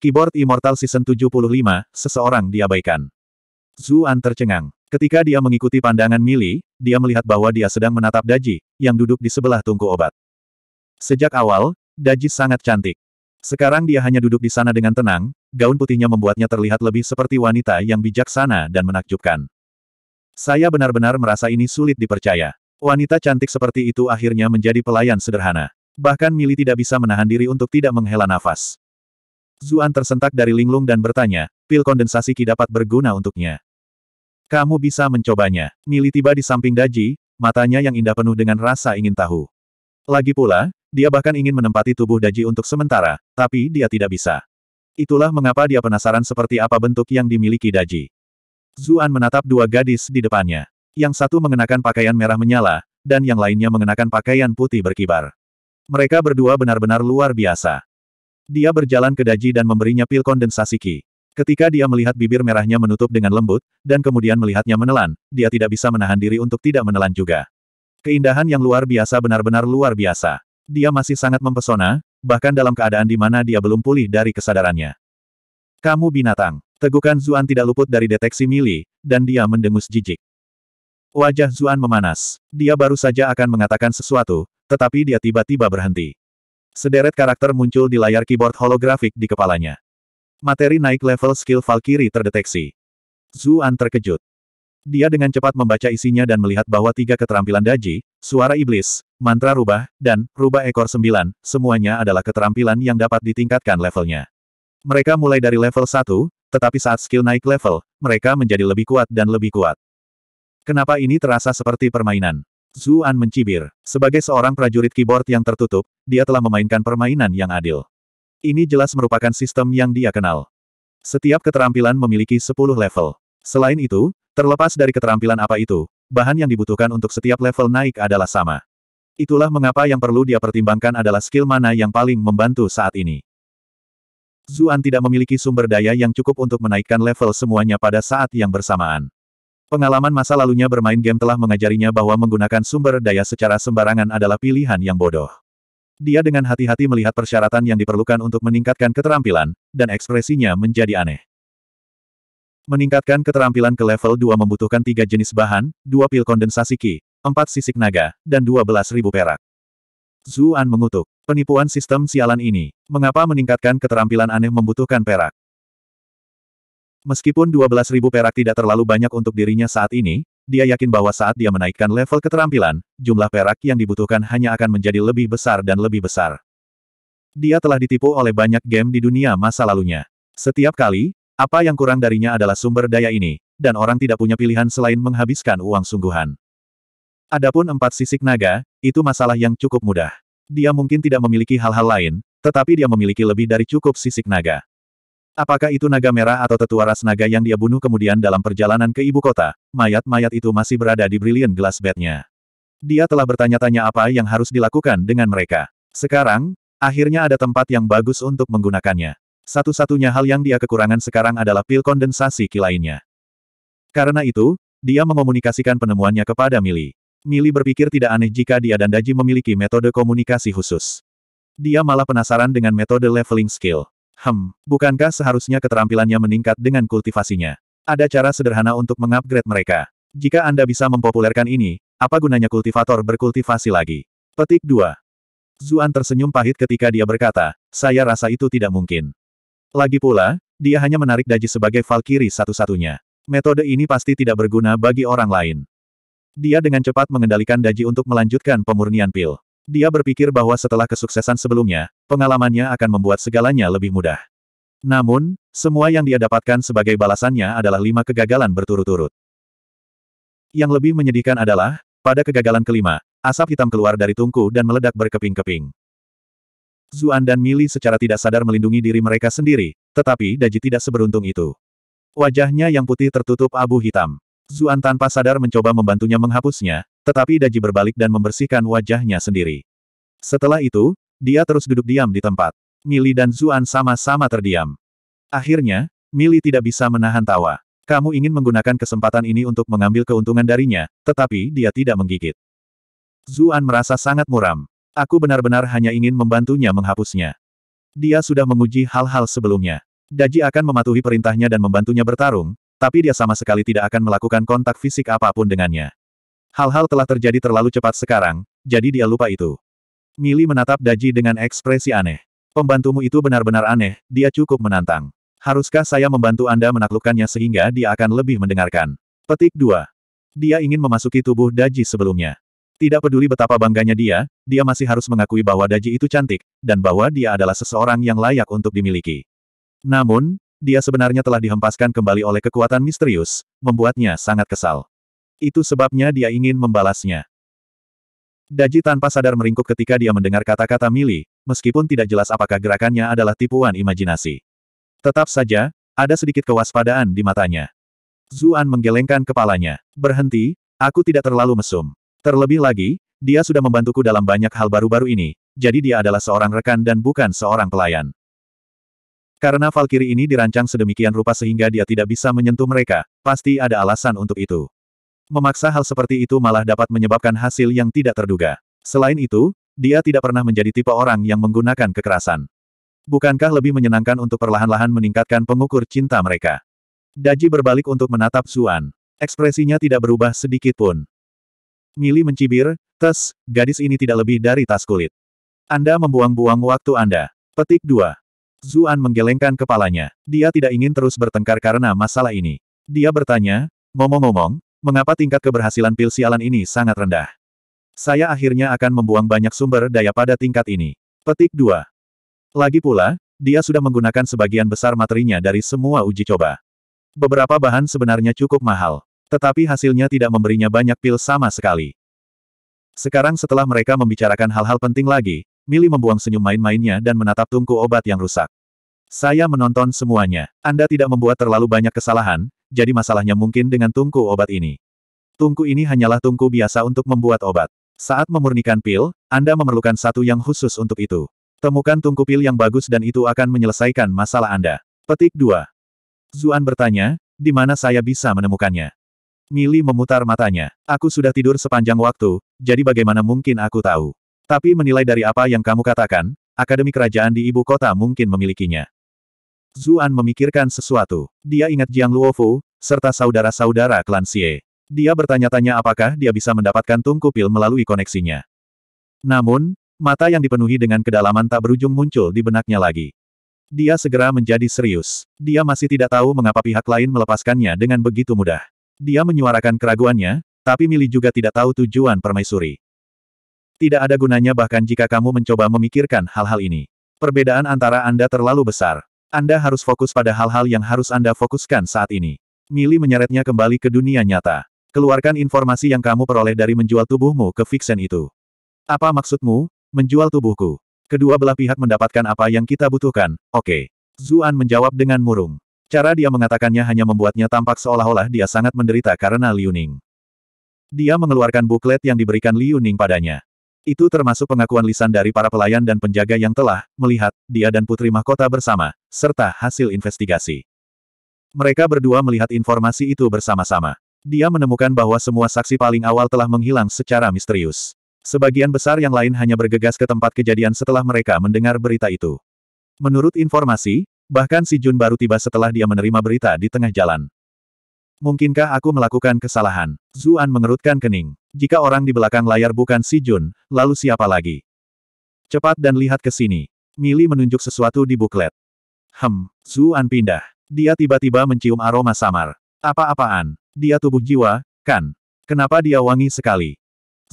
Keyboard Immortal Season 75, seseorang diabaikan. Zuan tercengang. Ketika dia mengikuti pandangan Mili, dia melihat bahwa dia sedang menatap Daji, yang duduk di sebelah tungku obat. Sejak awal, Daji sangat cantik. Sekarang dia hanya duduk di sana dengan tenang, gaun putihnya membuatnya terlihat lebih seperti wanita yang bijaksana dan menakjubkan. Saya benar-benar merasa ini sulit dipercaya. Wanita cantik seperti itu akhirnya menjadi pelayan sederhana. Bahkan Mili tidak bisa menahan diri untuk tidak menghela nafas. Zuan tersentak dari linglung dan bertanya, pil kondensasi Ki dapat berguna untuknya. Kamu bisa mencobanya. Mili tiba di samping Daji, matanya yang indah penuh dengan rasa ingin tahu. Lagi pula, dia bahkan ingin menempati tubuh Daji untuk sementara, tapi dia tidak bisa. Itulah mengapa dia penasaran seperti apa bentuk yang dimiliki Daji. Zuan menatap dua gadis di depannya. Yang satu mengenakan pakaian merah menyala, dan yang lainnya mengenakan pakaian putih berkibar. Mereka berdua benar-benar luar biasa. Dia berjalan ke daji dan memberinya pil kondensasi Ki. Ketika dia melihat bibir merahnya menutup dengan lembut, dan kemudian melihatnya menelan, dia tidak bisa menahan diri untuk tidak menelan juga. Keindahan yang luar biasa benar-benar luar biasa. Dia masih sangat mempesona, bahkan dalam keadaan di mana dia belum pulih dari kesadarannya. Kamu binatang. Tegukan Zuan tidak luput dari deteksi Mili, dan dia mendengus jijik. Wajah Zuan memanas. Dia baru saja akan mengatakan sesuatu, tetapi dia tiba-tiba berhenti. Sederet karakter muncul di layar keyboard holografik di kepalanya. Materi naik level skill Valkyrie terdeteksi. Zuan terkejut. Dia dengan cepat membaca isinya dan melihat bahwa tiga keterampilan daji, suara iblis, mantra rubah, dan rubah ekor sembilan, semuanya adalah keterampilan yang dapat ditingkatkan levelnya. Mereka mulai dari level 1, tetapi saat skill naik level, mereka menjadi lebih kuat dan lebih kuat. Kenapa ini terasa seperti permainan? Zuan mencibir. Sebagai seorang prajurit keyboard yang tertutup, dia telah memainkan permainan yang adil. Ini jelas merupakan sistem yang dia kenal. Setiap keterampilan memiliki 10 level. Selain itu, terlepas dari keterampilan apa itu, bahan yang dibutuhkan untuk setiap level naik adalah sama. Itulah mengapa yang perlu dia pertimbangkan adalah skill mana yang paling membantu saat ini. Zuan tidak memiliki sumber daya yang cukup untuk menaikkan level semuanya pada saat yang bersamaan. Pengalaman masa lalunya bermain game telah mengajarinya bahwa menggunakan sumber daya secara sembarangan adalah pilihan yang bodoh. Dia dengan hati-hati melihat persyaratan yang diperlukan untuk meningkatkan keterampilan, dan ekspresinya menjadi aneh. Meningkatkan keterampilan ke level 2 membutuhkan tiga jenis bahan, dua pil kondensasi ki, empat sisik naga, dan 12.000 perak. Zuan mengutuk. Penipuan sistem sialan ini. Mengapa meningkatkan keterampilan aneh membutuhkan perak? Meskipun 12.000 perak tidak terlalu banyak untuk dirinya saat ini, dia yakin bahwa saat dia menaikkan level keterampilan, jumlah perak yang dibutuhkan hanya akan menjadi lebih besar dan lebih besar. Dia telah ditipu oleh banyak game di dunia masa lalunya. Setiap kali, apa yang kurang darinya adalah sumber daya ini, dan orang tidak punya pilihan selain menghabiskan uang sungguhan. Adapun empat sisik naga, itu masalah yang cukup mudah. Dia mungkin tidak memiliki hal-hal lain, tetapi dia memiliki lebih dari cukup sisik naga. Apakah itu naga merah atau tetua ras naga yang dia bunuh kemudian dalam perjalanan ke ibu kota, mayat-mayat itu masih berada di Brilliant Glass Bednya. Dia telah bertanya-tanya apa yang harus dilakukan dengan mereka. Sekarang, akhirnya ada tempat yang bagus untuk menggunakannya. Satu-satunya hal yang dia kekurangan sekarang adalah pil kondensasi kilainya. Karena itu, dia mengomunikasikan penemuannya kepada Mili. Mili berpikir tidak aneh jika dia dan Daji memiliki metode komunikasi khusus. Dia malah penasaran dengan metode leveling skill. Hem, bukankah seharusnya keterampilannya meningkat dengan kultivasinya? Ada cara sederhana untuk mengupgrade mereka. Jika Anda bisa mempopulerkan ini, apa gunanya kultivator berkultivasi lagi? Petik 2. Zuan tersenyum pahit ketika dia berkata, saya rasa itu tidak mungkin. Lagi pula, dia hanya menarik daji sebagai Valkyrie satu-satunya. Metode ini pasti tidak berguna bagi orang lain. Dia dengan cepat mengendalikan daji untuk melanjutkan pemurnian pil. Dia berpikir bahwa setelah kesuksesan sebelumnya, pengalamannya akan membuat segalanya lebih mudah. Namun, semua yang dia dapatkan sebagai balasannya adalah lima kegagalan berturut-turut. Yang lebih menyedihkan adalah, pada kegagalan kelima, asap hitam keluar dari tungku dan meledak berkeping-keping. Zuan dan Mili secara tidak sadar melindungi diri mereka sendiri, tetapi Daji tidak seberuntung itu. Wajahnya yang putih tertutup abu hitam. Zuan tanpa sadar mencoba membantunya menghapusnya, tetapi Daji berbalik dan membersihkan wajahnya sendiri. Setelah itu, dia terus duduk diam di tempat. Mili dan Zuan sama-sama terdiam. Akhirnya, Mili tidak bisa menahan tawa. Kamu ingin menggunakan kesempatan ini untuk mengambil keuntungan darinya, tetapi dia tidak menggigit. Zuan merasa sangat muram. Aku benar-benar hanya ingin membantunya menghapusnya. Dia sudah menguji hal-hal sebelumnya. Daji akan mematuhi perintahnya dan membantunya bertarung, tapi dia sama sekali tidak akan melakukan kontak fisik apapun dengannya. Hal-hal telah terjadi terlalu cepat sekarang, jadi dia lupa itu. Mili menatap Daji dengan ekspresi aneh. Pembantumu itu benar-benar aneh, dia cukup menantang. Haruskah saya membantu Anda menaklukkannya sehingga dia akan lebih mendengarkan? Petik 2. Dia ingin memasuki tubuh Daji sebelumnya. Tidak peduli betapa bangganya dia, dia masih harus mengakui bahwa Daji itu cantik, dan bahwa dia adalah seseorang yang layak untuk dimiliki. Namun, dia sebenarnya telah dihempaskan kembali oleh kekuatan misterius, membuatnya sangat kesal. Itu sebabnya dia ingin membalasnya. Daji tanpa sadar meringkuk ketika dia mendengar kata-kata Mili, meskipun tidak jelas apakah gerakannya adalah tipuan imajinasi. Tetap saja, ada sedikit kewaspadaan di matanya. Zuan menggelengkan kepalanya. Berhenti, aku tidak terlalu mesum. Terlebih lagi, dia sudah membantuku dalam banyak hal baru-baru ini, jadi dia adalah seorang rekan dan bukan seorang pelayan. Karena Valkyrie ini dirancang sedemikian rupa sehingga dia tidak bisa menyentuh mereka, pasti ada alasan untuk itu. Memaksa hal seperti itu malah dapat menyebabkan hasil yang tidak terduga. Selain itu, dia tidak pernah menjadi tipe orang yang menggunakan kekerasan. Bukankah lebih menyenangkan untuk perlahan-lahan meningkatkan pengukur cinta mereka? Daji berbalik untuk menatap Zuan. Ekspresinya tidak berubah sedikit pun. Mili mencibir, tes, gadis ini tidak lebih dari tas kulit. Anda membuang-buang waktu Anda. Petik 2. Zuan menggelengkan kepalanya. Dia tidak ingin terus bertengkar karena masalah ini. Dia bertanya, ngomong-ngomong, Mengapa tingkat keberhasilan pil sialan ini sangat rendah? Saya akhirnya akan membuang banyak sumber daya pada tingkat ini. Petik 2. Lagi pula, dia sudah menggunakan sebagian besar materinya dari semua uji coba. Beberapa bahan sebenarnya cukup mahal. Tetapi hasilnya tidak memberinya banyak pil sama sekali. Sekarang setelah mereka membicarakan hal-hal penting lagi, Mili membuang senyum main-mainnya dan menatap tungku obat yang rusak. Saya menonton semuanya. Anda tidak membuat terlalu banyak kesalahan, jadi masalahnya mungkin dengan tungku obat ini. Tungku ini hanyalah tungku biasa untuk membuat obat. Saat memurnikan pil, Anda memerlukan satu yang khusus untuk itu. Temukan tungku pil yang bagus dan itu akan menyelesaikan masalah Anda. Petik 2. Zuan bertanya, di mana saya bisa menemukannya? Mili memutar matanya. Aku sudah tidur sepanjang waktu, jadi bagaimana mungkin aku tahu? Tapi menilai dari apa yang kamu katakan, Akademi Kerajaan di Ibu Kota mungkin memilikinya. Zuan memikirkan sesuatu. Dia ingat Jiang Luofu, serta saudara-saudara klan Xie. Dia bertanya-tanya apakah dia bisa mendapatkan tungku Kupil melalui koneksinya. Namun, mata yang dipenuhi dengan kedalaman tak berujung muncul di benaknya lagi. Dia segera menjadi serius. Dia masih tidak tahu mengapa pihak lain melepaskannya dengan begitu mudah. Dia menyuarakan keraguannya, tapi Mili juga tidak tahu tujuan permaisuri. Tidak ada gunanya bahkan jika kamu mencoba memikirkan hal-hal ini. Perbedaan antara Anda terlalu besar. Anda harus fokus pada hal-hal yang harus Anda fokuskan saat ini. Mili menyeretnya kembali ke dunia nyata. Keluarkan informasi yang kamu peroleh dari menjual tubuhmu ke Vixen itu. Apa maksudmu, menjual tubuhku? Kedua belah pihak mendapatkan apa yang kita butuhkan, oke. Okay. Zuan menjawab dengan murung. Cara dia mengatakannya hanya membuatnya tampak seolah-olah dia sangat menderita karena Liu Ning. Dia mengeluarkan buklet yang diberikan Liu Ning padanya. Itu termasuk pengakuan lisan dari para pelayan dan penjaga yang telah melihat dia dan putri mahkota bersama, serta hasil investigasi. Mereka berdua melihat informasi itu bersama-sama. Dia menemukan bahwa semua saksi paling awal telah menghilang secara misterius. Sebagian besar yang lain hanya bergegas ke tempat kejadian setelah mereka mendengar berita itu. Menurut informasi, bahkan si Jun baru tiba setelah dia menerima berita di tengah jalan. Mungkinkah aku melakukan kesalahan? Zuan mengerutkan kening. Jika orang di belakang layar bukan Si Jun, lalu siapa lagi? Cepat dan lihat ke sini. Mili menunjuk sesuatu di buklet. Hem, Zuan pindah. Dia tiba-tiba mencium aroma samar. Apa-apaan? Dia tubuh jiwa, kan? Kenapa dia wangi sekali?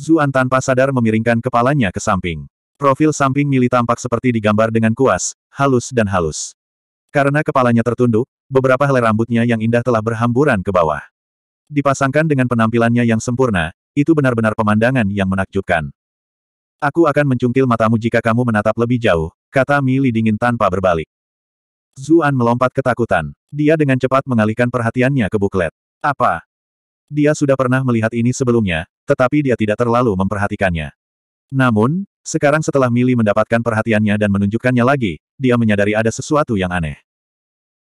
Zuan tanpa sadar memiringkan kepalanya ke samping. Profil samping Mili tampak seperti digambar dengan kuas, halus dan halus. Karena kepalanya tertunduk, beberapa helai rambutnya yang indah telah berhamburan ke bawah. Dipasangkan dengan penampilannya yang sempurna, itu benar-benar pemandangan yang menakjubkan. Aku akan mencungkil matamu jika kamu menatap lebih jauh, kata Mili dingin tanpa berbalik. Zuan melompat ketakutan. Dia dengan cepat mengalihkan perhatiannya ke buklet. Apa? Dia sudah pernah melihat ini sebelumnya, tetapi dia tidak terlalu memperhatikannya. Namun, sekarang setelah Mili mendapatkan perhatiannya dan menunjukkannya lagi, dia menyadari ada sesuatu yang aneh.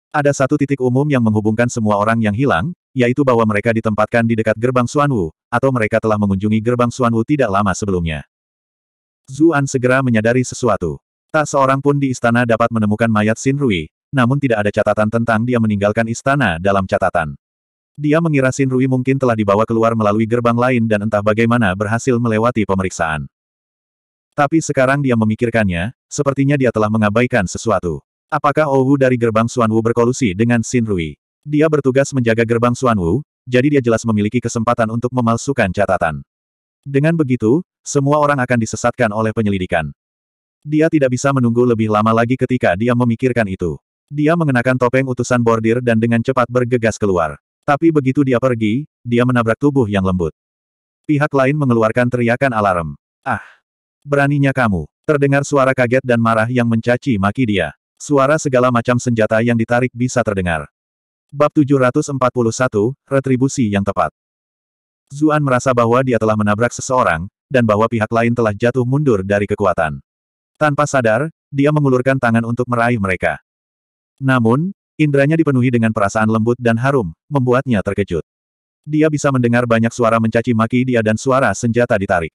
Ada satu titik umum yang menghubungkan semua orang yang hilang, yaitu bahwa mereka ditempatkan di dekat gerbang Suanwu, atau mereka telah mengunjungi gerbang Suanwu tidak lama sebelumnya. Zuan segera menyadari sesuatu. Tak seorang pun di istana dapat menemukan mayat Xin Rui, namun tidak ada catatan tentang dia meninggalkan istana dalam catatan. Dia mengira Xin Rui mungkin telah dibawa keluar melalui gerbang lain dan entah bagaimana berhasil melewati pemeriksaan. Tapi sekarang dia memikirkannya, sepertinya dia telah mengabaikan sesuatu. Apakah Owu dari gerbang Suanwu berkolusi dengan Xin Rui? Dia bertugas menjaga gerbang Suanwu, jadi dia jelas memiliki kesempatan untuk memalsukan catatan. Dengan begitu, semua orang akan disesatkan oleh penyelidikan. Dia tidak bisa menunggu lebih lama lagi ketika dia memikirkan itu. Dia mengenakan topeng utusan bordir dan dengan cepat bergegas keluar. Tapi begitu dia pergi, dia menabrak tubuh yang lembut. Pihak lain mengeluarkan teriakan alarm. Ah! Beraninya kamu! Terdengar suara kaget dan marah yang mencaci maki dia. Suara segala macam senjata yang ditarik bisa terdengar. Bab 741, Retribusi yang tepat. Zuan merasa bahwa dia telah menabrak seseorang, dan bahwa pihak lain telah jatuh mundur dari kekuatan. Tanpa sadar, dia mengulurkan tangan untuk meraih mereka. Namun, indranya dipenuhi dengan perasaan lembut dan harum, membuatnya terkejut. Dia bisa mendengar banyak suara mencaci maki dia dan suara senjata ditarik.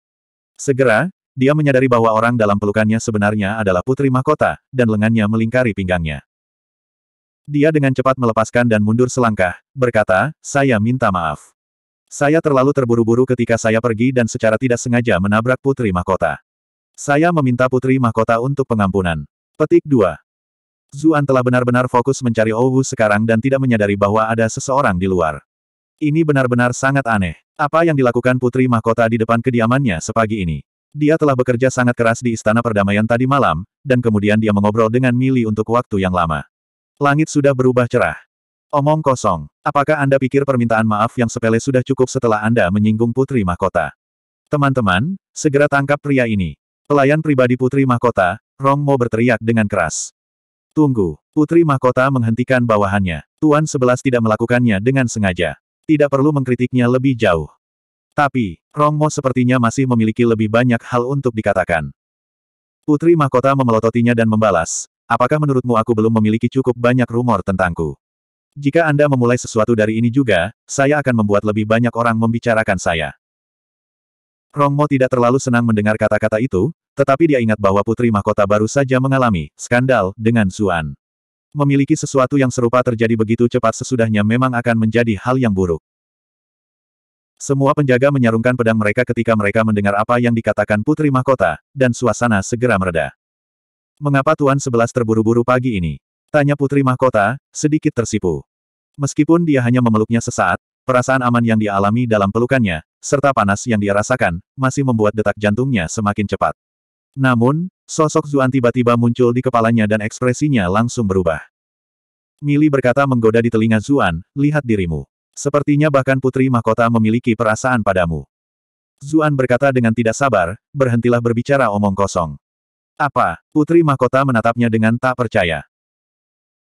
Segera, dia menyadari bahwa orang dalam pelukannya sebenarnya adalah putri mahkota, dan lengannya melingkari pinggangnya. Dia dengan cepat melepaskan dan mundur selangkah, berkata, saya minta maaf. Saya terlalu terburu-buru ketika saya pergi dan secara tidak sengaja menabrak Putri Mahkota. Saya meminta Putri Mahkota untuk pengampunan. Petik 2. Zuan telah benar-benar fokus mencari Owu sekarang dan tidak menyadari bahwa ada seseorang di luar. Ini benar-benar sangat aneh. Apa yang dilakukan Putri Mahkota di depan kediamannya sepagi ini? Dia telah bekerja sangat keras di Istana Perdamaian tadi malam, dan kemudian dia mengobrol dengan Mili untuk waktu yang lama. Langit sudah berubah cerah. Omong kosong. Apakah Anda pikir permintaan maaf yang sepele sudah cukup setelah Anda menyinggung Putri Mahkota? Teman-teman, segera tangkap pria ini. Pelayan pribadi Putri Mahkota, Rongmo berteriak dengan keras. Tunggu. Putri Mahkota menghentikan bawahannya. Tuan Sebelas tidak melakukannya dengan sengaja. Tidak perlu mengkritiknya lebih jauh. Tapi, Rongmo sepertinya masih memiliki lebih banyak hal untuk dikatakan. Putri Mahkota memelototinya dan membalas, apakah menurutmu aku belum memiliki cukup banyak rumor tentangku? Jika Anda memulai sesuatu dari ini juga, saya akan membuat lebih banyak orang membicarakan saya. Rongmo tidak terlalu senang mendengar kata-kata itu, tetapi dia ingat bahwa Putri Mahkota baru saja mengalami skandal dengan Suan. Memiliki sesuatu yang serupa terjadi begitu cepat sesudahnya memang akan menjadi hal yang buruk. Semua penjaga menyarungkan pedang mereka ketika mereka mendengar apa yang dikatakan Putri Mahkota, dan suasana segera mereda. Mengapa Tuan Sebelas terburu-buru pagi ini? Tanya Putri Mahkota, sedikit tersipu. Meskipun dia hanya memeluknya sesaat, perasaan aman yang dialami dalam pelukannya, serta panas yang dia rasakan, masih membuat detak jantungnya semakin cepat. Namun, sosok Zuan tiba-tiba muncul di kepalanya dan ekspresinya langsung berubah. Mili berkata menggoda di telinga Zuan, lihat dirimu. Sepertinya bahkan Putri Mahkota memiliki perasaan padamu. Zuan berkata dengan tidak sabar, berhentilah berbicara omong kosong. Apa? Putri mahkota menatapnya dengan tak percaya.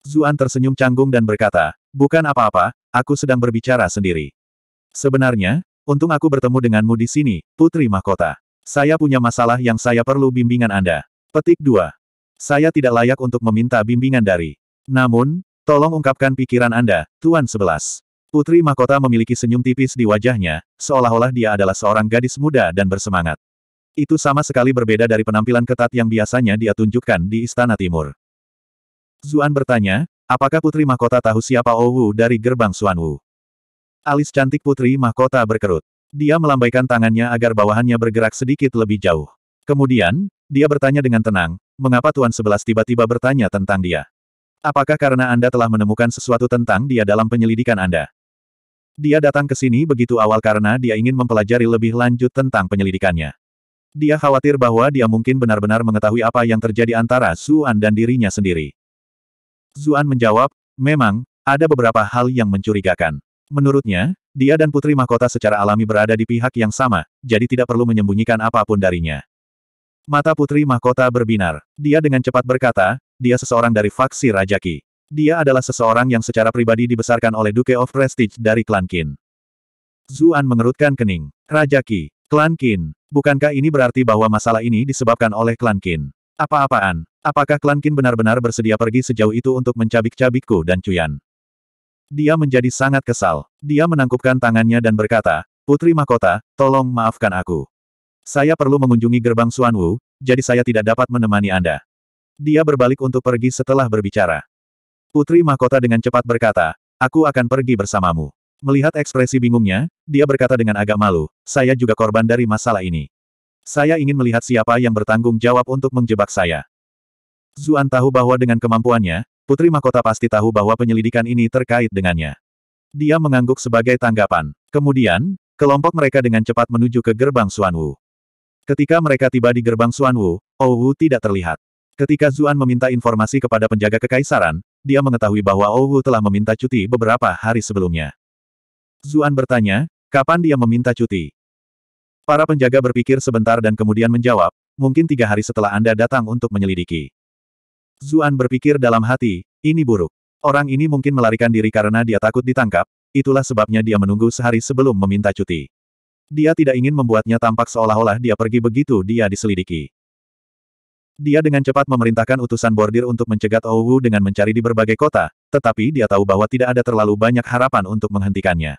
Zuan tersenyum canggung dan berkata, bukan apa-apa, aku sedang berbicara sendiri. Sebenarnya, untung aku bertemu denganmu di sini, Putri mahkota. Saya punya masalah yang saya perlu bimbingan Anda. Petik 2. Saya tidak layak untuk meminta bimbingan dari. Namun, tolong ungkapkan pikiran Anda, Tuan Sebelas. Putri Mahkota memiliki senyum tipis di wajahnya, seolah-olah dia adalah seorang gadis muda dan bersemangat. Itu sama sekali berbeda dari penampilan ketat yang biasanya dia tunjukkan di Istana Timur. Zuan bertanya, apakah Putri Mahkota tahu siapa Owu oh dari gerbang Suanwu? Alis cantik Putri Mahkota berkerut. Dia melambaikan tangannya agar bawahannya bergerak sedikit lebih jauh. Kemudian, dia bertanya dengan tenang, mengapa Tuan Sebelas tiba-tiba bertanya tentang dia? Apakah karena Anda telah menemukan sesuatu tentang dia dalam penyelidikan Anda? Dia datang ke sini begitu awal karena dia ingin mempelajari lebih lanjut tentang penyelidikannya. Dia khawatir bahwa dia mungkin benar-benar mengetahui apa yang terjadi antara Zuan dan dirinya sendiri. Zuan menjawab, memang, ada beberapa hal yang mencurigakan. Menurutnya, dia dan Putri Mahkota secara alami berada di pihak yang sama, jadi tidak perlu menyembunyikan apapun darinya. Mata Putri Mahkota berbinar. Dia dengan cepat berkata, dia seseorang dari faksi Rajaki. Dia adalah seseorang yang secara pribadi dibesarkan oleh Duke of Prestige dari klan Qin. Zuan mengerutkan kening. Rajaki. Klan Qin. Bukankah ini berarti bahwa masalah ini disebabkan oleh Klan Qin? Apa-apaan? Apakah Klan Qin benar-benar bersedia pergi sejauh itu untuk mencabik-cabikku dan Cuyan? Dia menjadi sangat kesal. Dia menangkupkan tangannya dan berkata, Putri Mahkota, tolong maafkan aku. Saya perlu mengunjungi gerbang Suan Wu, jadi saya tidak dapat menemani Anda. Dia berbalik untuk pergi setelah berbicara. Putri Mahkota dengan cepat berkata, Aku akan pergi bersamamu. Melihat ekspresi bingungnya, dia berkata dengan agak malu, saya juga korban dari masalah ini. Saya ingin melihat siapa yang bertanggung jawab untuk menjebak saya. Zuan tahu bahwa dengan kemampuannya, Putri Mahkota pasti tahu bahwa penyelidikan ini terkait dengannya. Dia mengangguk sebagai tanggapan. Kemudian, kelompok mereka dengan cepat menuju ke gerbang Suanwu. Ketika mereka tiba di gerbang Suanwu, Wu tidak terlihat. Ketika Zuan meminta informasi kepada penjaga kekaisaran, dia mengetahui bahwa Wu telah meminta cuti beberapa hari sebelumnya. Zuan bertanya, kapan dia meminta cuti? Para penjaga berpikir sebentar dan kemudian menjawab, mungkin tiga hari setelah Anda datang untuk menyelidiki. Zuan berpikir dalam hati, ini buruk. Orang ini mungkin melarikan diri karena dia takut ditangkap, itulah sebabnya dia menunggu sehari sebelum meminta cuti. Dia tidak ingin membuatnya tampak seolah-olah dia pergi begitu dia diselidiki. Dia dengan cepat memerintahkan utusan bordir untuk mencegat Owu dengan mencari di berbagai kota, tetapi dia tahu bahwa tidak ada terlalu banyak harapan untuk menghentikannya.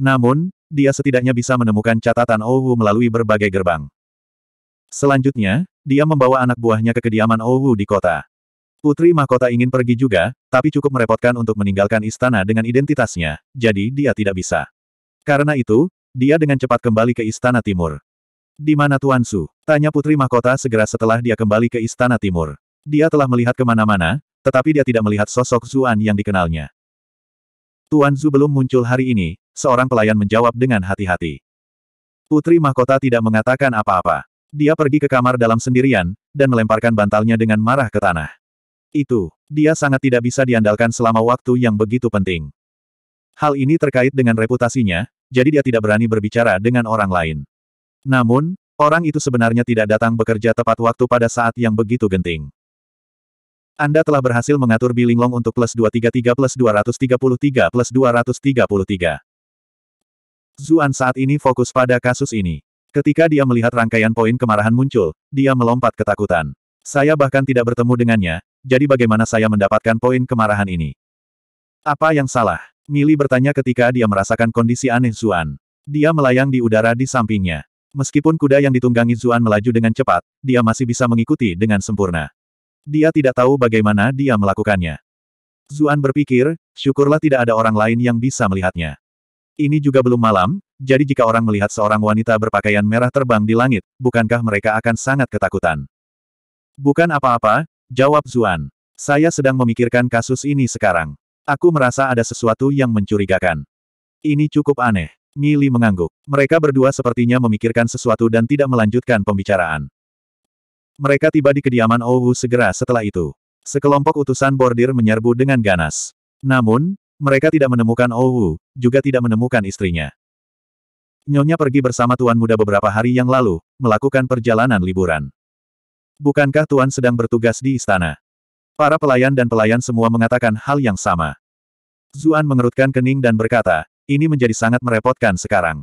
Namun, dia setidaknya bisa menemukan catatan Owu melalui berbagai gerbang. Selanjutnya, dia membawa anak buahnya ke kediaman Owu di kota. Putri mahkota ingin pergi juga, tapi cukup merepotkan untuk meninggalkan istana dengan identitasnya, jadi dia tidak bisa. Karena itu, dia dengan cepat kembali ke istana timur. Di mana Tuan Su? Tanya Putri Mahkota segera setelah dia kembali ke Istana Timur. Dia telah melihat kemana-mana, tetapi dia tidak melihat sosok Zuan yang dikenalnya. Tuan Zu belum muncul hari ini, seorang pelayan menjawab dengan hati-hati. Putri mahkota tidak mengatakan apa-apa. Dia pergi ke kamar dalam sendirian, dan melemparkan bantalnya dengan marah ke tanah. Itu, dia sangat tidak bisa diandalkan selama waktu yang begitu penting. Hal ini terkait dengan reputasinya, jadi dia tidak berani berbicara dengan orang lain. Namun, orang itu sebenarnya tidak datang bekerja tepat waktu pada saat yang begitu genting. Anda telah berhasil mengatur Bilinglong untuk plus 233 plus 233 plus 233. Zuan saat ini fokus pada kasus ini. Ketika dia melihat rangkaian poin kemarahan muncul, dia melompat ketakutan. Saya bahkan tidak bertemu dengannya, jadi bagaimana saya mendapatkan poin kemarahan ini? Apa yang salah? Mili bertanya ketika dia merasakan kondisi aneh Zuan. Dia melayang di udara di sampingnya. Meskipun kuda yang ditunggangi Zuan melaju dengan cepat, dia masih bisa mengikuti dengan sempurna. Dia tidak tahu bagaimana dia melakukannya. Zuan berpikir, syukurlah tidak ada orang lain yang bisa melihatnya. Ini juga belum malam, jadi jika orang melihat seorang wanita berpakaian merah terbang di langit, bukankah mereka akan sangat ketakutan? Bukan apa-apa, jawab Zuan. Saya sedang memikirkan kasus ini sekarang. Aku merasa ada sesuatu yang mencurigakan. Ini cukup aneh. Mili mengangguk. Mereka berdua sepertinya memikirkan sesuatu dan tidak melanjutkan pembicaraan. Mereka tiba di kediaman Owu segera setelah itu. Sekelompok utusan bordir menyerbu dengan ganas. Namun, mereka tidak menemukan Owu, juga tidak menemukan istrinya. Nyonya pergi bersama tuan muda beberapa hari yang lalu, melakukan perjalanan liburan. Bukankah tuan sedang bertugas di istana? Para pelayan dan pelayan semua mengatakan hal yang sama. Zuan mengerutkan kening dan berkata, ini menjadi sangat merepotkan sekarang.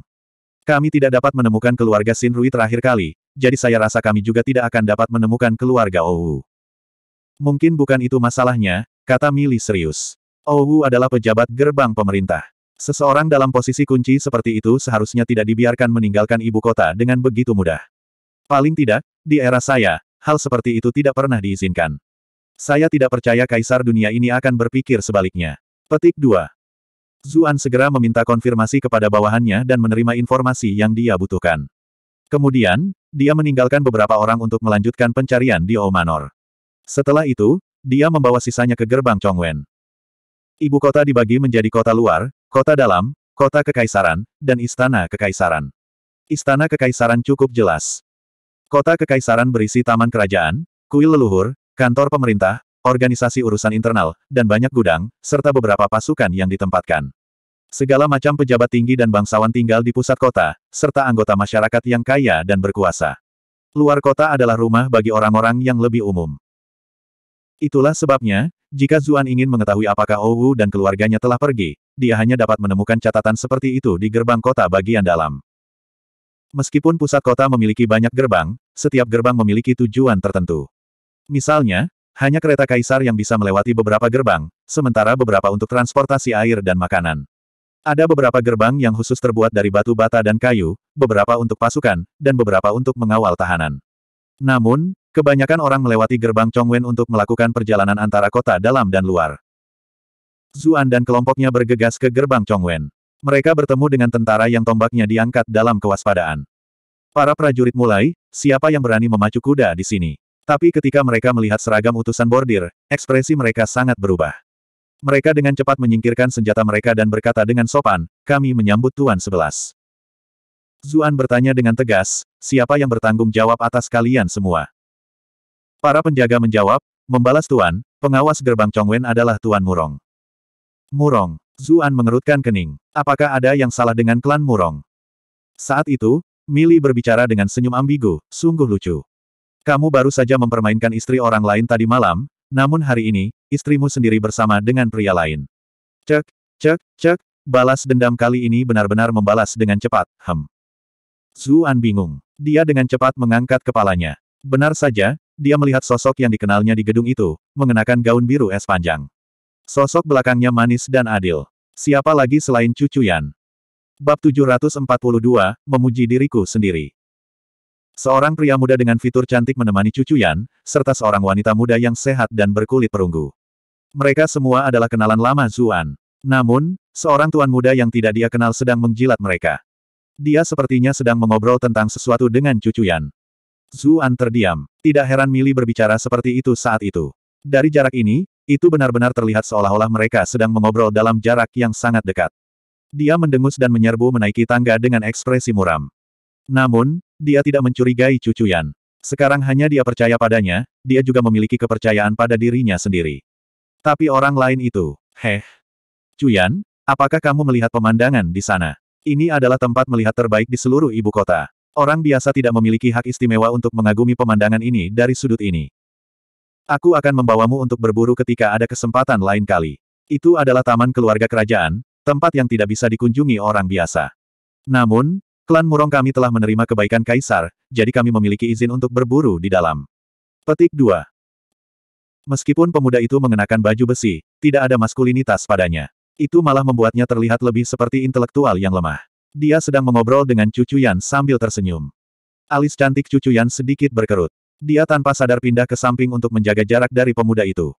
Kami tidak dapat menemukan keluarga Sin Rui terakhir kali, jadi saya rasa kami juga tidak akan dapat menemukan keluarga Owu. Mungkin bukan itu masalahnya, kata Mili serius. Owu adalah pejabat gerbang pemerintah. Seseorang dalam posisi kunci seperti itu seharusnya tidak dibiarkan meninggalkan ibu kota dengan begitu mudah. Paling tidak, di era saya, hal seperti itu tidak pernah diizinkan. Saya tidak percaya kaisar dunia ini akan berpikir sebaliknya. Petik 2. Zuan segera meminta konfirmasi kepada bawahannya dan menerima informasi yang dia butuhkan. Kemudian, dia meninggalkan beberapa orang untuk melanjutkan pencarian di Omanor. Setelah itu, dia membawa sisanya ke gerbang Chongwen. Ibu kota dibagi menjadi kota luar, kota dalam, kota kekaisaran, dan istana kekaisaran. Istana kekaisaran cukup jelas. Kota kekaisaran berisi taman kerajaan, kuil leluhur, kantor pemerintah, organisasi urusan internal, dan banyak gudang, serta beberapa pasukan yang ditempatkan. Segala macam pejabat tinggi dan bangsawan tinggal di pusat kota, serta anggota masyarakat yang kaya dan berkuasa. Luar kota adalah rumah bagi orang-orang yang lebih umum. Itulah sebabnya, jika Zuan ingin mengetahui apakah Owu dan keluarganya telah pergi, dia hanya dapat menemukan catatan seperti itu di gerbang kota bagian dalam. Meskipun pusat kota memiliki banyak gerbang, setiap gerbang memiliki tujuan tertentu. Misalnya, hanya kereta kaisar yang bisa melewati beberapa gerbang, sementara beberapa untuk transportasi air dan makanan. Ada beberapa gerbang yang khusus terbuat dari batu bata dan kayu, beberapa untuk pasukan, dan beberapa untuk mengawal tahanan. Namun, kebanyakan orang melewati gerbang Chongwen untuk melakukan perjalanan antara kota dalam dan luar. Zuan dan kelompoknya bergegas ke gerbang Chongwen. Mereka bertemu dengan tentara yang tombaknya diangkat dalam kewaspadaan. Para prajurit mulai, siapa yang berani memacu kuda di sini? Tapi ketika mereka melihat seragam utusan bordir, ekspresi mereka sangat berubah. Mereka dengan cepat menyingkirkan senjata mereka dan berkata dengan sopan, kami menyambut Tuan Sebelas. Zuan bertanya dengan tegas, siapa yang bertanggung jawab atas kalian semua? Para penjaga menjawab, membalas Tuan, pengawas gerbang Chongwen adalah Tuan Murong. Murong, Zuan mengerutkan kening. Apakah ada yang salah dengan klan Murong? Saat itu, Mili berbicara dengan senyum ambigu, sungguh lucu. Kamu baru saja mempermainkan istri orang lain tadi malam, namun hari ini, istrimu sendiri bersama dengan pria lain. Cek, cek, cek, balas dendam kali ini benar-benar membalas dengan cepat, hem. Zuan bingung. Dia dengan cepat mengangkat kepalanya. Benar saja, dia melihat sosok yang dikenalnya di gedung itu, mengenakan gaun biru es panjang. Sosok belakangnya manis dan adil. Siapa lagi selain Cucu Yan? Bab 742, Memuji Diriku Sendiri. Seorang pria muda dengan fitur cantik menemani Cucu Yan, serta seorang wanita muda yang sehat dan berkulit perunggu. Mereka semua adalah kenalan lama Zuan. Namun, seorang tuan muda yang tidak dia kenal sedang menjilat mereka. Dia sepertinya sedang mengobrol tentang sesuatu dengan cucu Yan. Zuan terdiam. Tidak heran Mili berbicara seperti itu saat itu. Dari jarak ini, itu benar-benar terlihat seolah-olah mereka sedang mengobrol dalam jarak yang sangat dekat. Dia mendengus dan menyerbu menaiki tangga dengan ekspresi muram. Namun, dia tidak mencurigai cucu Yan. Sekarang hanya dia percaya padanya, dia juga memiliki kepercayaan pada dirinya sendiri. Tapi orang lain itu, heh. Cuyan, apakah kamu melihat pemandangan di sana? Ini adalah tempat melihat terbaik di seluruh ibu kota. Orang biasa tidak memiliki hak istimewa untuk mengagumi pemandangan ini dari sudut ini. Aku akan membawamu untuk berburu ketika ada kesempatan lain kali. Itu adalah taman keluarga kerajaan, tempat yang tidak bisa dikunjungi orang biasa. Namun, klan Murong kami telah menerima kebaikan kaisar, jadi kami memiliki izin untuk berburu di dalam. Petik 2. Meskipun pemuda itu mengenakan baju besi, tidak ada maskulinitas padanya. Itu malah membuatnya terlihat lebih seperti intelektual yang lemah. Dia sedang mengobrol dengan cucu Yan sambil tersenyum. Alis cantik cucu Yan sedikit berkerut. Dia tanpa sadar pindah ke samping untuk menjaga jarak dari pemuda itu.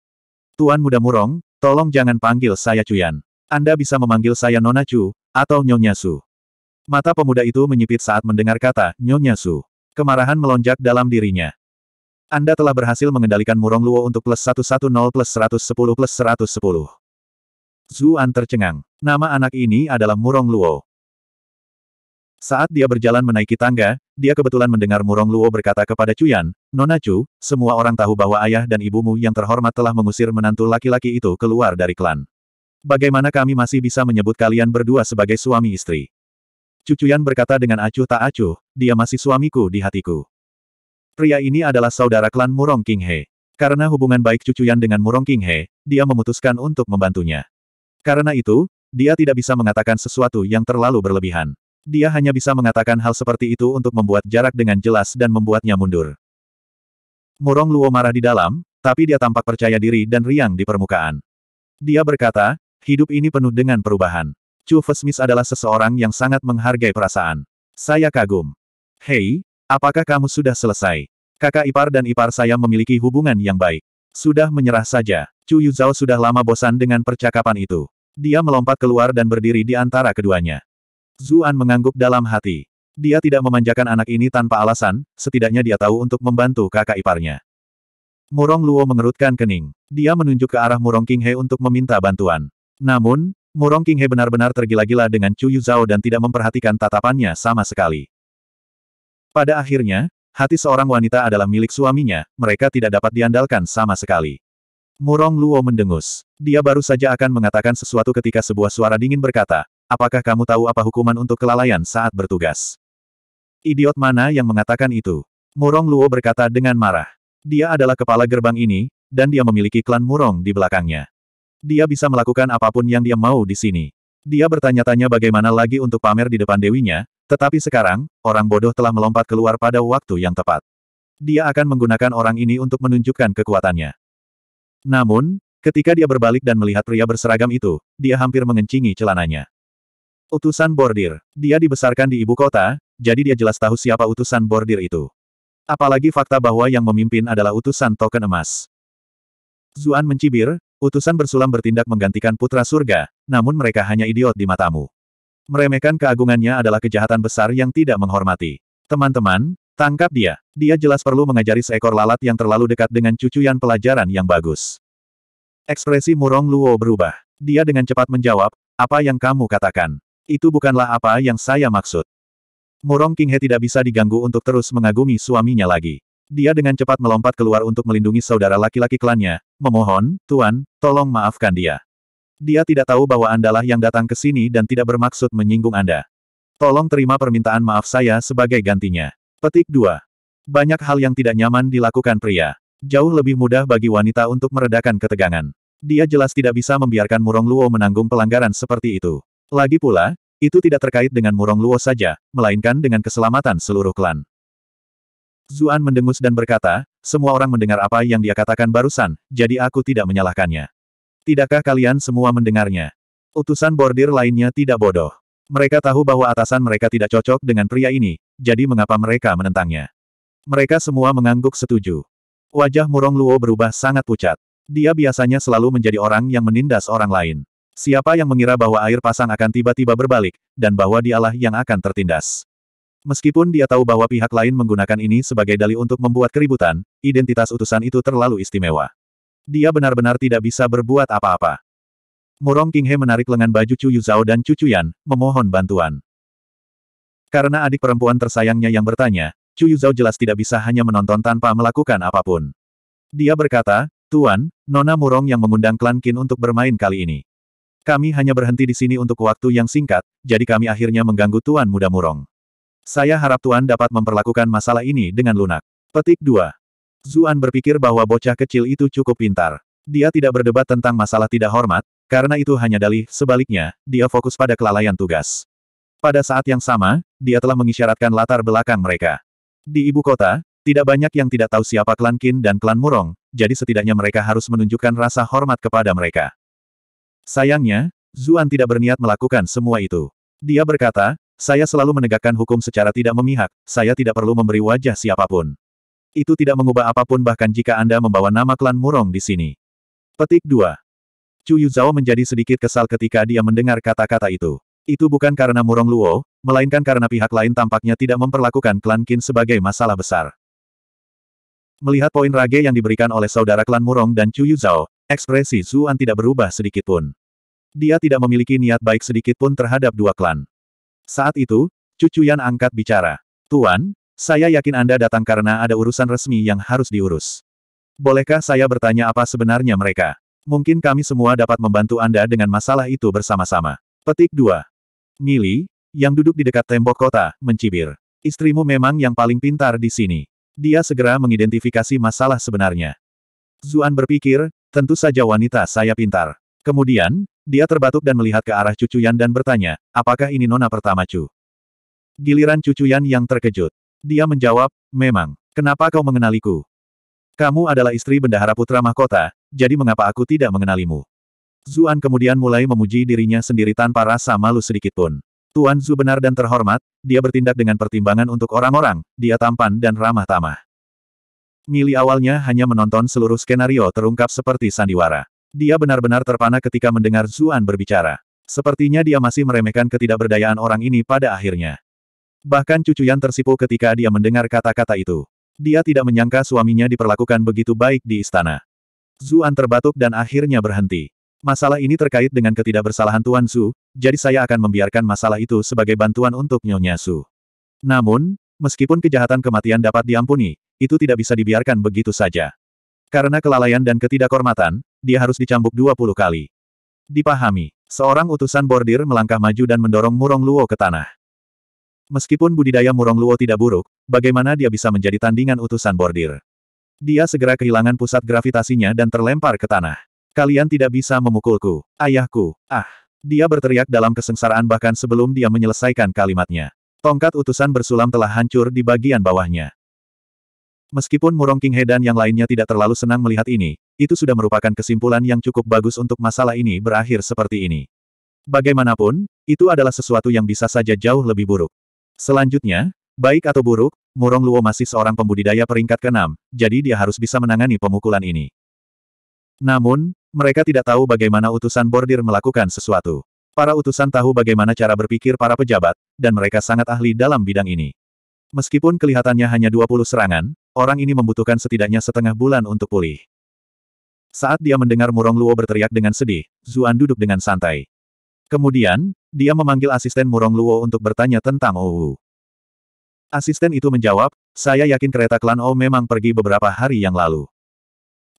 Tuan muda murong, tolong jangan panggil saya Cuyan. Anda bisa memanggil saya Nona Chu, atau Nyonya Su. Mata pemuda itu menyipit saat mendengar kata, Nyonya Su. Kemarahan melonjak dalam dirinya. Anda telah berhasil mengendalikan Murong Luo untuk plus 110 plus 110 plus 110. Zuan tercengang. Nama anak ini adalah Murong Luo. Saat dia berjalan menaiki tangga, dia kebetulan mendengar Murong Luo berkata kepada Cuyan, Nona Chu, semua orang tahu bahwa ayah dan ibumu yang terhormat telah mengusir menantu laki-laki itu keluar dari klan. Bagaimana kami masih bisa menyebut kalian berdua sebagai suami istri? Cucuyan berkata dengan acuh tak acuh, dia masih suamiku di hatiku. Pria ini adalah saudara klan Murong Kinghe. Karena hubungan baik cucu Cucuyan dengan Murong Kinghe, dia memutuskan untuk membantunya. Karena itu, dia tidak bisa mengatakan sesuatu yang terlalu berlebihan. Dia hanya bisa mengatakan hal seperti itu untuk membuat jarak dengan jelas dan membuatnya mundur. Murong Luo marah di dalam, tapi dia tampak percaya diri dan riang di permukaan. Dia berkata, hidup ini penuh dengan perubahan. Chu Fesmis adalah seseorang yang sangat menghargai perasaan. Saya kagum. Hei, Apakah kamu sudah selesai? Kakak ipar dan ipar saya memiliki hubungan yang baik. Sudah menyerah saja. Chu Yuzhao sudah lama bosan dengan percakapan itu. Dia melompat keluar dan berdiri di antara keduanya. Zuan mengangguk dalam hati. Dia tidak memanjakan anak ini tanpa alasan, setidaknya dia tahu untuk membantu kakak iparnya. Murong Luo mengerutkan kening. Dia menunjuk ke arah Murong King He untuk meminta bantuan. Namun, Murong King He benar-benar tergila-gila dengan Chu Yuzhao dan tidak memperhatikan tatapannya sama sekali. Pada akhirnya, hati seorang wanita adalah milik suaminya, mereka tidak dapat diandalkan sama sekali. Murong Luo mendengus. Dia baru saja akan mengatakan sesuatu ketika sebuah suara dingin berkata, apakah kamu tahu apa hukuman untuk kelalaian saat bertugas? Idiot mana yang mengatakan itu? Murong Luo berkata dengan marah. Dia adalah kepala gerbang ini, dan dia memiliki klan Murong di belakangnya. Dia bisa melakukan apapun yang dia mau di sini. Dia bertanya-tanya bagaimana lagi untuk pamer di depan dewinya, tetapi sekarang, orang bodoh telah melompat keluar pada waktu yang tepat. Dia akan menggunakan orang ini untuk menunjukkan kekuatannya. Namun, ketika dia berbalik dan melihat pria berseragam itu, dia hampir mengencingi celananya. Utusan bordir. Dia dibesarkan di ibu kota, jadi dia jelas tahu siapa utusan bordir itu. Apalagi fakta bahwa yang memimpin adalah utusan token emas. Zuan mencibir, utusan bersulam bertindak menggantikan putra surga, namun mereka hanya idiot di matamu. Meremehkan keagungannya adalah kejahatan besar yang tidak menghormati. Teman-teman, tangkap dia. Dia jelas perlu mengajari seekor lalat yang terlalu dekat dengan cucuyan pelajaran yang bagus. Ekspresi Murong Luo berubah. Dia dengan cepat menjawab, apa yang kamu katakan? Itu bukanlah apa yang saya maksud. Murong He tidak bisa diganggu untuk terus mengagumi suaminya lagi. Dia dengan cepat melompat keluar untuk melindungi saudara laki-laki klannya, memohon, Tuan, tolong maafkan dia. Dia tidak tahu bahwa Andalah yang datang ke sini dan tidak bermaksud menyinggung Anda. Tolong terima permintaan maaf saya sebagai gantinya. Petik 2. Banyak hal yang tidak nyaman dilakukan pria. Jauh lebih mudah bagi wanita untuk meredakan ketegangan. Dia jelas tidak bisa membiarkan Murong Luo menanggung pelanggaran seperti itu. Lagi pula, itu tidak terkait dengan Murong Luo saja, melainkan dengan keselamatan seluruh klan. Zuan mendengus dan berkata, semua orang mendengar apa yang dia katakan barusan, jadi aku tidak menyalahkannya. Tidakkah kalian semua mendengarnya? Utusan bordir lainnya tidak bodoh. Mereka tahu bahwa atasan mereka tidak cocok dengan pria ini, jadi mengapa mereka menentangnya? Mereka semua mengangguk setuju. Wajah Murong Luo berubah sangat pucat. Dia biasanya selalu menjadi orang yang menindas orang lain. Siapa yang mengira bahwa air pasang akan tiba-tiba berbalik, dan bahwa dialah yang akan tertindas. Meskipun dia tahu bahwa pihak lain menggunakan ini sebagai dalih untuk membuat keributan, identitas utusan itu terlalu istimewa. Dia benar-benar tidak bisa berbuat apa-apa. Murong Qinghe menarik lengan baju Chu dan Chu Chuyan, memohon bantuan. Karena adik perempuan tersayangnya yang bertanya, Chu jelas tidak bisa hanya menonton tanpa melakukan apapun. Dia berkata, Tuan, Nona Murong yang mengundang klan Qin untuk bermain kali ini. Kami hanya berhenti di sini untuk waktu yang singkat, jadi kami akhirnya mengganggu Tuan Muda Murong. Saya harap Tuan dapat memperlakukan masalah ini dengan lunak. Petik 2. Zuan berpikir bahwa bocah kecil itu cukup pintar. Dia tidak berdebat tentang masalah tidak hormat, karena itu hanya dalih, sebaliknya, dia fokus pada kelalaian tugas. Pada saat yang sama, dia telah mengisyaratkan latar belakang mereka. Di ibu kota, tidak banyak yang tidak tahu siapa klan Kin dan klan Murong, jadi setidaknya mereka harus menunjukkan rasa hormat kepada mereka. Sayangnya, Zuan tidak berniat melakukan semua itu. Dia berkata, saya selalu menegakkan hukum secara tidak memihak, saya tidak perlu memberi wajah siapapun. Itu tidak mengubah apapun bahkan jika Anda membawa nama klan Murong di sini. Petik 2. Chu Yuzhao menjadi sedikit kesal ketika dia mendengar kata-kata itu. Itu bukan karena Murong Luo, melainkan karena pihak lain tampaknya tidak memperlakukan klan Qin sebagai masalah besar. Melihat poin rage yang diberikan oleh saudara klan Murong dan Chu Yuzhao, ekspresi Zuan tidak berubah sedikit pun. Dia tidak memiliki niat baik sedikit pun terhadap dua klan. Saat itu, Yan angkat bicara. Tuan, saya yakin Anda datang karena ada urusan resmi yang harus diurus. Bolehkah saya bertanya apa sebenarnya mereka? Mungkin kami semua dapat membantu Anda dengan masalah itu bersama-sama. Petik 2. Mili, yang duduk di dekat tembok kota, mencibir. Istrimu memang yang paling pintar di sini. Dia segera mengidentifikasi masalah sebenarnya. Zuan berpikir, tentu saja wanita saya pintar. Kemudian, dia terbatuk dan melihat ke arah cucuyan dan bertanya, apakah ini nona pertama Cu? Giliran cucuyan yang terkejut. Dia menjawab, memang. Kenapa kau mengenaliku? Kamu adalah istri bendahara putra mahkota, jadi mengapa aku tidak mengenalimu? Zuan kemudian mulai memuji dirinya sendiri tanpa rasa malu sedikitpun. Tuan Zu benar dan terhormat, dia bertindak dengan pertimbangan untuk orang-orang, dia tampan dan ramah tamah. Mili awalnya hanya menonton seluruh skenario terungkap seperti sandiwara. Dia benar-benar terpana ketika mendengar Zuan berbicara. Sepertinya dia masih meremehkan ketidakberdayaan orang ini pada akhirnya. Bahkan cucu Yan tersipu ketika dia mendengar kata-kata itu. Dia tidak menyangka suaminya diperlakukan begitu baik di istana. Zuan terbatuk dan akhirnya berhenti. Masalah ini terkait dengan ketidakbersalahan Tuan Su, jadi saya akan membiarkan masalah itu sebagai bantuan untuk Nyonya Su. Namun, meskipun kejahatan kematian dapat diampuni, itu tidak bisa dibiarkan begitu saja. Karena kelalaian dan ketidakhormatan, dia harus dicambuk 20 kali. Dipahami, seorang utusan bordir melangkah maju dan mendorong Murong Luo ke tanah. Meskipun budidaya Murong Luo tidak buruk, bagaimana dia bisa menjadi tandingan utusan bordir? Dia segera kehilangan pusat gravitasinya dan terlempar ke tanah. Kalian tidak bisa memukulku, ayahku, ah. Dia berteriak dalam kesengsaraan bahkan sebelum dia menyelesaikan kalimatnya. Tongkat utusan bersulam telah hancur di bagian bawahnya. Meskipun Murong King He dan yang lainnya tidak terlalu senang melihat ini, itu sudah merupakan kesimpulan yang cukup bagus untuk masalah ini berakhir seperti ini. Bagaimanapun, itu adalah sesuatu yang bisa saja jauh lebih buruk. Selanjutnya, baik atau buruk, Murong Luo masih seorang pembudidaya peringkat keenam, jadi dia harus bisa menangani pemukulan ini. Namun, mereka tidak tahu bagaimana utusan bordir melakukan sesuatu. Para utusan tahu bagaimana cara berpikir para pejabat, dan mereka sangat ahli dalam bidang ini. Meskipun kelihatannya hanya 20 serangan, orang ini membutuhkan setidaknya setengah bulan untuk pulih. Saat dia mendengar Murong Luo berteriak dengan sedih, Zuan duduk dengan santai. Kemudian, dia memanggil asisten Murong Luo untuk bertanya tentang Ou. Asisten itu menjawab, saya yakin kereta klan Ou memang pergi beberapa hari yang lalu.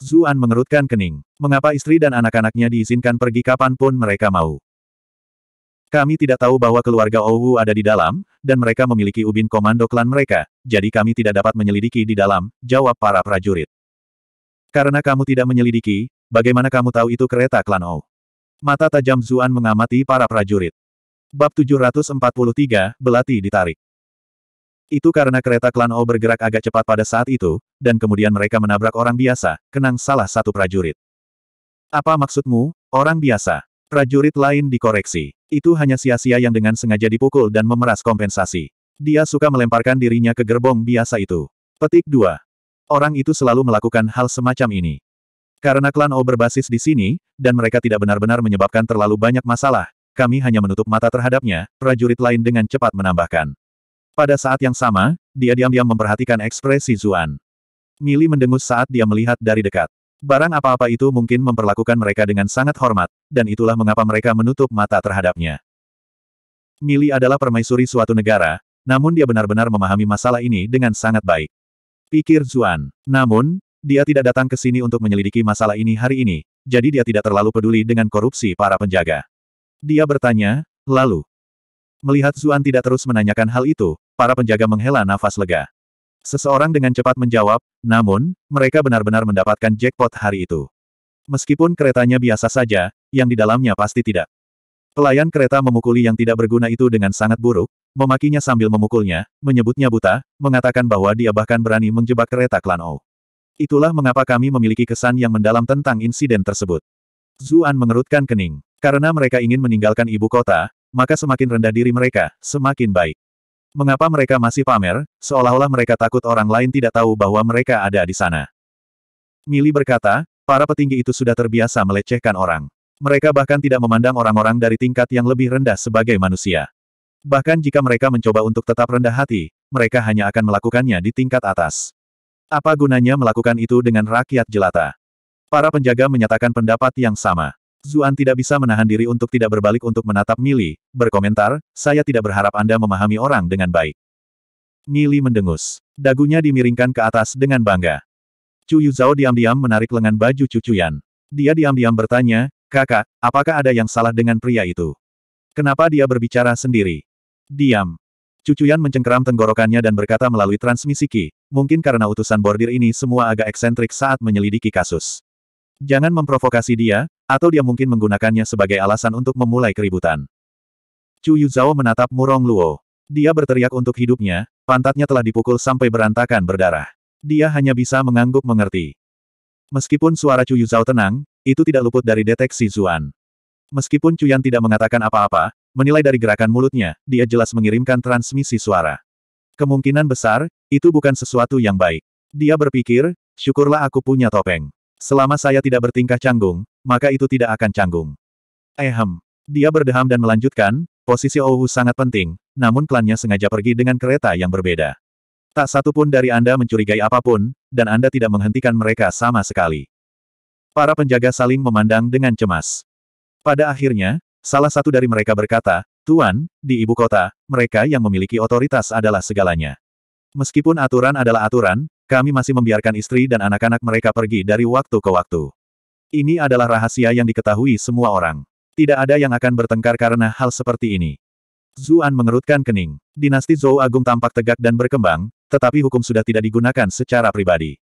Zuan mengerutkan kening. Mengapa istri dan anak-anaknya diizinkan pergi kapanpun mereka mau? Kami tidak tahu bahwa keluarga Ou ada di dalam, dan mereka memiliki ubin komando klan mereka, jadi kami tidak dapat menyelidiki di dalam, jawab para prajurit. Karena kamu tidak menyelidiki, bagaimana kamu tahu itu kereta klan Ouwu? Mata tajam Zuan mengamati para prajurit. Bab 743, belati ditarik. Itu karena kereta klan O bergerak agak cepat pada saat itu, dan kemudian mereka menabrak orang biasa, kenang salah satu prajurit. Apa maksudmu, orang biasa? Prajurit lain dikoreksi. Itu hanya sia-sia yang dengan sengaja dipukul dan memeras kompensasi. Dia suka melemparkan dirinya ke gerbong biasa itu. Petik 2. Orang itu selalu melakukan hal semacam ini. Karena klan O berbasis di sini, dan mereka tidak benar-benar menyebabkan terlalu banyak masalah, kami hanya menutup mata terhadapnya, prajurit lain dengan cepat menambahkan. Pada saat yang sama, dia diam-diam memperhatikan ekspresi Zuan. Mili mendengus saat dia melihat dari dekat. Barang apa-apa itu mungkin memperlakukan mereka dengan sangat hormat, dan itulah mengapa mereka menutup mata terhadapnya. Mili adalah permaisuri suatu negara, namun dia benar-benar memahami masalah ini dengan sangat baik. Pikir Zuan. Namun, dia tidak datang ke sini untuk menyelidiki masalah ini hari ini, jadi dia tidak terlalu peduli dengan korupsi para penjaga. Dia bertanya, lalu. Melihat Zuan tidak terus menanyakan hal itu, para penjaga menghela nafas lega. Seseorang dengan cepat menjawab, namun, mereka benar-benar mendapatkan jackpot hari itu. Meskipun keretanya biasa saja, yang di dalamnya pasti tidak. Pelayan kereta memukuli yang tidak berguna itu dengan sangat buruk, memakinya sambil memukulnya, menyebutnya buta, mengatakan bahwa dia bahkan berani menjebak kereta klan O. Itulah mengapa kami memiliki kesan yang mendalam tentang insiden tersebut. Zuan mengerutkan kening. Karena mereka ingin meninggalkan ibu kota, maka semakin rendah diri mereka, semakin baik. Mengapa mereka masih pamer, seolah-olah mereka takut orang lain tidak tahu bahwa mereka ada di sana. Mili berkata, para petinggi itu sudah terbiasa melecehkan orang. Mereka bahkan tidak memandang orang-orang dari tingkat yang lebih rendah sebagai manusia. Bahkan jika mereka mencoba untuk tetap rendah hati, mereka hanya akan melakukannya di tingkat atas. Apa gunanya melakukan itu dengan rakyat jelata? Para penjaga menyatakan pendapat yang sama. Zuan tidak bisa menahan diri untuk tidak berbalik untuk menatap Mili, berkomentar, saya tidak berharap Anda memahami orang dengan baik. Mili mendengus. Dagunya dimiringkan ke atas dengan bangga. Chu Yuzhao diam-diam menarik lengan baju cucuyan. Dia diam-diam bertanya, kakak, apakah ada yang salah dengan pria itu? Kenapa dia berbicara sendiri? Diam. Cucuyan mencengkeram tenggorokannya dan berkata melalui transmisi Ki, mungkin karena utusan bordir ini semua agak eksentrik saat menyelidiki kasus. Jangan memprovokasi dia, atau dia mungkin menggunakannya sebagai alasan untuk memulai keributan. Chu Yuzhao menatap Murong Luo. Dia berteriak untuk hidupnya, pantatnya telah dipukul sampai berantakan berdarah. Dia hanya bisa mengangguk mengerti. Meskipun suara Chu Yuzhao tenang, itu tidak luput dari deteksi Zuan. Meskipun Cuyan tidak mengatakan apa-apa, Menilai dari gerakan mulutnya, dia jelas mengirimkan transmisi suara. Kemungkinan besar, itu bukan sesuatu yang baik. Dia berpikir, syukurlah aku punya topeng. Selama saya tidak bertingkah canggung, maka itu tidak akan canggung. Ehem. Dia berdeham dan melanjutkan, posisi Ouhu sangat penting, namun klannya sengaja pergi dengan kereta yang berbeda. Tak satu pun dari Anda mencurigai apapun, dan Anda tidak menghentikan mereka sama sekali. Para penjaga saling memandang dengan cemas. Pada akhirnya, Salah satu dari mereka berkata, Tuan, di ibu kota, mereka yang memiliki otoritas adalah segalanya. Meskipun aturan adalah aturan, kami masih membiarkan istri dan anak-anak mereka pergi dari waktu ke waktu. Ini adalah rahasia yang diketahui semua orang. Tidak ada yang akan bertengkar karena hal seperti ini. Zuan mengerutkan kening. Dinasti Zhou Agung tampak tegak dan berkembang, tetapi hukum sudah tidak digunakan secara pribadi.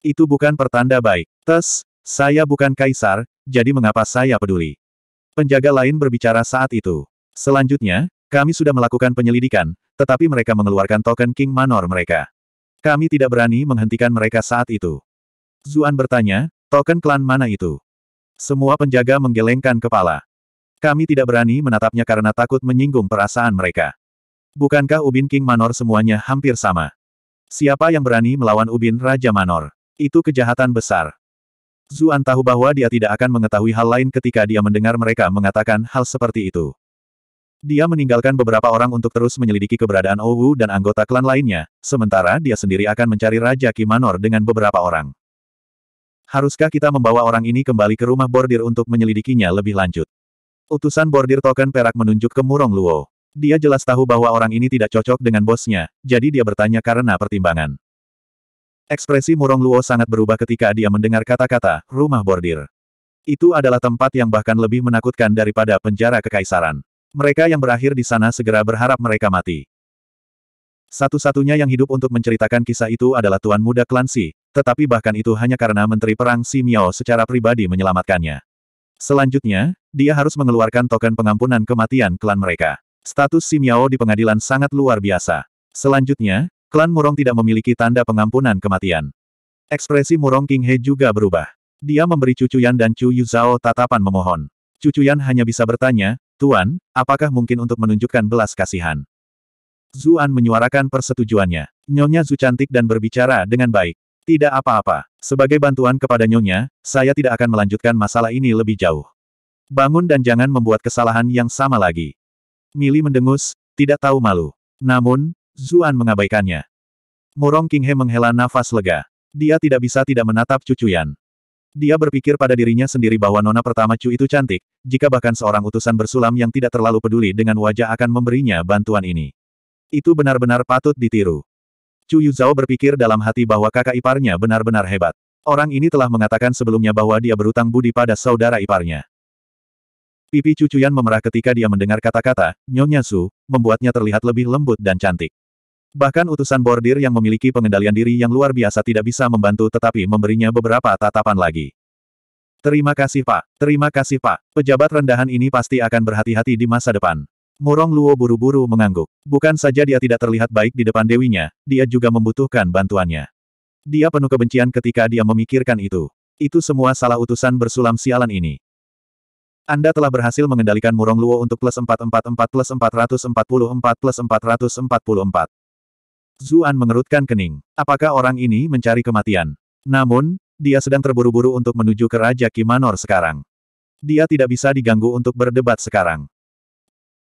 Itu bukan pertanda baik. Tes, saya bukan kaisar, jadi mengapa saya peduli? Penjaga lain berbicara saat itu. Selanjutnya, kami sudah melakukan penyelidikan, tetapi mereka mengeluarkan token King Manor mereka. Kami tidak berani menghentikan mereka saat itu. Zuan bertanya, token klan mana itu? Semua penjaga menggelengkan kepala. Kami tidak berani menatapnya karena takut menyinggung perasaan mereka. Bukankah Ubin King Manor semuanya hampir sama? Siapa yang berani melawan Ubin Raja Manor? Itu kejahatan besar. Zuan tahu bahwa dia tidak akan mengetahui hal lain ketika dia mendengar mereka mengatakan hal seperti itu. Dia meninggalkan beberapa orang untuk terus menyelidiki keberadaan Owu dan anggota klan lainnya, sementara dia sendiri akan mencari Raja Kimanor dengan beberapa orang. Haruskah kita membawa orang ini kembali ke rumah bordir untuk menyelidikinya lebih lanjut? Utusan bordir token perak menunjuk ke Murong Luo. Dia jelas tahu bahwa orang ini tidak cocok dengan bosnya, jadi dia bertanya karena pertimbangan. Ekspresi Murong Luo sangat berubah ketika dia mendengar kata-kata, rumah bordir. Itu adalah tempat yang bahkan lebih menakutkan daripada penjara kekaisaran. Mereka yang berakhir di sana segera berharap mereka mati. Satu-satunya yang hidup untuk menceritakan kisah itu adalah Tuan Muda Si, tetapi bahkan itu hanya karena Menteri Perang Si Miao secara pribadi menyelamatkannya. Selanjutnya, dia harus mengeluarkan token pengampunan kematian klan mereka. Status Si Miao di pengadilan sangat luar biasa. Selanjutnya, Klan Murong tidak memiliki tanda pengampunan kematian. Ekspresi Murong King He juga berubah. Dia memberi Cucuyan dan Chu Yu Zhao tatapan memohon. Cucuyan hanya bisa bertanya, Tuan, apakah mungkin untuk menunjukkan belas kasihan? Zuan menyuarakan persetujuannya. Nyonya Zu cantik dan berbicara dengan baik. Tidak apa-apa. Sebagai bantuan kepada Nyonya, saya tidak akan melanjutkan masalah ini lebih jauh. Bangun dan jangan membuat kesalahan yang sama lagi. Mili mendengus, tidak tahu malu. Namun, Zuan mengabaikannya. Murong He menghela nafas lega. Dia tidak bisa tidak menatap cucu Yan. Dia berpikir pada dirinya sendiri bahwa nona pertama Chu itu cantik, jika bahkan seorang utusan bersulam yang tidak terlalu peduli dengan wajah akan memberinya bantuan ini. Itu benar-benar patut ditiru. Chu Zhao berpikir dalam hati bahwa kakak iparnya benar-benar hebat. Orang ini telah mengatakan sebelumnya bahwa dia berutang budi pada saudara iparnya. Pipi cucu Yan memerah ketika dia mendengar kata-kata, Nyonya Su, membuatnya terlihat lebih lembut dan cantik. Bahkan utusan bordir yang memiliki pengendalian diri yang luar biasa tidak bisa membantu tetapi memberinya beberapa tatapan lagi. Terima kasih Pak, terima kasih Pak, pejabat rendahan ini pasti akan berhati-hati di masa depan. Murong Luo buru-buru mengangguk. Bukan saja dia tidak terlihat baik di depan dewinya, dia juga membutuhkan bantuannya. Dia penuh kebencian ketika dia memikirkan itu. Itu semua salah utusan bersulam sialan ini. Anda telah berhasil mengendalikan Murong Luo untuk plus 444 plus 444 plus 444. Zuan mengerutkan kening. Apakah orang ini mencari kematian? Namun, dia sedang terburu-buru untuk menuju ke Raja Kimanor sekarang. Dia tidak bisa diganggu untuk berdebat sekarang.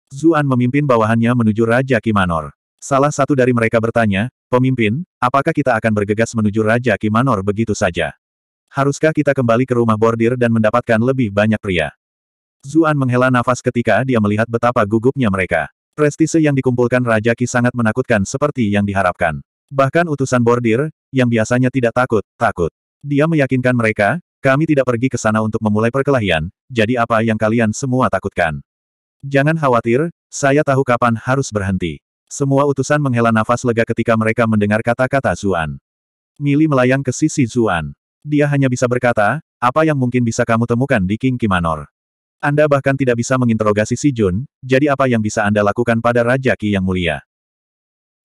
Zuan memimpin bawahannya menuju Raja Kimanor. Salah satu dari mereka bertanya, Pemimpin, apakah kita akan bergegas menuju Raja Kimanor begitu saja? Haruskah kita kembali ke rumah bordir dan mendapatkan lebih banyak pria? Zuan menghela nafas ketika dia melihat betapa gugupnya mereka. Prestise yang dikumpulkan Raja Ki sangat menakutkan seperti yang diharapkan. Bahkan utusan bordir, yang biasanya tidak takut, takut. Dia meyakinkan mereka, kami tidak pergi ke sana untuk memulai perkelahian, jadi apa yang kalian semua takutkan? Jangan khawatir, saya tahu kapan harus berhenti. Semua utusan menghela nafas lega ketika mereka mendengar kata-kata Zuan. Mili melayang ke sisi Zuan. Dia hanya bisa berkata, apa yang mungkin bisa kamu temukan di King Kimanor? Anda bahkan tidak bisa menginterogasi Si Jun, jadi apa yang bisa Anda lakukan pada Raja Ki yang mulia?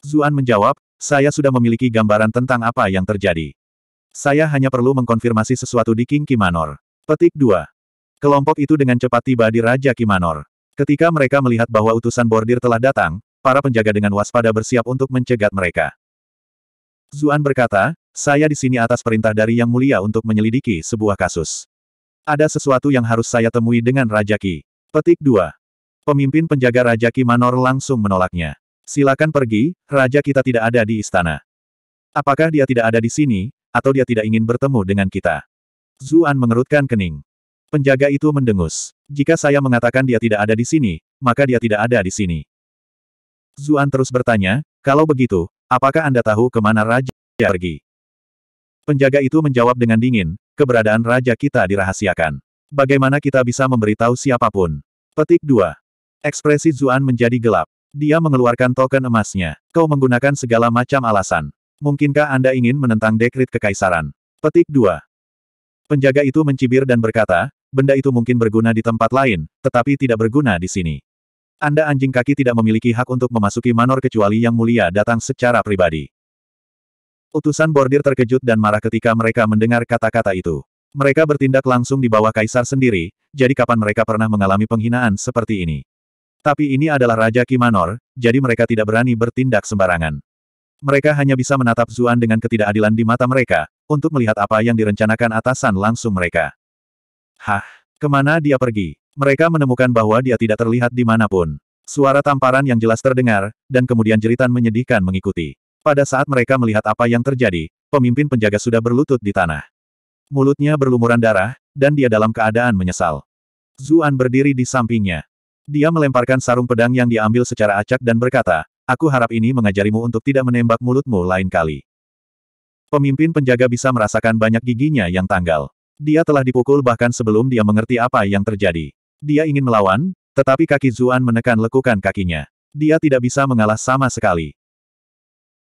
Zuan menjawab, saya sudah memiliki gambaran tentang apa yang terjadi. Saya hanya perlu mengkonfirmasi sesuatu di King Kimanor. Petik 2. Kelompok itu dengan cepat tiba di Raja Kimanor. Ketika mereka melihat bahwa utusan bordir telah datang, para penjaga dengan waspada bersiap untuk mencegat mereka. Zuan berkata, saya di sini atas perintah dari Yang Mulia untuk menyelidiki sebuah kasus. Ada sesuatu yang harus saya temui dengan Raja Ki. Petik 2. Pemimpin penjaga Raja Ki Manor langsung menolaknya. Silakan pergi, Raja kita tidak ada di istana. Apakah dia tidak ada di sini, atau dia tidak ingin bertemu dengan kita? Zuan mengerutkan kening. Penjaga itu mendengus. Jika saya mengatakan dia tidak ada di sini, maka dia tidak ada di sini. Zuan terus bertanya, kalau begitu, apakah Anda tahu kemana Raja pergi? Penjaga itu menjawab dengan dingin, keberadaan raja kita dirahasiakan. Bagaimana kita bisa memberitahu siapapun? Petik 2. Ekspresi Zuan menjadi gelap. Dia mengeluarkan token emasnya. Kau menggunakan segala macam alasan. Mungkinkah Anda ingin menentang dekrit kekaisaran? Petik 2. Penjaga itu mencibir dan berkata, benda itu mungkin berguna di tempat lain, tetapi tidak berguna di sini. Anda anjing kaki tidak memiliki hak untuk memasuki manor kecuali yang mulia datang secara pribadi. Utusan bordir terkejut dan marah ketika mereka mendengar kata-kata itu. Mereka bertindak langsung di bawah kaisar sendiri, jadi kapan mereka pernah mengalami penghinaan seperti ini? Tapi ini adalah Raja Kimanor, jadi mereka tidak berani bertindak sembarangan. Mereka hanya bisa menatap Zuan dengan ketidakadilan di mata mereka, untuk melihat apa yang direncanakan atasan langsung mereka. Hah, kemana dia pergi? Mereka menemukan bahwa dia tidak terlihat di manapun. Suara tamparan yang jelas terdengar, dan kemudian jeritan menyedihkan mengikuti. Pada saat mereka melihat apa yang terjadi, pemimpin penjaga sudah berlutut di tanah. Mulutnya berlumuran darah, dan dia dalam keadaan menyesal. Zuan berdiri di sampingnya. Dia melemparkan sarung pedang yang diambil secara acak dan berkata, Aku harap ini mengajarimu untuk tidak menembak mulutmu lain kali. Pemimpin penjaga bisa merasakan banyak giginya yang tanggal. Dia telah dipukul bahkan sebelum dia mengerti apa yang terjadi. Dia ingin melawan, tetapi kaki Zuan menekan lekukan kakinya. Dia tidak bisa mengalah sama sekali.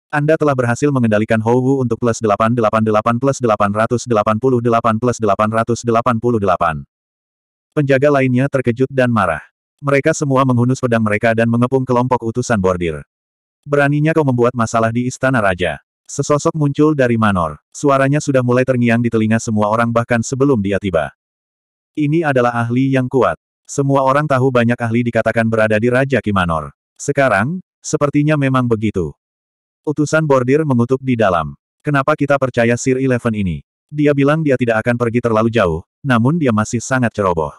Anda telah berhasil mengendalikan Hou untuk plus 888 plus 888 plus 888 plus 888. Penjaga lainnya terkejut dan marah. Mereka semua menghunus pedang mereka dan mengepung kelompok utusan bordir. Beraninya kau membuat masalah di istana raja. Sesosok muncul dari Manor. Suaranya sudah mulai terngiang di telinga semua orang bahkan sebelum dia tiba. Ini adalah ahli yang kuat. Semua orang tahu banyak ahli dikatakan berada di Raja Kimanor. Sekarang, sepertinya memang begitu. Utusan bordir mengutuk di dalam. Kenapa kita percaya Sir Eleven ini? Dia bilang dia tidak akan pergi terlalu jauh, namun dia masih sangat ceroboh.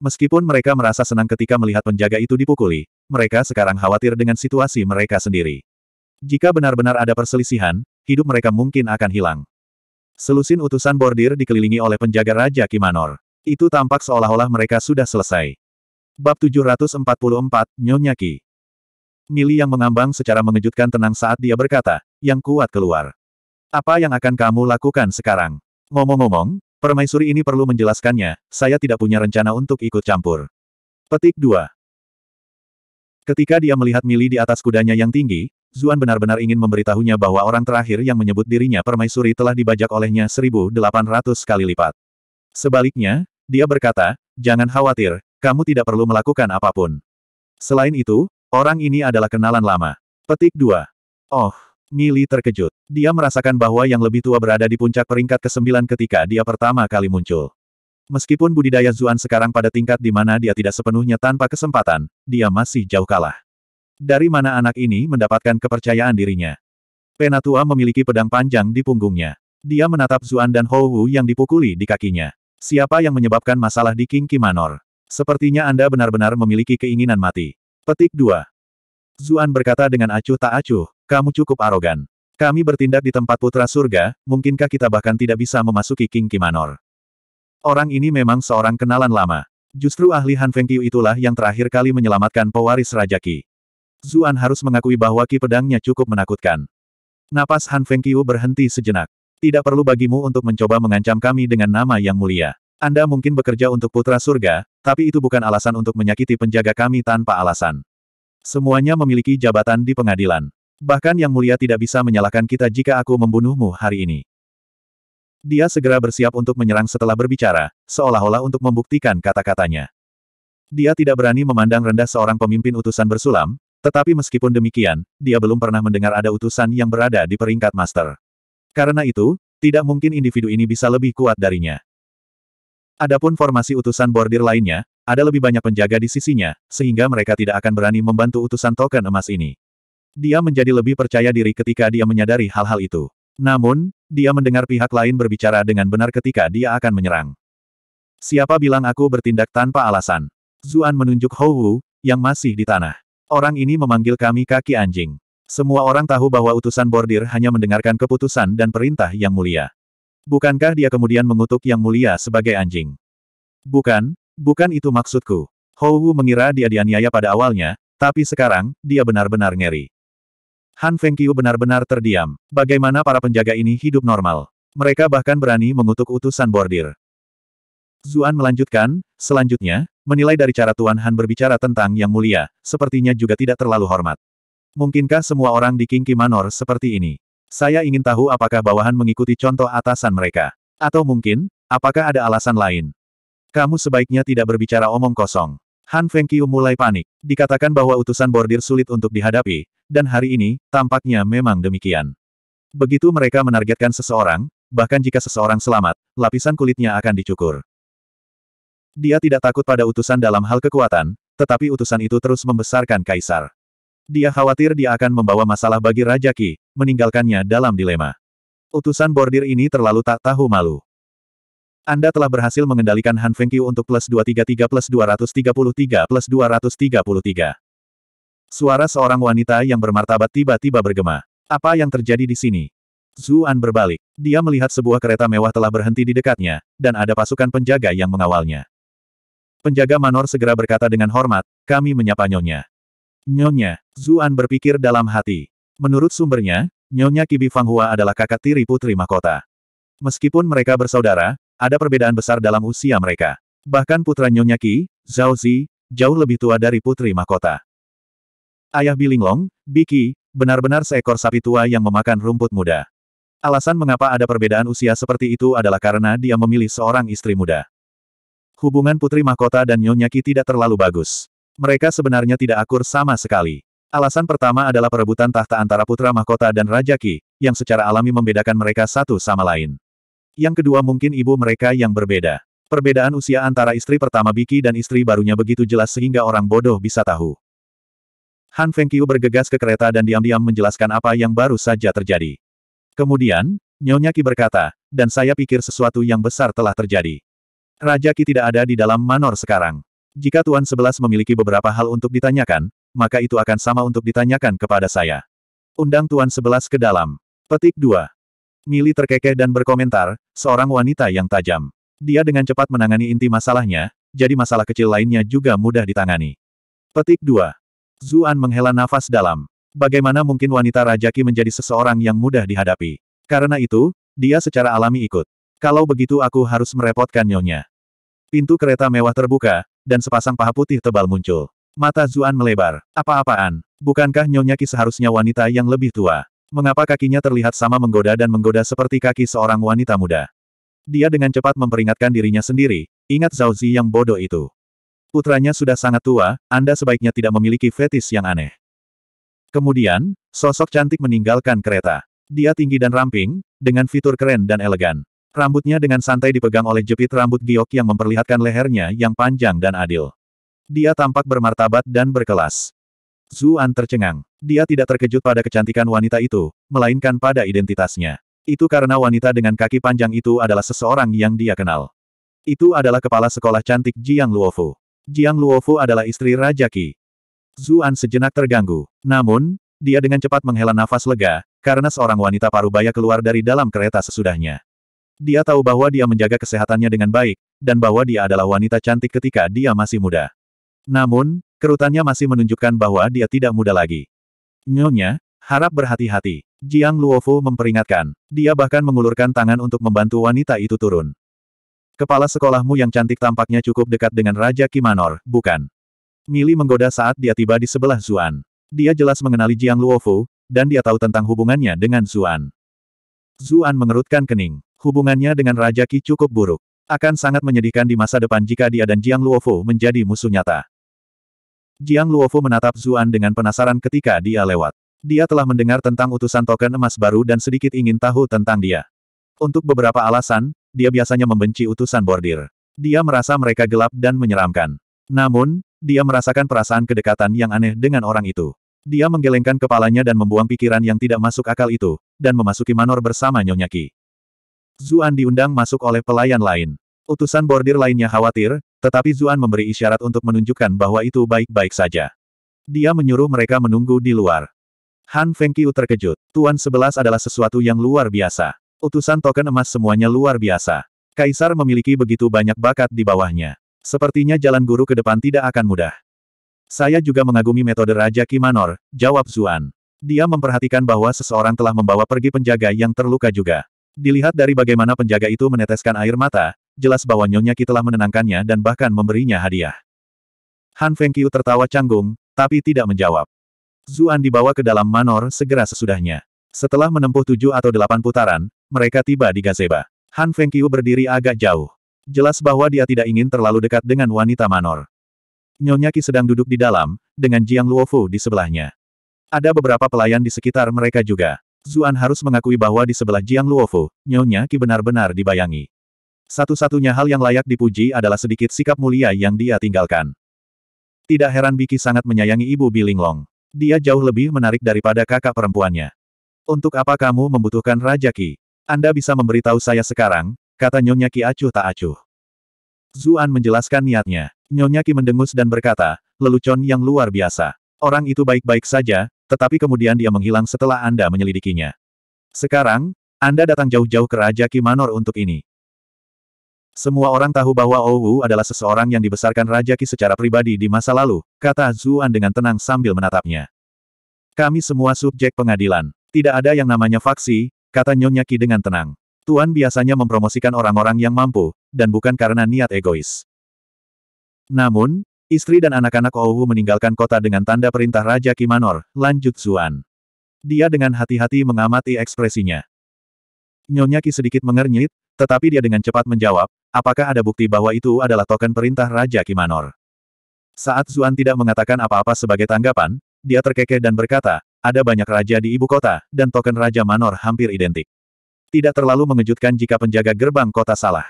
Meskipun mereka merasa senang ketika melihat penjaga itu dipukuli, mereka sekarang khawatir dengan situasi mereka sendiri. Jika benar-benar ada perselisihan, hidup mereka mungkin akan hilang. Selusin utusan bordir dikelilingi oleh penjaga Raja Kimanor. Itu tampak seolah-olah mereka sudah selesai. Bab 744, Nyonya Ki Mili yang mengambang secara mengejutkan tenang saat dia berkata, yang kuat keluar. Apa yang akan kamu lakukan sekarang? Ngomong-ngomong, permaisuri ini perlu menjelaskannya, saya tidak punya rencana untuk ikut campur. Petik 2. Ketika dia melihat Mili di atas kudanya yang tinggi, Zuan benar-benar ingin memberitahunya bahwa orang terakhir yang menyebut dirinya permaisuri telah dibajak olehnya 1800 kali lipat. Sebaliknya, dia berkata, jangan khawatir, kamu tidak perlu melakukan apapun. Selain itu, Orang ini adalah kenalan lama. Petik 2. Oh, Mili terkejut. Dia merasakan bahwa yang lebih tua berada di puncak peringkat ke-9 ketika dia pertama kali muncul. Meskipun budidaya Zuan sekarang pada tingkat di mana dia tidak sepenuhnya tanpa kesempatan, dia masih jauh kalah. Dari mana anak ini mendapatkan kepercayaan dirinya? Penatua memiliki pedang panjang di punggungnya. Dia menatap Zuan dan Hou Wu yang dipukuli di kakinya. Siapa yang menyebabkan masalah di King Kimanor? Sepertinya Anda benar-benar memiliki keinginan mati. Petik 2. Zuan berkata dengan acuh tak acuh, kamu cukup arogan. Kami bertindak di tempat putra surga, mungkinkah kita bahkan tidak bisa memasuki King Kimanor? Orang ini memang seorang kenalan lama. Justru ahli Han Feng Qiu itulah yang terakhir kali menyelamatkan pewaris Raja Qi. Zuan harus mengakui bahwa Ki pedangnya cukup menakutkan. Napas Han Feng Qiu berhenti sejenak. Tidak perlu bagimu untuk mencoba mengancam kami dengan nama yang mulia. Anda mungkin bekerja untuk putra surga, tapi itu bukan alasan untuk menyakiti penjaga kami tanpa alasan. Semuanya memiliki jabatan di pengadilan. Bahkan Yang Mulia tidak bisa menyalahkan kita jika aku membunuhmu hari ini. Dia segera bersiap untuk menyerang setelah berbicara, seolah-olah untuk membuktikan kata-katanya. Dia tidak berani memandang rendah seorang pemimpin utusan bersulam, tetapi meskipun demikian, dia belum pernah mendengar ada utusan yang berada di peringkat master. Karena itu, tidak mungkin individu ini bisa lebih kuat darinya. Adapun formasi utusan bordir lainnya, ada lebih banyak penjaga di sisinya, sehingga mereka tidak akan berani membantu utusan token emas ini. Dia menjadi lebih percaya diri ketika dia menyadari hal-hal itu. Namun, dia mendengar pihak lain berbicara dengan benar ketika dia akan menyerang. Siapa bilang aku bertindak tanpa alasan? Zuan menunjuk Hou Wu, yang masih di tanah. Orang ini memanggil kami kaki anjing. Semua orang tahu bahwa utusan bordir hanya mendengarkan keputusan dan perintah yang mulia. Bukankah dia kemudian mengutuk Yang Mulia sebagai anjing? Bukan, bukan itu maksudku. Hou Wu mengira dia dianiaya pada awalnya, tapi sekarang, dia benar-benar ngeri. Han Fengqiu benar-benar terdiam. Bagaimana para penjaga ini hidup normal? Mereka bahkan berani mengutuk utusan bordir. Zuan melanjutkan, selanjutnya, menilai dari cara Tuan Han berbicara tentang Yang Mulia, sepertinya juga tidak terlalu hormat. Mungkinkah semua orang di King Manor seperti ini? Saya ingin tahu apakah bawahan mengikuti contoh atasan mereka. Atau mungkin, apakah ada alasan lain? Kamu sebaiknya tidak berbicara omong kosong. Han Fengqiu mulai panik. Dikatakan bahwa utusan bordir sulit untuk dihadapi, dan hari ini, tampaknya memang demikian. Begitu mereka menargetkan seseorang, bahkan jika seseorang selamat, lapisan kulitnya akan dicukur. Dia tidak takut pada utusan dalam hal kekuatan, tetapi utusan itu terus membesarkan kaisar. Dia khawatir dia akan membawa masalah bagi Raja Ki, meninggalkannya dalam dilema. Utusan bordir ini terlalu tak tahu malu. Anda telah berhasil mengendalikan Han Fengqiu untuk plus 233 plus 233 plus 233. Suara seorang wanita yang bermartabat tiba-tiba bergema. Apa yang terjadi di sini? Zuan berbalik. Dia melihat sebuah kereta mewah telah berhenti di dekatnya, dan ada pasukan penjaga yang mengawalnya. Penjaga Manor segera berkata dengan hormat, kami menyapa Nyonya. Nyonya, Zuan berpikir dalam hati. Menurut sumbernya, Nyonya Kibi Fanghua adalah kakak tiri putri mahkota. Meskipun mereka bersaudara, ada perbedaan besar dalam usia mereka. Bahkan putra Nyonya Ki, Zhao Zi, jauh lebih tua dari putri mahkota. Ayah Bilinglong, Biki, benar-benar seekor sapi tua yang memakan rumput muda. Alasan mengapa ada perbedaan usia seperti itu adalah karena dia memilih seorang istri muda. Hubungan putri mahkota dan Nyonya Ki tidak terlalu bagus. Mereka sebenarnya tidak akur sama sekali. Alasan pertama adalah perebutan tahta antara putra mahkota dan Raja Ki, yang secara alami membedakan mereka satu sama lain. Yang kedua mungkin ibu mereka yang berbeda. Perbedaan usia antara istri pertama Biki dan istri barunya begitu jelas sehingga orang bodoh bisa tahu. Han Fengqiu bergegas ke kereta dan diam-diam menjelaskan apa yang baru saja terjadi. Kemudian, Nyonya Ki berkata, dan saya pikir sesuatu yang besar telah terjadi. Raja Ki tidak ada di dalam manor sekarang. Jika Tuan Sebelas memiliki beberapa hal untuk ditanyakan, maka itu akan sama untuk ditanyakan kepada saya. Undang Tuan Sebelas ke dalam. Petik 2. Mili terkekeh dan berkomentar, seorang wanita yang tajam. Dia dengan cepat menangani inti masalahnya, jadi masalah kecil lainnya juga mudah ditangani. Petik 2. Zuan menghela nafas dalam. Bagaimana mungkin wanita Rajaki menjadi seseorang yang mudah dihadapi? Karena itu, dia secara alami ikut. Kalau begitu aku harus merepotkan nyonya. Pintu kereta mewah terbuka, dan sepasang paha putih tebal muncul. Mata Zuan melebar. Apa-apaan? Bukankah Nyonya Qi seharusnya wanita yang lebih tua? Mengapa kakinya terlihat sama menggoda dan menggoda seperti kaki seorang wanita muda? Dia dengan cepat memperingatkan dirinya sendiri, ingat Zhao Zi yang bodoh itu. Putranya sudah sangat tua, Anda sebaiknya tidak memiliki fetis yang aneh. Kemudian, sosok cantik meninggalkan kereta. Dia tinggi dan ramping, dengan fitur keren dan elegan. Rambutnya dengan santai dipegang oleh jepit rambut giok yang memperlihatkan lehernya yang panjang dan adil. Dia tampak bermartabat dan berkelas. Zuan tercengang. Dia tidak terkejut pada kecantikan wanita itu, melainkan pada identitasnya. Itu karena wanita dengan kaki panjang itu adalah seseorang yang dia kenal. Itu adalah kepala sekolah cantik Jiang Luofu. Jiang Luofu adalah istri Raja Qi. Zuan sejenak terganggu. Namun, dia dengan cepat menghela nafas lega, karena seorang wanita parubaya keluar dari dalam kereta sesudahnya. Dia tahu bahwa dia menjaga kesehatannya dengan baik, dan bahwa dia adalah wanita cantik ketika dia masih muda. Namun, kerutannya masih menunjukkan bahwa dia tidak muda lagi. Nyonya, harap berhati-hati. Jiang Luofu memperingatkan. Dia bahkan mengulurkan tangan untuk membantu wanita itu turun. Kepala sekolahmu yang cantik tampaknya cukup dekat dengan Raja Kimanor, bukan? Mili menggoda saat dia tiba di sebelah Zuan. Dia jelas mengenali Jiang Luofu, dan dia tahu tentang hubungannya dengan Zuan. Zuan mengerutkan kening. Hubungannya dengan Raja Ki cukup buruk. Akan sangat menyedihkan di masa depan jika dia dan Jiang Luofu menjadi musuh nyata. Jiang Luofu menatap Zuan dengan penasaran ketika dia lewat. Dia telah mendengar tentang utusan token emas baru dan sedikit ingin tahu tentang dia. Untuk beberapa alasan, dia biasanya membenci utusan bordir. Dia merasa mereka gelap dan menyeramkan. Namun, dia merasakan perasaan kedekatan yang aneh dengan orang itu. Dia menggelengkan kepalanya dan membuang pikiran yang tidak masuk akal itu, dan memasuki manor bersama Nyonya Qi. Zuan diundang masuk oleh pelayan lain. Utusan bordir lainnya khawatir, tetapi Zuan memberi isyarat untuk menunjukkan bahwa itu baik-baik saja. Dia menyuruh mereka menunggu di luar. Han Fengqiu terkejut. Tuan Sebelas adalah sesuatu yang luar biasa. Utusan token emas semuanya luar biasa. Kaisar memiliki begitu banyak bakat di bawahnya. Sepertinya jalan guru ke depan tidak akan mudah. Saya juga mengagumi metode Raja Kimanor, jawab Zuan. Dia memperhatikan bahwa seseorang telah membawa pergi penjaga yang terluka juga. Dilihat dari bagaimana penjaga itu meneteskan air mata, jelas bahwa Nyonya Ki telah menenangkannya dan bahkan memberinya hadiah. Han Fengqiu tertawa canggung, tapi tidak menjawab. Zuan dibawa ke dalam manor segera sesudahnya. Setelah menempuh tujuh atau delapan putaran, mereka tiba di gazeba. Han Fengqiu berdiri agak jauh. Jelas bahwa dia tidak ingin terlalu dekat dengan wanita manor. Nyonya Ki sedang duduk di dalam, dengan Jiang Luofu di sebelahnya. Ada beberapa pelayan di sekitar mereka juga. Zuan harus mengakui bahwa di sebelah Jiang Luofu, Nyonya Ki benar-benar dibayangi. Satu-satunya hal yang layak dipuji adalah sedikit sikap mulia yang dia tinggalkan. Tidak heran Biki sangat menyayangi ibu Bilinglong. Dia jauh lebih menarik daripada kakak perempuannya. Untuk apa kamu membutuhkan Raja Ki? Anda bisa memberitahu saya sekarang, kata Nyonya Ki acuh tak acuh. Zuan menjelaskan niatnya. Nyonya Ki mendengus dan berkata, lelucon yang luar biasa. Orang itu baik-baik saja, tetapi kemudian dia menghilang setelah Anda menyelidikinya. Sekarang, Anda datang jauh-jauh ke Raja Kimanor untuk ini. Semua orang tahu bahwa Owu adalah seseorang yang dibesarkan Raja Ki secara pribadi di masa lalu, kata Zuan dengan tenang sambil menatapnya. Kami semua subjek pengadilan. Tidak ada yang namanya faksi, kata Nyonya Ki dengan tenang. Tuan biasanya mempromosikan orang-orang yang mampu, dan bukan karena niat egois. Namun, Istri dan anak-anak Ouhu meninggalkan kota dengan tanda perintah Raja Kimanor, lanjut Zuan. Dia dengan hati-hati mengamati ekspresinya. Nyonya Ki sedikit mengernyit, tetapi dia dengan cepat menjawab, apakah ada bukti bahwa itu adalah token perintah Raja Kimanor. Saat Zuan tidak mengatakan apa-apa sebagai tanggapan, dia terkekeh dan berkata, ada banyak raja di ibu kota, dan token Raja Manor hampir identik. Tidak terlalu mengejutkan jika penjaga gerbang kota salah.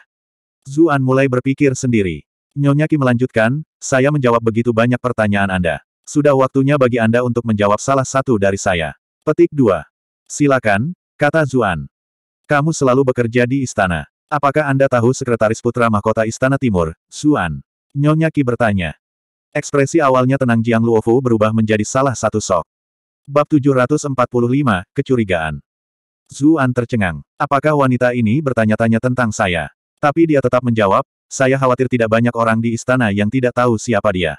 Zuan mulai berpikir sendiri. Nyonya Ki melanjutkan, saya menjawab begitu banyak pertanyaan Anda. Sudah waktunya bagi Anda untuk menjawab salah satu dari saya. Petik 2. Silakan, kata Zuan. Kamu selalu bekerja di istana. Apakah Anda tahu Sekretaris Putra Mahkota Istana Timur, Zuan? Nyonya Ki bertanya. Ekspresi awalnya tenang Jiang Luofu berubah menjadi salah satu sok. Bab 745, Kecurigaan. Zuan tercengang. Apakah wanita ini bertanya-tanya tentang saya? Tapi dia tetap menjawab, saya khawatir tidak banyak orang di istana yang tidak tahu siapa dia.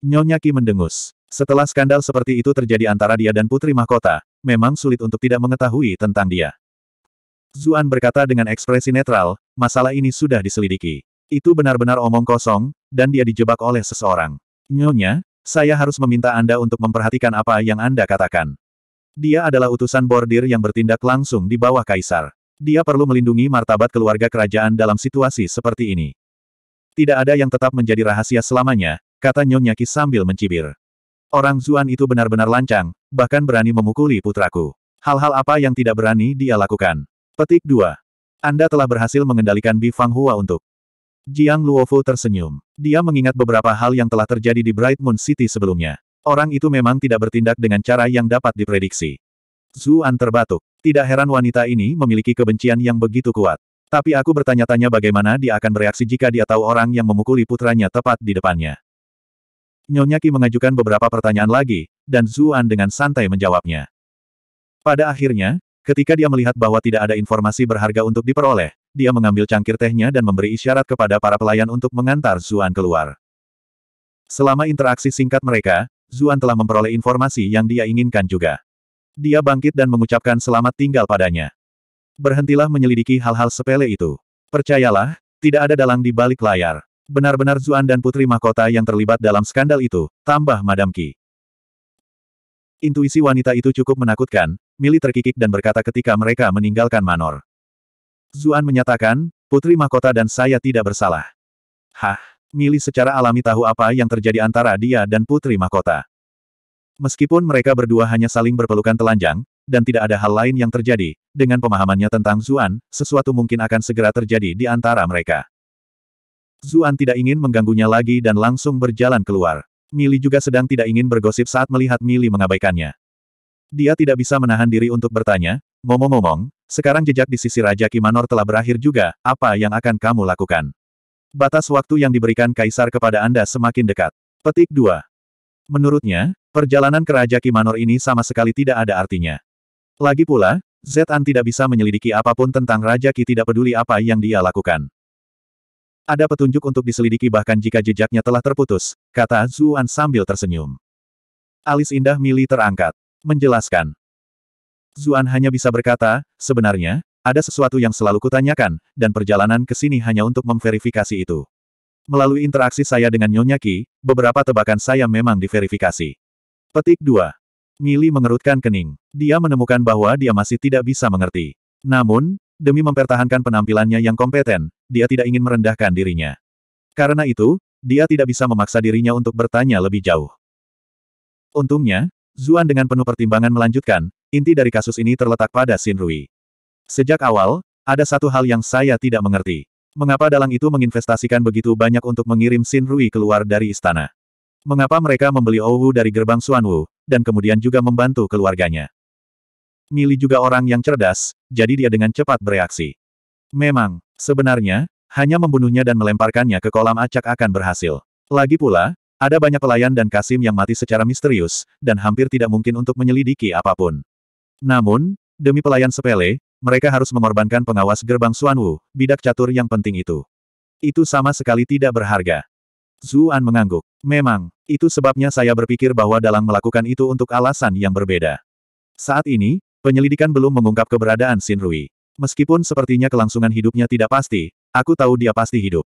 Nyonya Ki mendengus. Setelah skandal seperti itu terjadi antara dia dan Putri Mahkota, memang sulit untuk tidak mengetahui tentang dia. Zuan berkata dengan ekspresi netral, masalah ini sudah diselidiki. Itu benar-benar omong kosong, dan dia dijebak oleh seseorang. Nyonya, saya harus meminta Anda untuk memperhatikan apa yang Anda katakan. Dia adalah utusan bordir yang bertindak langsung di bawah kaisar. Dia perlu melindungi martabat keluarga kerajaan dalam situasi seperti ini. Tidak ada yang tetap menjadi rahasia selamanya, kata Nyonya Qi sambil mencibir. Orang Zuan itu benar-benar lancang, bahkan berani memukuli putraku. Hal-hal apa yang tidak berani dia lakukan. Petik 2. Anda telah berhasil mengendalikan Bi Fang Hua untuk Jiang Luofu tersenyum. Dia mengingat beberapa hal yang telah terjadi di Bright Moon City sebelumnya. Orang itu memang tidak bertindak dengan cara yang dapat diprediksi. Zuan terbatuk. Tidak heran wanita ini memiliki kebencian yang begitu kuat. Tapi aku bertanya-tanya bagaimana dia akan bereaksi jika dia tahu orang yang memukuli putranya tepat di depannya. Nyonya Qi mengajukan beberapa pertanyaan lagi, dan Zuan dengan santai menjawabnya. Pada akhirnya, ketika dia melihat bahwa tidak ada informasi berharga untuk diperoleh, dia mengambil cangkir tehnya dan memberi isyarat kepada para pelayan untuk mengantar Zuan keluar. Selama interaksi singkat mereka, Zuan telah memperoleh informasi yang dia inginkan juga. Dia bangkit dan mengucapkan selamat tinggal padanya. Berhentilah menyelidiki hal-hal sepele itu. Percayalah, tidak ada dalang di balik layar. Benar-benar Zuan dan Putri Mahkota yang terlibat dalam skandal itu, tambah Madam Ki. Intuisi wanita itu cukup menakutkan, Mili terkikik dan berkata ketika mereka meninggalkan Manor. Zuan menyatakan, Putri Mahkota dan saya tidak bersalah. Hah, Mili secara alami tahu apa yang terjadi antara dia dan Putri Mahkota. Meskipun mereka berdua hanya saling berpelukan telanjang, dan tidak ada hal lain yang terjadi, dengan pemahamannya tentang Zuan, sesuatu mungkin akan segera terjadi di antara mereka. Zuan tidak ingin mengganggunya lagi dan langsung berjalan keluar. Mili juga sedang tidak ingin bergosip saat melihat Mili mengabaikannya. Dia tidak bisa menahan diri untuk bertanya, momong momong sekarang jejak di sisi Raja Kimanor telah berakhir juga, apa yang akan kamu lakukan? Batas waktu yang diberikan Kaisar kepada Anda semakin dekat. Petik 2. Menurutnya, Perjalanan ke Raja Kimanor ini sama sekali tidak ada artinya. Lagi pula, Zetan tidak bisa menyelidiki apapun tentang Raja Ki tidak peduli apa yang dia lakukan. Ada petunjuk untuk diselidiki bahkan jika jejaknya telah terputus, kata Zuan sambil tersenyum. Alis indah Mili terangkat. Menjelaskan. Zuan hanya bisa berkata, sebenarnya, ada sesuatu yang selalu kutanyakan, dan perjalanan ke sini hanya untuk memverifikasi itu. Melalui interaksi saya dengan Nyonya Ki, beberapa tebakan saya memang diverifikasi. Petik 2. Mili mengerutkan kening. Dia menemukan bahwa dia masih tidak bisa mengerti. Namun, demi mempertahankan penampilannya yang kompeten, dia tidak ingin merendahkan dirinya. Karena itu, dia tidak bisa memaksa dirinya untuk bertanya lebih jauh. Untungnya, Zuan dengan penuh pertimbangan melanjutkan, inti dari kasus ini terletak pada Xin Rui. Sejak awal, ada satu hal yang saya tidak mengerti. Mengapa dalang itu menginvestasikan begitu banyak untuk mengirim Xin Rui keluar dari istana? Mengapa mereka membeli Owu dari gerbang Suanwu, dan kemudian juga membantu keluarganya? Mili juga orang yang cerdas, jadi dia dengan cepat bereaksi. Memang, sebenarnya, hanya membunuhnya dan melemparkannya ke kolam acak akan berhasil. Lagi pula, ada banyak pelayan dan Kasim yang mati secara misterius, dan hampir tidak mungkin untuk menyelidiki apapun. Namun, demi pelayan sepele, mereka harus mengorbankan pengawas gerbang Suanwu, bidak catur yang penting itu. Itu sama sekali tidak berharga. Zuan mengangguk. Memang, itu sebabnya saya berpikir bahwa Dalang melakukan itu untuk alasan yang berbeda. Saat ini, penyelidikan belum mengungkap keberadaan Xin Rui. Meskipun sepertinya kelangsungan hidupnya tidak pasti, aku tahu dia pasti hidup.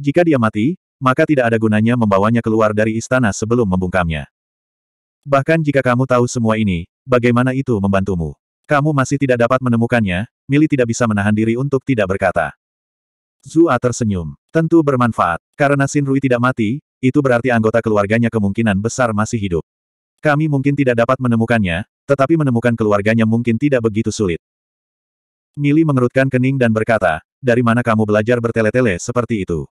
Jika dia mati, maka tidak ada gunanya membawanya keluar dari istana sebelum membungkamnya. Bahkan jika kamu tahu semua ini, bagaimana itu membantumu? Kamu masih tidak dapat menemukannya, Mili tidak bisa menahan diri untuk tidak berkata. Zua tersenyum. Tentu bermanfaat. Karena Sin Rui tidak mati, itu berarti anggota keluarganya kemungkinan besar masih hidup. Kami mungkin tidak dapat menemukannya, tetapi menemukan keluarganya mungkin tidak begitu sulit. Mili mengerutkan kening dan berkata, dari mana kamu belajar bertele-tele seperti itu?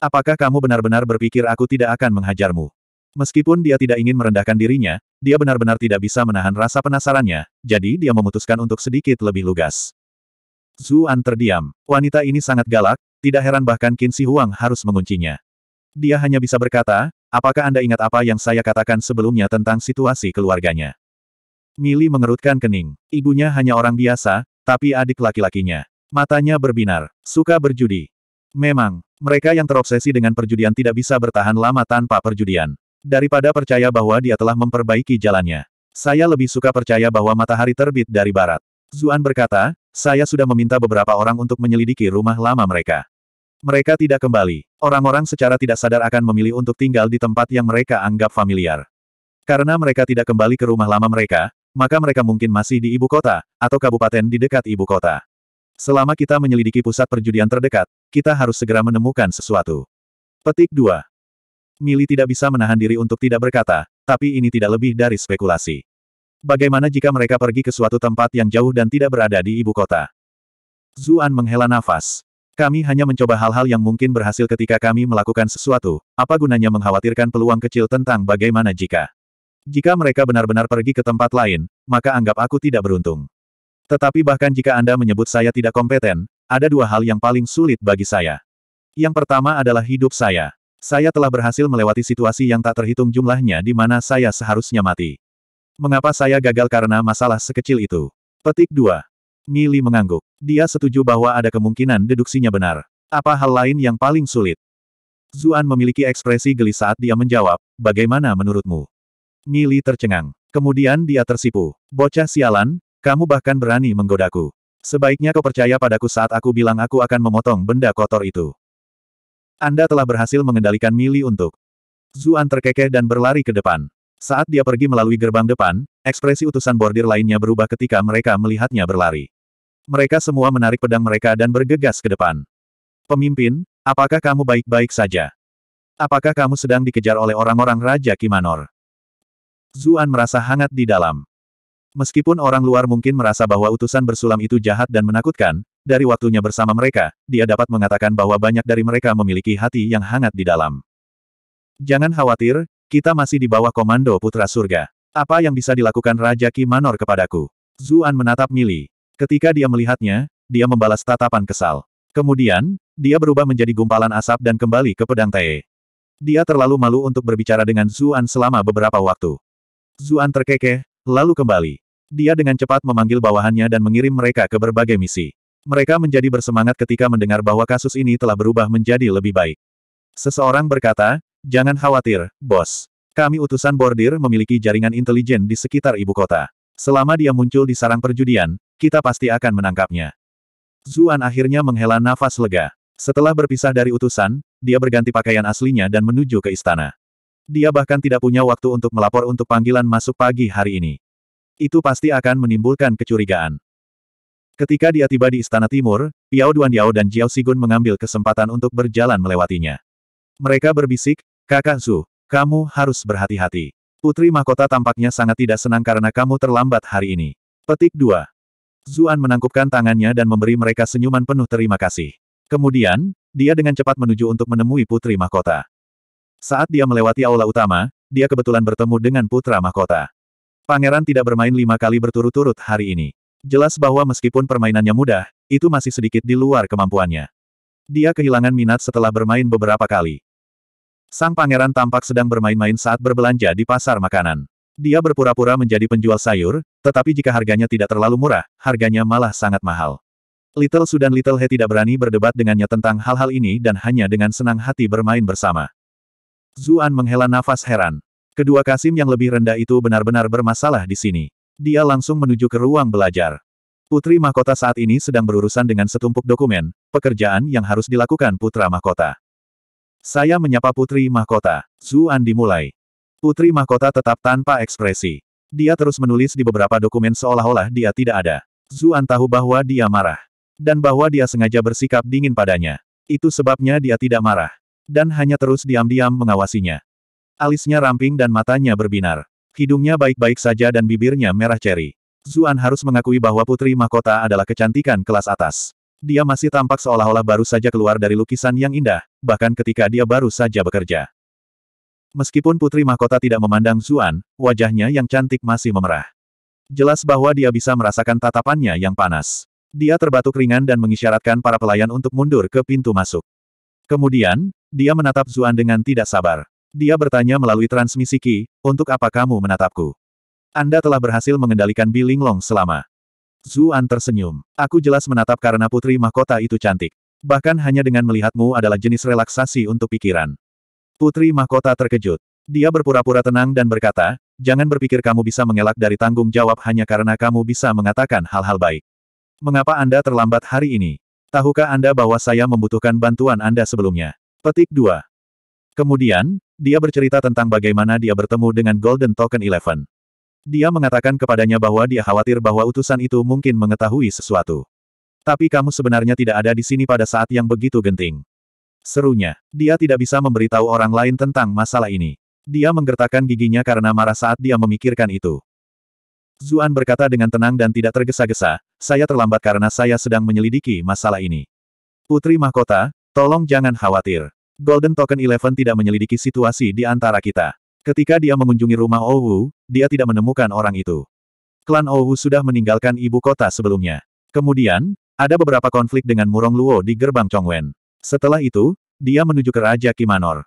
Apakah kamu benar-benar berpikir aku tidak akan menghajarmu? Meskipun dia tidak ingin merendahkan dirinya, dia benar-benar tidak bisa menahan rasa penasarannya, jadi dia memutuskan untuk sedikit lebih lugas. Zuan terdiam. Wanita ini sangat galak, tidak heran bahkan Qin Shi Huang harus menguncinya. Dia hanya bisa berkata, apakah Anda ingat apa yang saya katakan sebelumnya tentang situasi keluarganya? Mili mengerutkan kening. Ibunya hanya orang biasa, tapi adik laki-lakinya. Matanya berbinar, suka berjudi. Memang, mereka yang terobsesi dengan perjudian tidak bisa bertahan lama tanpa perjudian. Daripada percaya bahwa dia telah memperbaiki jalannya. Saya lebih suka percaya bahwa matahari terbit dari barat. Zuan berkata, saya sudah meminta beberapa orang untuk menyelidiki rumah lama mereka. Mereka tidak kembali. Orang-orang secara tidak sadar akan memilih untuk tinggal di tempat yang mereka anggap familiar. Karena mereka tidak kembali ke rumah lama mereka, maka mereka mungkin masih di ibu kota, atau kabupaten di dekat ibu kota. Selama kita menyelidiki pusat perjudian terdekat, kita harus segera menemukan sesuatu. Petik 2. Mili tidak bisa menahan diri untuk tidak berkata, tapi ini tidak lebih dari spekulasi. Bagaimana jika mereka pergi ke suatu tempat yang jauh dan tidak berada di ibu kota? Zuan menghela nafas. Kami hanya mencoba hal-hal yang mungkin berhasil ketika kami melakukan sesuatu, apa gunanya mengkhawatirkan peluang kecil tentang bagaimana jika? Jika mereka benar-benar pergi ke tempat lain, maka anggap aku tidak beruntung. Tetapi bahkan jika Anda menyebut saya tidak kompeten, ada dua hal yang paling sulit bagi saya. Yang pertama adalah hidup saya. Saya telah berhasil melewati situasi yang tak terhitung jumlahnya di mana saya seharusnya mati. Mengapa saya gagal karena masalah sekecil itu? Petik 2. Mili mengangguk. Dia setuju bahwa ada kemungkinan deduksinya benar. Apa hal lain yang paling sulit? Zuan memiliki ekspresi geli saat dia menjawab, bagaimana menurutmu? Mili tercengang. Kemudian dia tersipu. Bocah sialan, kamu bahkan berani menggodaku. Sebaiknya kau percaya padaku saat aku bilang aku akan memotong benda kotor itu. Anda telah berhasil mengendalikan Mili untuk. Zuan terkekeh dan berlari ke depan. Saat dia pergi melalui gerbang depan, ekspresi utusan bordir lainnya berubah ketika mereka melihatnya berlari. Mereka semua menarik pedang mereka dan bergegas ke depan. Pemimpin, apakah kamu baik-baik saja? Apakah kamu sedang dikejar oleh orang-orang Raja Kimanor? Zuan merasa hangat di dalam. Meskipun orang luar mungkin merasa bahwa utusan bersulam itu jahat dan menakutkan, dari waktunya bersama mereka, dia dapat mengatakan bahwa banyak dari mereka memiliki hati yang hangat di dalam. Jangan khawatir, kita masih di bawah komando Putra Surga. Apa yang bisa dilakukan Raja Ki Manor kepadaku? Zuan menatap Mili. Ketika dia melihatnya, dia membalas tatapan kesal. Kemudian, dia berubah menjadi gumpalan asap dan kembali ke pedang Te. Dia terlalu malu untuk berbicara dengan Zuan selama beberapa waktu. Zuan terkekeh, lalu kembali. Dia dengan cepat memanggil bawahannya dan mengirim mereka ke berbagai misi. Mereka menjadi bersemangat ketika mendengar bahwa kasus ini telah berubah menjadi lebih baik. Seseorang berkata, Jangan khawatir, bos. Kami utusan bordir memiliki jaringan intelijen di sekitar ibu kota. Selama dia muncul di sarang perjudian, kita pasti akan menangkapnya. Zuan akhirnya menghela nafas lega. Setelah berpisah dari utusan, dia berganti pakaian aslinya dan menuju ke istana. Dia bahkan tidak punya waktu untuk melapor untuk panggilan masuk pagi hari ini. Itu pasti akan menimbulkan kecurigaan. Ketika dia tiba di Istana Timur, Piao Duan Yao dan Jiao Sigun mengambil kesempatan untuk berjalan melewatinya. Mereka berbisik, Kakak Su, kamu harus berhati-hati. Putri Mahkota tampaknya sangat tidak senang karena kamu terlambat hari ini. Petik 2. Zuan menangkupkan tangannya dan memberi mereka senyuman penuh terima kasih. Kemudian, dia dengan cepat menuju untuk menemui Putri Mahkota. Saat dia melewati aula utama, dia kebetulan bertemu dengan Putra Mahkota. Pangeran tidak bermain lima kali berturut-turut hari ini. Jelas bahwa meskipun permainannya mudah, itu masih sedikit di luar kemampuannya. Dia kehilangan minat setelah bermain beberapa kali. Sang pangeran tampak sedang bermain-main saat berbelanja di pasar makanan. Dia berpura-pura menjadi penjual sayur, tetapi jika harganya tidak terlalu murah, harganya malah sangat mahal. Little Su dan Little He tidak berani berdebat dengannya tentang hal-hal ini dan hanya dengan senang hati bermain bersama. Zuan menghela nafas heran. Kedua Kasim yang lebih rendah itu benar-benar bermasalah di sini. Dia langsung menuju ke ruang belajar. Putri Mahkota saat ini sedang berurusan dengan setumpuk dokumen, pekerjaan yang harus dilakukan Putra Mahkota. Saya menyapa Putri Mahkota. Zuan dimulai. Putri Mahkota tetap tanpa ekspresi. Dia terus menulis di beberapa dokumen seolah-olah dia tidak ada. Zuan tahu bahwa dia marah. Dan bahwa dia sengaja bersikap dingin padanya. Itu sebabnya dia tidak marah. Dan hanya terus diam-diam mengawasinya. Alisnya ramping dan matanya berbinar. Hidungnya baik-baik saja dan bibirnya merah ceri. Zuan harus mengakui bahwa Putri Mahkota adalah kecantikan kelas atas dia masih tampak seolah-olah baru saja keluar dari lukisan yang indah, bahkan ketika dia baru saja bekerja. Meskipun Putri Mahkota tidak memandang Zuan, wajahnya yang cantik masih memerah. Jelas bahwa dia bisa merasakan tatapannya yang panas. Dia terbatuk ringan dan mengisyaratkan para pelayan untuk mundur ke pintu masuk. Kemudian, dia menatap Zuan dengan tidak sabar. Dia bertanya melalui transmisi Ki, untuk apa kamu menatapku? Anda telah berhasil mengendalikan Bi Linglong selama Zuan tersenyum. Aku jelas menatap karena putri mahkota itu cantik. Bahkan hanya dengan melihatmu adalah jenis relaksasi untuk pikiran. Putri mahkota terkejut. Dia berpura-pura tenang dan berkata, jangan berpikir kamu bisa mengelak dari tanggung jawab hanya karena kamu bisa mengatakan hal-hal baik. Mengapa Anda terlambat hari ini? Tahukah Anda bahwa saya membutuhkan bantuan Anda sebelumnya? Petik 2. Kemudian, dia bercerita tentang bagaimana dia bertemu dengan Golden Token Eleven. Dia mengatakan kepadanya bahwa dia khawatir bahwa utusan itu mungkin mengetahui sesuatu. Tapi kamu sebenarnya tidak ada di sini pada saat yang begitu genting. Serunya, dia tidak bisa memberitahu orang lain tentang masalah ini. Dia menggertakkan giginya karena marah saat dia memikirkan itu. Zuan berkata dengan tenang dan tidak tergesa-gesa, saya terlambat karena saya sedang menyelidiki masalah ini. Putri Mahkota, tolong jangan khawatir. Golden Token Eleven tidak menyelidiki situasi di antara kita. Ketika dia mengunjungi rumah Owu, dia tidak menemukan orang itu. Klan Owu sudah meninggalkan ibu kota sebelumnya. Kemudian, ada beberapa konflik dengan Murong Luo di gerbang Chongwen. Setelah itu, dia menuju ke Raja Kimanor.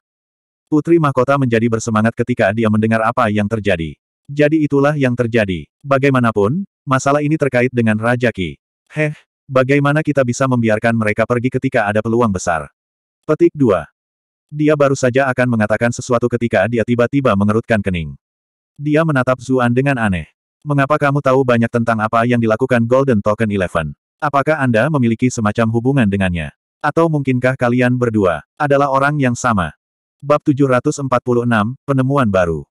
Putri Mahkota menjadi bersemangat ketika dia mendengar apa yang terjadi. Jadi itulah yang terjadi. Bagaimanapun, masalah ini terkait dengan Raja Ki. Heh, bagaimana kita bisa membiarkan mereka pergi ketika ada peluang besar? Petik 2. Dia baru saja akan mengatakan sesuatu ketika dia tiba-tiba mengerutkan kening. Dia menatap Zuan dengan aneh. Mengapa kamu tahu banyak tentang apa yang dilakukan Golden Token Eleven? Apakah Anda memiliki semacam hubungan dengannya? Atau mungkinkah kalian berdua adalah orang yang sama? Bab 746, Penemuan Baru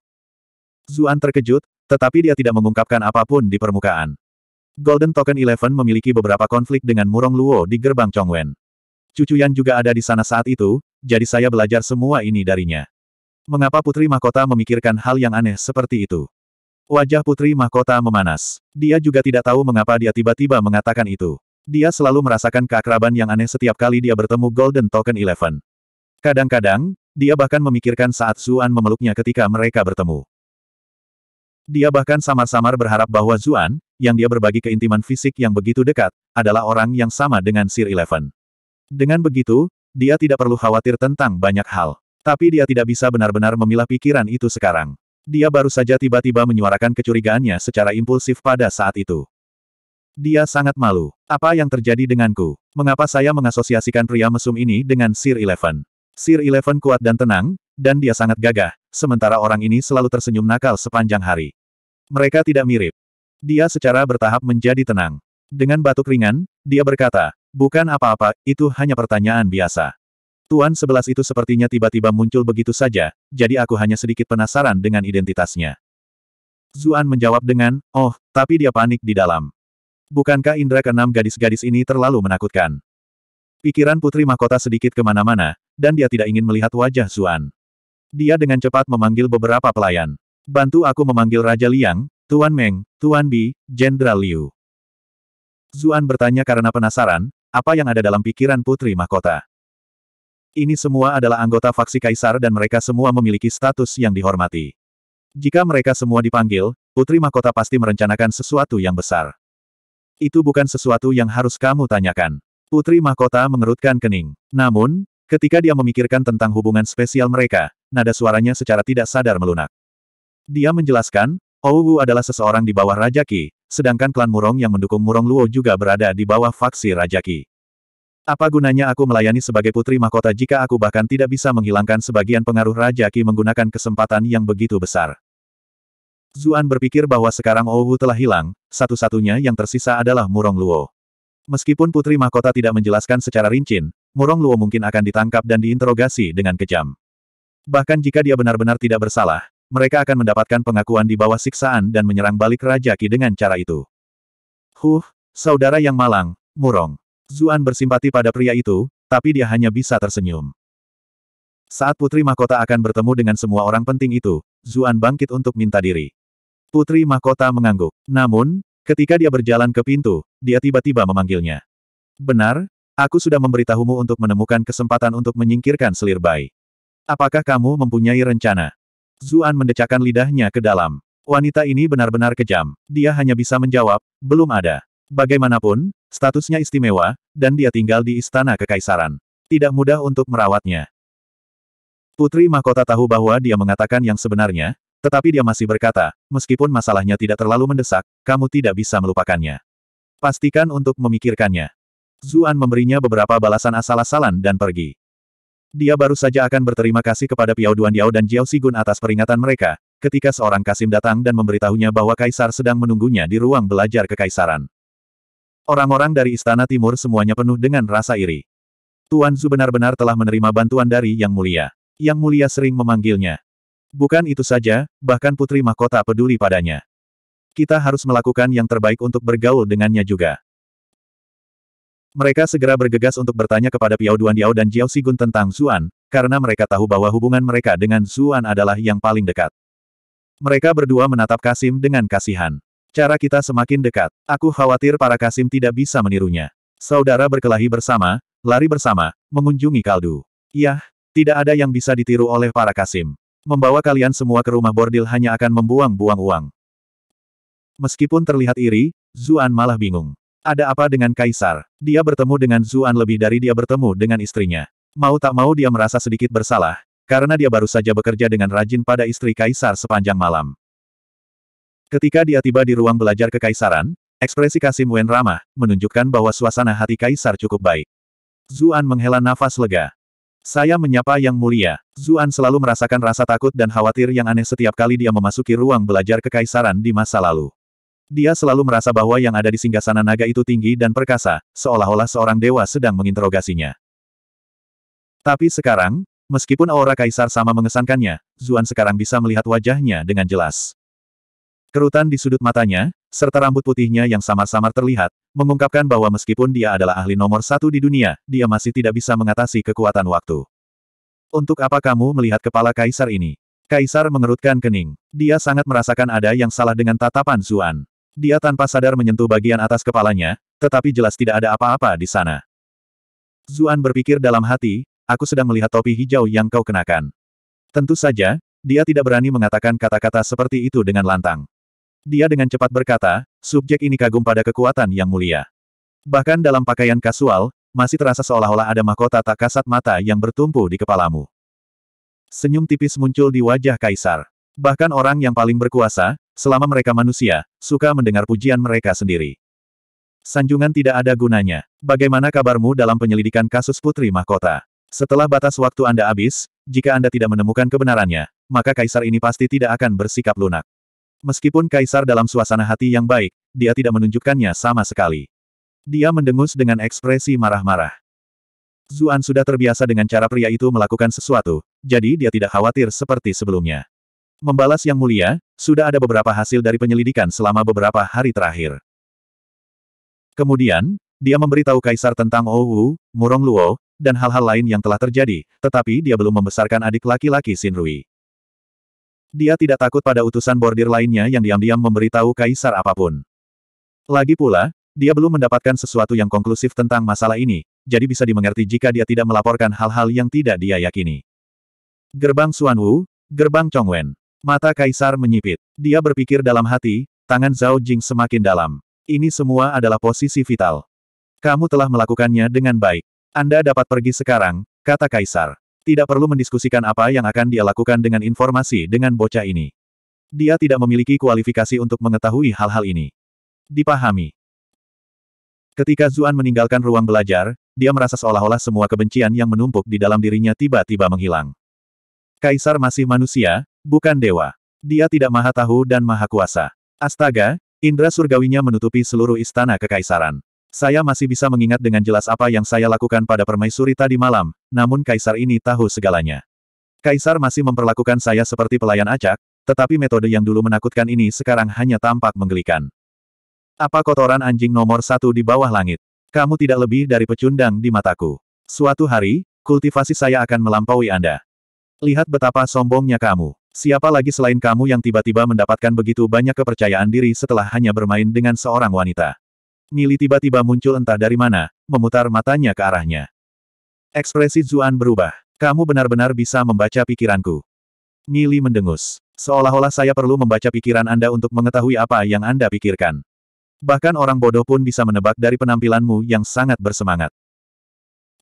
Zuan terkejut, tetapi dia tidak mengungkapkan apapun di permukaan. Golden Token Eleven memiliki beberapa konflik dengan Murong Luo di gerbang Chongwen. Cucu Yan juga ada di sana saat itu, jadi saya belajar semua ini darinya. Mengapa Putri Mahkota memikirkan hal yang aneh seperti itu? Wajah Putri Mahkota memanas. Dia juga tidak tahu mengapa dia tiba-tiba mengatakan itu. Dia selalu merasakan keakraban yang aneh setiap kali dia bertemu Golden Token Eleven. Kadang-kadang, dia bahkan memikirkan saat Zuan memeluknya ketika mereka bertemu. Dia bahkan samar-samar berharap bahwa Zuan, yang dia berbagi keintiman fisik yang begitu dekat, adalah orang yang sama dengan Sir Eleven. Dengan begitu, dia tidak perlu khawatir tentang banyak hal. Tapi dia tidak bisa benar-benar memilah pikiran itu sekarang. Dia baru saja tiba-tiba menyuarakan kecurigaannya secara impulsif pada saat itu. Dia sangat malu. Apa yang terjadi denganku? Mengapa saya mengasosiasikan pria mesum ini dengan Sir Eleven? Sir Eleven kuat dan tenang, dan dia sangat gagah, sementara orang ini selalu tersenyum nakal sepanjang hari. Mereka tidak mirip. Dia secara bertahap menjadi tenang. Dengan batuk ringan, dia berkata, Bukan apa-apa, itu hanya pertanyaan biasa. Tuan sebelas itu sepertinya tiba-tiba muncul begitu saja, jadi aku hanya sedikit penasaran dengan identitasnya. Zuan menjawab dengan, oh, tapi dia panik di dalam. Bukankah indera keenam gadis-gadis ini terlalu menakutkan? Pikiran Putri Mahkota sedikit kemana-mana, dan dia tidak ingin melihat wajah Zuan. Dia dengan cepat memanggil beberapa pelayan. Bantu aku memanggil Raja Liang, Tuan Meng, Tuan Bi, Jenderal Liu. Zuan bertanya karena penasaran, apa yang ada dalam pikiran Putri Mahkota? Ini semua adalah anggota faksi kaisar dan mereka semua memiliki status yang dihormati. Jika mereka semua dipanggil, Putri Mahkota pasti merencanakan sesuatu yang besar. Itu bukan sesuatu yang harus kamu tanyakan. Putri Mahkota mengerutkan kening. Namun, ketika dia memikirkan tentang hubungan spesial mereka, nada suaranya secara tidak sadar melunak. Dia menjelaskan, Owu adalah seseorang di bawah Raja Ki sedangkan klan Murong yang mendukung Murong Luo juga berada di bawah faksi Rajaki. Apa gunanya aku melayani sebagai putri mahkota jika aku bahkan tidak bisa menghilangkan sebagian pengaruh Rajaki menggunakan kesempatan yang begitu besar? Zuan berpikir bahwa sekarang Owu telah hilang, satu-satunya yang tersisa adalah Murong Luo. Meskipun Putri Mahkota tidak menjelaskan secara rinci, Murong Luo mungkin akan ditangkap dan diinterogasi dengan kejam. Bahkan jika dia benar-benar tidak bersalah, mereka akan mendapatkan pengakuan di bawah siksaan dan menyerang balik Raja Ki dengan cara itu. Huh, saudara yang malang, murong. Zuan bersimpati pada pria itu, tapi dia hanya bisa tersenyum. Saat Putri Mahkota akan bertemu dengan semua orang penting itu, Zuan bangkit untuk minta diri. Putri Mahkota mengangguk. Namun, ketika dia berjalan ke pintu, dia tiba-tiba memanggilnya. Benar, aku sudah memberitahumu untuk menemukan kesempatan untuk menyingkirkan selir bayi. Apakah kamu mempunyai rencana? Zuan mendecakkan lidahnya ke dalam. Wanita ini benar-benar kejam. Dia hanya bisa menjawab, belum ada. Bagaimanapun, statusnya istimewa, dan dia tinggal di istana kekaisaran. Tidak mudah untuk merawatnya. Putri Mahkota tahu bahwa dia mengatakan yang sebenarnya, tetapi dia masih berkata, meskipun masalahnya tidak terlalu mendesak, kamu tidak bisa melupakannya. Pastikan untuk memikirkannya. Zuan memberinya beberapa balasan asal-asalan dan pergi. Dia baru saja akan berterima kasih kepada Piao Duan Diao dan Jiao Sigun atas peringatan mereka, ketika seorang kasim datang dan memberitahunya bahwa Kaisar sedang menunggunya di ruang belajar kekaisaran. Orang-orang dari Istana Timur semuanya penuh dengan rasa iri. Tuan Zu benar-benar telah menerima bantuan dari Yang Mulia. Yang Mulia sering memanggilnya. Bukan itu saja, bahkan Putri Mahkota peduli padanya. Kita harus melakukan yang terbaik untuk bergaul dengannya juga. Mereka segera bergegas untuk bertanya kepada Piao Duan Diao dan Jiao Sigun tentang Zuan, karena mereka tahu bahwa hubungan mereka dengan Zuan adalah yang paling dekat. Mereka berdua menatap Kasim dengan kasihan. Cara kita semakin dekat. Aku khawatir para Kasim tidak bisa menirunya. Saudara berkelahi bersama, lari bersama, mengunjungi kaldu. Yah, tidak ada yang bisa ditiru oleh para Kasim. Membawa kalian semua ke rumah bordil hanya akan membuang-buang uang. Meskipun terlihat iri, Zuan malah bingung. Ada apa dengan Kaisar? Dia bertemu dengan Zuan lebih dari dia bertemu dengan istrinya. Mau tak mau dia merasa sedikit bersalah, karena dia baru saja bekerja dengan rajin pada istri Kaisar sepanjang malam. Ketika dia tiba di ruang belajar kekaisaran, ekspresi Kasim Wen ramah, menunjukkan bahwa suasana hati Kaisar cukup baik. Zuan menghela nafas lega. Saya menyapa Yang Mulia. Zuan selalu merasakan rasa takut dan khawatir yang aneh setiap kali dia memasuki ruang belajar kekaisaran di masa lalu. Dia selalu merasa bahwa yang ada di singgasana naga itu tinggi dan perkasa, seolah-olah seorang dewa sedang menginterogasinya. Tapi sekarang, meskipun aura kaisar sama mengesankannya, Zuan sekarang bisa melihat wajahnya dengan jelas. Kerutan di sudut matanya, serta rambut putihnya yang samar-samar terlihat, mengungkapkan bahwa meskipun dia adalah ahli nomor satu di dunia, dia masih tidak bisa mengatasi kekuatan waktu. Untuk apa kamu melihat kepala kaisar ini? Kaisar mengerutkan kening. Dia sangat merasakan ada yang salah dengan tatapan Zuan. Dia tanpa sadar menyentuh bagian atas kepalanya, tetapi jelas tidak ada apa-apa di sana. Zuan berpikir dalam hati, aku sedang melihat topi hijau yang kau kenakan. Tentu saja, dia tidak berani mengatakan kata-kata seperti itu dengan lantang. Dia dengan cepat berkata, subjek ini kagum pada kekuatan yang mulia. Bahkan dalam pakaian kasual, masih terasa seolah-olah ada mahkota tak kasat mata yang bertumpu di kepalamu. Senyum tipis muncul di wajah kaisar. Bahkan orang yang paling berkuasa, Selama mereka manusia, suka mendengar pujian mereka sendiri. Sanjungan tidak ada gunanya. Bagaimana kabarmu dalam penyelidikan kasus Putri Mahkota? Setelah batas waktu Anda habis, jika Anda tidak menemukan kebenarannya, maka kaisar ini pasti tidak akan bersikap lunak. Meskipun kaisar dalam suasana hati yang baik, dia tidak menunjukkannya sama sekali. Dia mendengus dengan ekspresi marah-marah. Zuan sudah terbiasa dengan cara pria itu melakukan sesuatu, jadi dia tidak khawatir seperti sebelumnya. Membalas yang mulia, sudah ada beberapa hasil dari penyelidikan selama beberapa hari terakhir. Kemudian, dia memberitahu Kaisar tentang Owu, Murong Luo, dan hal-hal lain yang telah terjadi, tetapi dia belum membesarkan adik laki-laki Sinrui. Dia tidak takut pada utusan bordir lainnya yang diam-diam memberitahu Kaisar apapun. Lagi pula, dia belum mendapatkan sesuatu yang konklusif tentang masalah ini, jadi bisa dimengerti jika dia tidak melaporkan hal-hal yang tidak dia yakini. Gerbang Suanwu, Gerbang Chongwen Mata kaisar menyipit. Dia berpikir dalam hati, tangan Zhao Jing semakin dalam. Ini semua adalah posisi vital. Kamu telah melakukannya dengan baik. Anda dapat pergi sekarang, kata kaisar. Tidak perlu mendiskusikan apa yang akan dia lakukan dengan informasi dengan bocah ini. Dia tidak memiliki kualifikasi untuk mengetahui hal-hal ini. Dipahami. Ketika Zuan meninggalkan ruang belajar, dia merasa seolah-olah semua kebencian yang menumpuk di dalam dirinya tiba-tiba menghilang. Kaisar masih manusia, Bukan dewa. Dia tidak maha tahu dan maha kuasa. Astaga, indra surgawinya menutupi seluruh istana kekaisaran. Saya masih bisa mengingat dengan jelas apa yang saya lakukan pada permaisuri tadi malam, namun kaisar ini tahu segalanya. Kaisar masih memperlakukan saya seperti pelayan acak, tetapi metode yang dulu menakutkan ini sekarang hanya tampak menggelikan. Apa kotoran anjing nomor satu di bawah langit? Kamu tidak lebih dari pecundang di mataku. Suatu hari, kultivasi saya akan melampaui Anda. Lihat betapa sombongnya kamu. Siapa lagi selain kamu yang tiba-tiba mendapatkan begitu banyak kepercayaan diri setelah hanya bermain dengan seorang wanita? Mili tiba-tiba muncul entah dari mana, memutar matanya ke arahnya. Ekspresi Zuan berubah. Kamu benar-benar bisa membaca pikiranku. Mili mendengus. Seolah-olah saya perlu membaca pikiran Anda untuk mengetahui apa yang Anda pikirkan. Bahkan orang bodoh pun bisa menebak dari penampilanmu yang sangat bersemangat.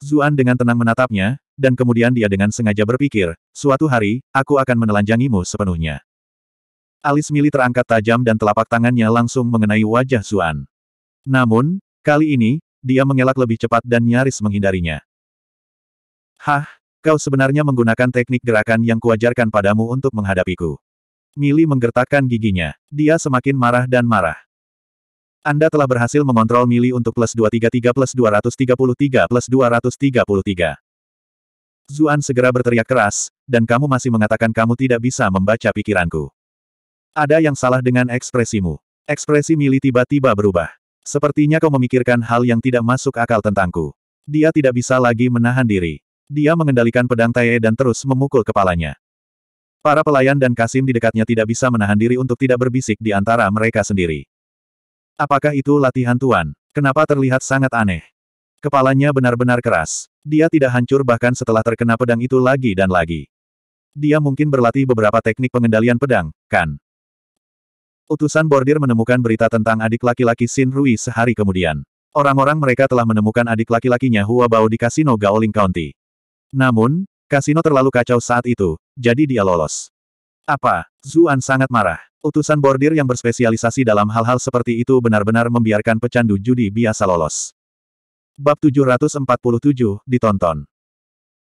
Zuan dengan tenang menatapnya, dan kemudian dia dengan sengaja berpikir, suatu hari, aku akan menelanjangimu sepenuhnya. Alis Mili terangkat tajam dan telapak tangannya langsung mengenai wajah Zuan. Namun, kali ini, dia mengelak lebih cepat dan nyaris menghindarinya. Hah, kau sebenarnya menggunakan teknik gerakan yang kuajarkan padamu untuk menghadapiku. Mili menggertakkan giginya. Dia semakin marah dan marah. Anda telah berhasil mengontrol Mili untuk plus 233 plus 233 plus 233. Zuan segera berteriak keras, dan kamu masih mengatakan kamu tidak bisa membaca pikiranku. Ada yang salah dengan ekspresimu. Ekspresi Mili tiba-tiba berubah. Sepertinya kau memikirkan hal yang tidak masuk akal tentangku. Dia tidak bisa lagi menahan diri. Dia mengendalikan pedang Tae dan terus memukul kepalanya. Para pelayan dan Kasim di dekatnya tidak bisa menahan diri untuk tidak berbisik di antara mereka sendiri. Apakah itu latihan Tuan? Kenapa terlihat sangat aneh? Kepalanya benar-benar keras. Dia tidak hancur bahkan setelah terkena pedang itu lagi dan lagi. Dia mungkin berlatih beberapa teknik pengendalian pedang, kan? Utusan bordir menemukan berita tentang adik laki-laki Sin Rui sehari kemudian. Orang-orang mereka telah menemukan adik laki-lakinya Hua Bao di kasino Gaoling County. Namun, kasino terlalu kacau saat itu, jadi dia lolos. Apa? Zuan sangat marah. Utusan bordir yang berspesialisasi dalam hal-hal seperti itu benar-benar membiarkan pecandu judi biasa lolos. Bab 747, ditonton.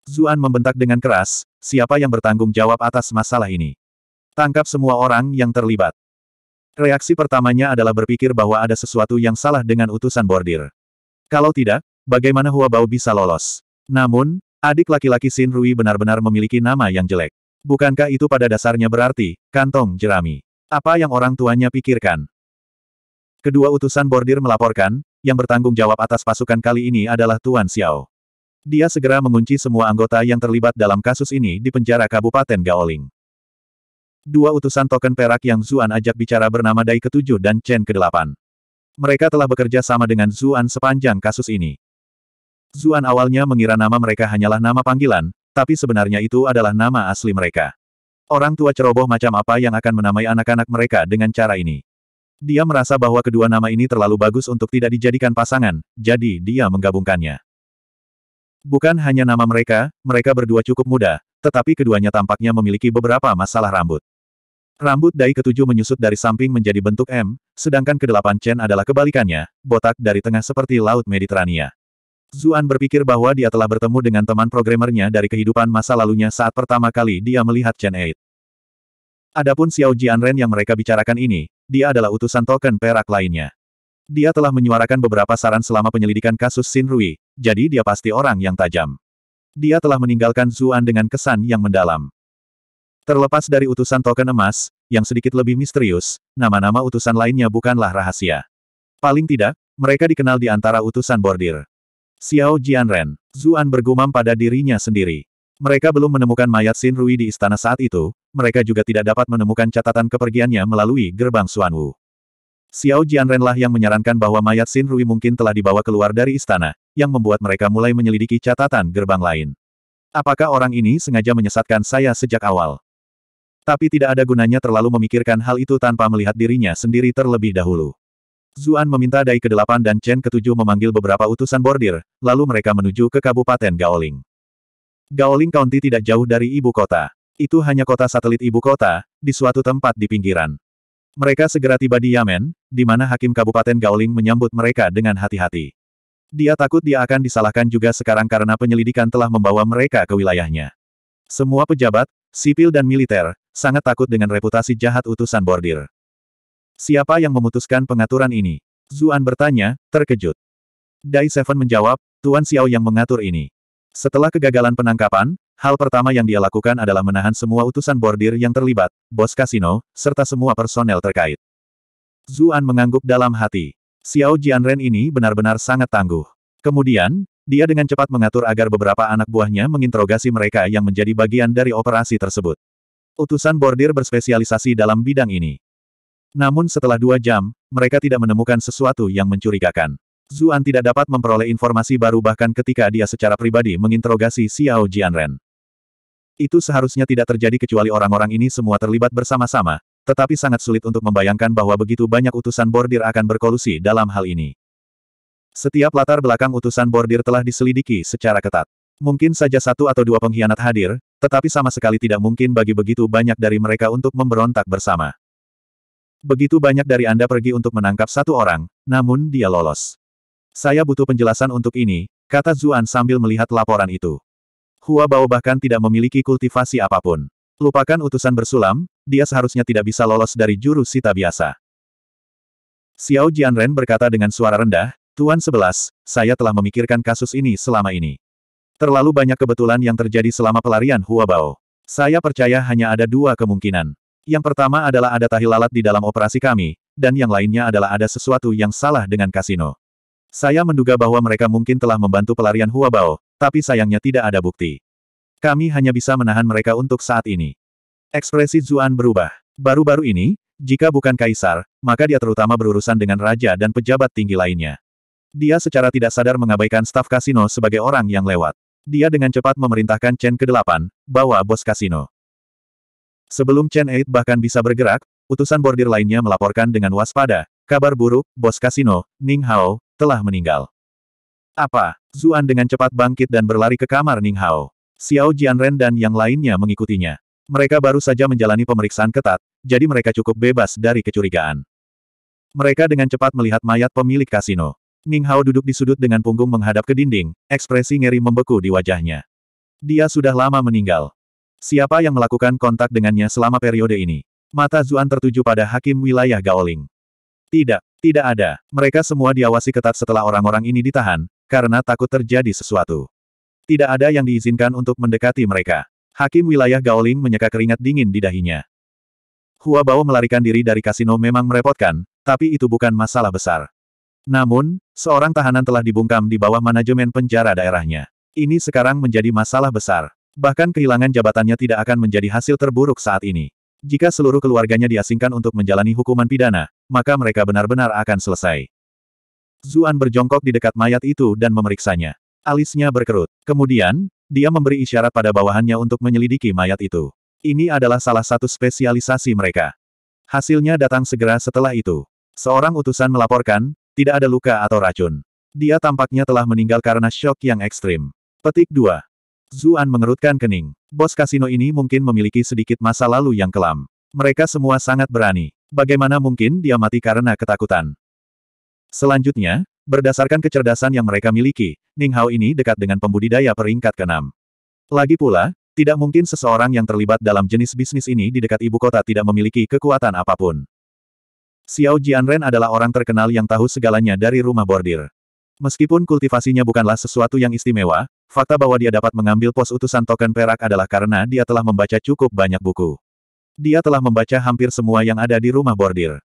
Zuan membentak dengan keras, siapa yang bertanggung jawab atas masalah ini? Tangkap semua orang yang terlibat. Reaksi pertamanya adalah berpikir bahwa ada sesuatu yang salah dengan utusan bordir. Kalau tidak, bagaimana Hua Bao bisa lolos? Namun, adik laki-laki Sin Rui benar-benar memiliki nama yang jelek. Bukankah itu pada dasarnya berarti, kantong jerami? Apa yang orang tuanya pikirkan? Kedua utusan bordir melaporkan, yang bertanggung jawab atas pasukan kali ini adalah Tuan Xiao. Dia segera mengunci semua anggota yang terlibat dalam kasus ini di penjara Kabupaten Gaoling. Dua utusan token perak yang Zuan ajak bicara bernama Dai ketujuh dan Chen kedelapan. Mereka telah bekerja sama dengan Zuan sepanjang kasus ini. Zuan awalnya mengira nama mereka hanyalah nama panggilan, tapi sebenarnya itu adalah nama asli mereka. Orang tua ceroboh macam apa yang akan menamai anak-anak mereka dengan cara ini? Dia merasa bahwa kedua nama ini terlalu bagus untuk tidak dijadikan pasangan, jadi dia menggabungkannya. Bukan hanya nama mereka, mereka berdua cukup muda, tetapi keduanya tampaknya memiliki beberapa masalah rambut. Rambut Dai ketujuh menyusut dari samping menjadi bentuk M, sedangkan kedelapan Chen adalah kebalikannya, botak dari tengah seperti Laut Mediterania. Zuan berpikir bahwa dia telah bertemu dengan teman programmernya dari kehidupan masa lalunya saat pertama kali dia melihat Chen 8. Adapun Xiao Jianren yang mereka bicarakan ini, dia adalah utusan token perak lainnya. Dia telah menyuarakan beberapa saran selama penyelidikan kasus Xin Rui, jadi dia pasti orang yang tajam. Dia telah meninggalkan Zuan dengan kesan yang mendalam. Terlepas dari utusan token emas, yang sedikit lebih misterius, nama-nama utusan lainnya bukanlah rahasia. Paling tidak, mereka dikenal di antara utusan bordir. Xiao Jianren, Zuan bergumam pada dirinya sendiri. Mereka belum menemukan mayat Xin Rui di istana saat itu, mereka juga tidak dapat menemukan catatan kepergiannya melalui gerbang Suanwu. Xiao Jianrenlah yang menyarankan bahwa mayat Xin Rui mungkin telah dibawa keluar dari istana, yang membuat mereka mulai menyelidiki catatan gerbang lain. Apakah orang ini sengaja menyesatkan saya sejak awal? Tapi tidak ada gunanya terlalu memikirkan hal itu tanpa melihat dirinya sendiri terlebih dahulu. Zuan meminta Dai ke-8 dan Chen ke-7 memanggil beberapa utusan bordir, lalu mereka menuju ke Kabupaten Gaoling. Gaoling County tidak jauh dari ibu kota. Itu hanya kota satelit ibu kota, di suatu tempat di pinggiran. Mereka segera tiba di Yamen, di mana Hakim Kabupaten Gaoling menyambut mereka dengan hati-hati. Dia takut dia akan disalahkan juga sekarang karena penyelidikan telah membawa mereka ke wilayahnya. Semua pejabat, sipil dan militer, sangat takut dengan reputasi jahat utusan bordir. Siapa yang memutuskan pengaturan ini? Zuan bertanya, terkejut. Dai Seven menjawab, Tuan Xiao yang mengatur ini. Setelah kegagalan penangkapan, hal pertama yang dia lakukan adalah menahan semua utusan bordir yang terlibat, bos kasino, serta semua personel terkait. Zuan mengangguk dalam hati. Xiao Jianren ini benar-benar sangat tangguh. Kemudian, dia dengan cepat mengatur agar beberapa anak buahnya menginterogasi mereka yang menjadi bagian dari operasi tersebut. Utusan bordir berspesialisasi dalam bidang ini. Namun setelah dua jam, mereka tidak menemukan sesuatu yang mencurigakan. Zuan tidak dapat memperoleh informasi baru bahkan ketika dia secara pribadi menginterogasi Xiao Jianren. Itu seharusnya tidak terjadi kecuali orang-orang ini semua terlibat bersama-sama, tetapi sangat sulit untuk membayangkan bahwa begitu banyak utusan bordir akan berkolusi dalam hal ini. Setiap latar belakang utusan bordir telah diselidiki secara ketat. Mungkin saja satu atau dua pengkhianat hadir, tetapi sama sekali tidak mungkin bagi begitu banyak dari mereka untuk memberontak bersama. Begitu banyak dari Anda pergi untuk menangkap satu orang, namun dia lolos. Saya butuh penjelasan untuk ini, kata Zuan sambil melihat laporan itu. Hua Bao bahkan tidak memiliki kultivasi apapun. Lupakan utusan bersulam, dia seharusnya tidak bisa lolos dari juru sita biasa. Xiao Jianren berkata dengan suara rendah, Tuan Sebelas, saya telah memikirkan kasus ini selama ini. Terlalu banyak kebetulan yang terjadi selama pelarian Hua Bao. Saya percaya hanya ada dua kemungkinan. Yang pertama adalah ada tahi lalat di dalam operasi kami, dan yang lainnya adalah ada sesuatu yang salah dengan kasino. Saya menduga bahwa mereka mungkin telah membantu pelarian Hua Bao, tapi sayangnya tidak ada bukti. Kami hanya bisa menahan mereka untuk saat ini. Ekspresi Zuan berubah. Baru-baru ini, jika bukan kaisar, maka dia terutama berurusan dengan raja dan pejabat tinggi lainnya. Dia secara tidak sadar mengabaikan staf kasino sebagai orang yang lewat. Dia dengan cepat memerintahkan Chen ke-8, bawa bos kasino. Sebelum Chen Eight bahkan bisa bergerak, utusan bordir lainnya melaporkan dengan waspada, kabar buruk, bos kasino, Ning Hao, telah meninggal. Apa? Zuan dengan cepat bangkit dan berlari ke kamar Ning Hao. Xiao Jianren dan yang lainnya mengikutinya. Mereka baru saja menjalani pemeriksaan ketat, jadi mereka cukup bebas dari kecurigaan. Mereka dengan cepat melihat mayat pemilik kasino. Ning Hao duduk di sudut dengan punggung menghadap ke dinding, ekspresi ngeri membeku di wajahnya. Dia sudah lama meninggal. Siapa yang melakukan kontak dengannya selama periode ini? Mata Zuan tertuju pada hakim wilayah Gaoling. Tidak, tidak ada. Mereka semua diawasi ketat setelah orang-orang ini ditahan, karena takut terjadi sesuatu. Tidak ada yang diizinkan untuk mendekati mereka. Hakim wilayah Gaoling menyeka keringat dingin di dahinya. Hua Bao melarikan diri dari kasino memang merepotkan, tapi itu bukan masalah besar. Namun, seorang tahanan telah dibungkam di bawah manajemen penjara daerahnya. Ini sekarang menjadi masalah besar. Bahkan kehilangan jabatannya tidak akan menjadi hasil terburuk saat ini. Jika seluruh keluarganya diasingkan untuk menjalani hukuman pidana, maka mereka benar-benar akan selesai. Zuan berjongkok di dekat mayat itu dan memeriksanya. Alisnya berkerut. Kemudian, dia memberi isyarat pada bawahannya untuk menyelidiki mayat itu. Ini adalah salah satu spesialisasi mereka. Hasilnya datang segera setelah itu. Seorang utusan melaporkan, tidak ada luka atau racun. Dia tampaknya telah meninggal karena shock yang ekstrim. Petik 2. Zuan mengerutkan kening. Bos kasino ini mungkin memiliki sedikit masa lalu yang kelam. Mereka semua sangat berani. Bagaimana mungkin dia mati karena ketakutan? Selanjutnya, berdasarkan kecerdasan yang mereka miliki, Ning Hao ini dekat dengan pembudidaya peringkat ke-6. Lagi pula, tidak mungkin seseorang yang terlibat dalam jenis bisnis ini di dekat ibu kota tidak memiliki kekuatan apapun. Xiao Jianren adalah orang terkenal yang tahu segalanya dari rumah bordir. Meskipun kultivasinya bukanlah sesuatu yang istimewa, Fakta bahwa dia dapat mengambil pos utusan token perak adalah karena dia telah membaca cukup banyak buku. Dia telah membaca hampir semua yang ada di rumah bordir.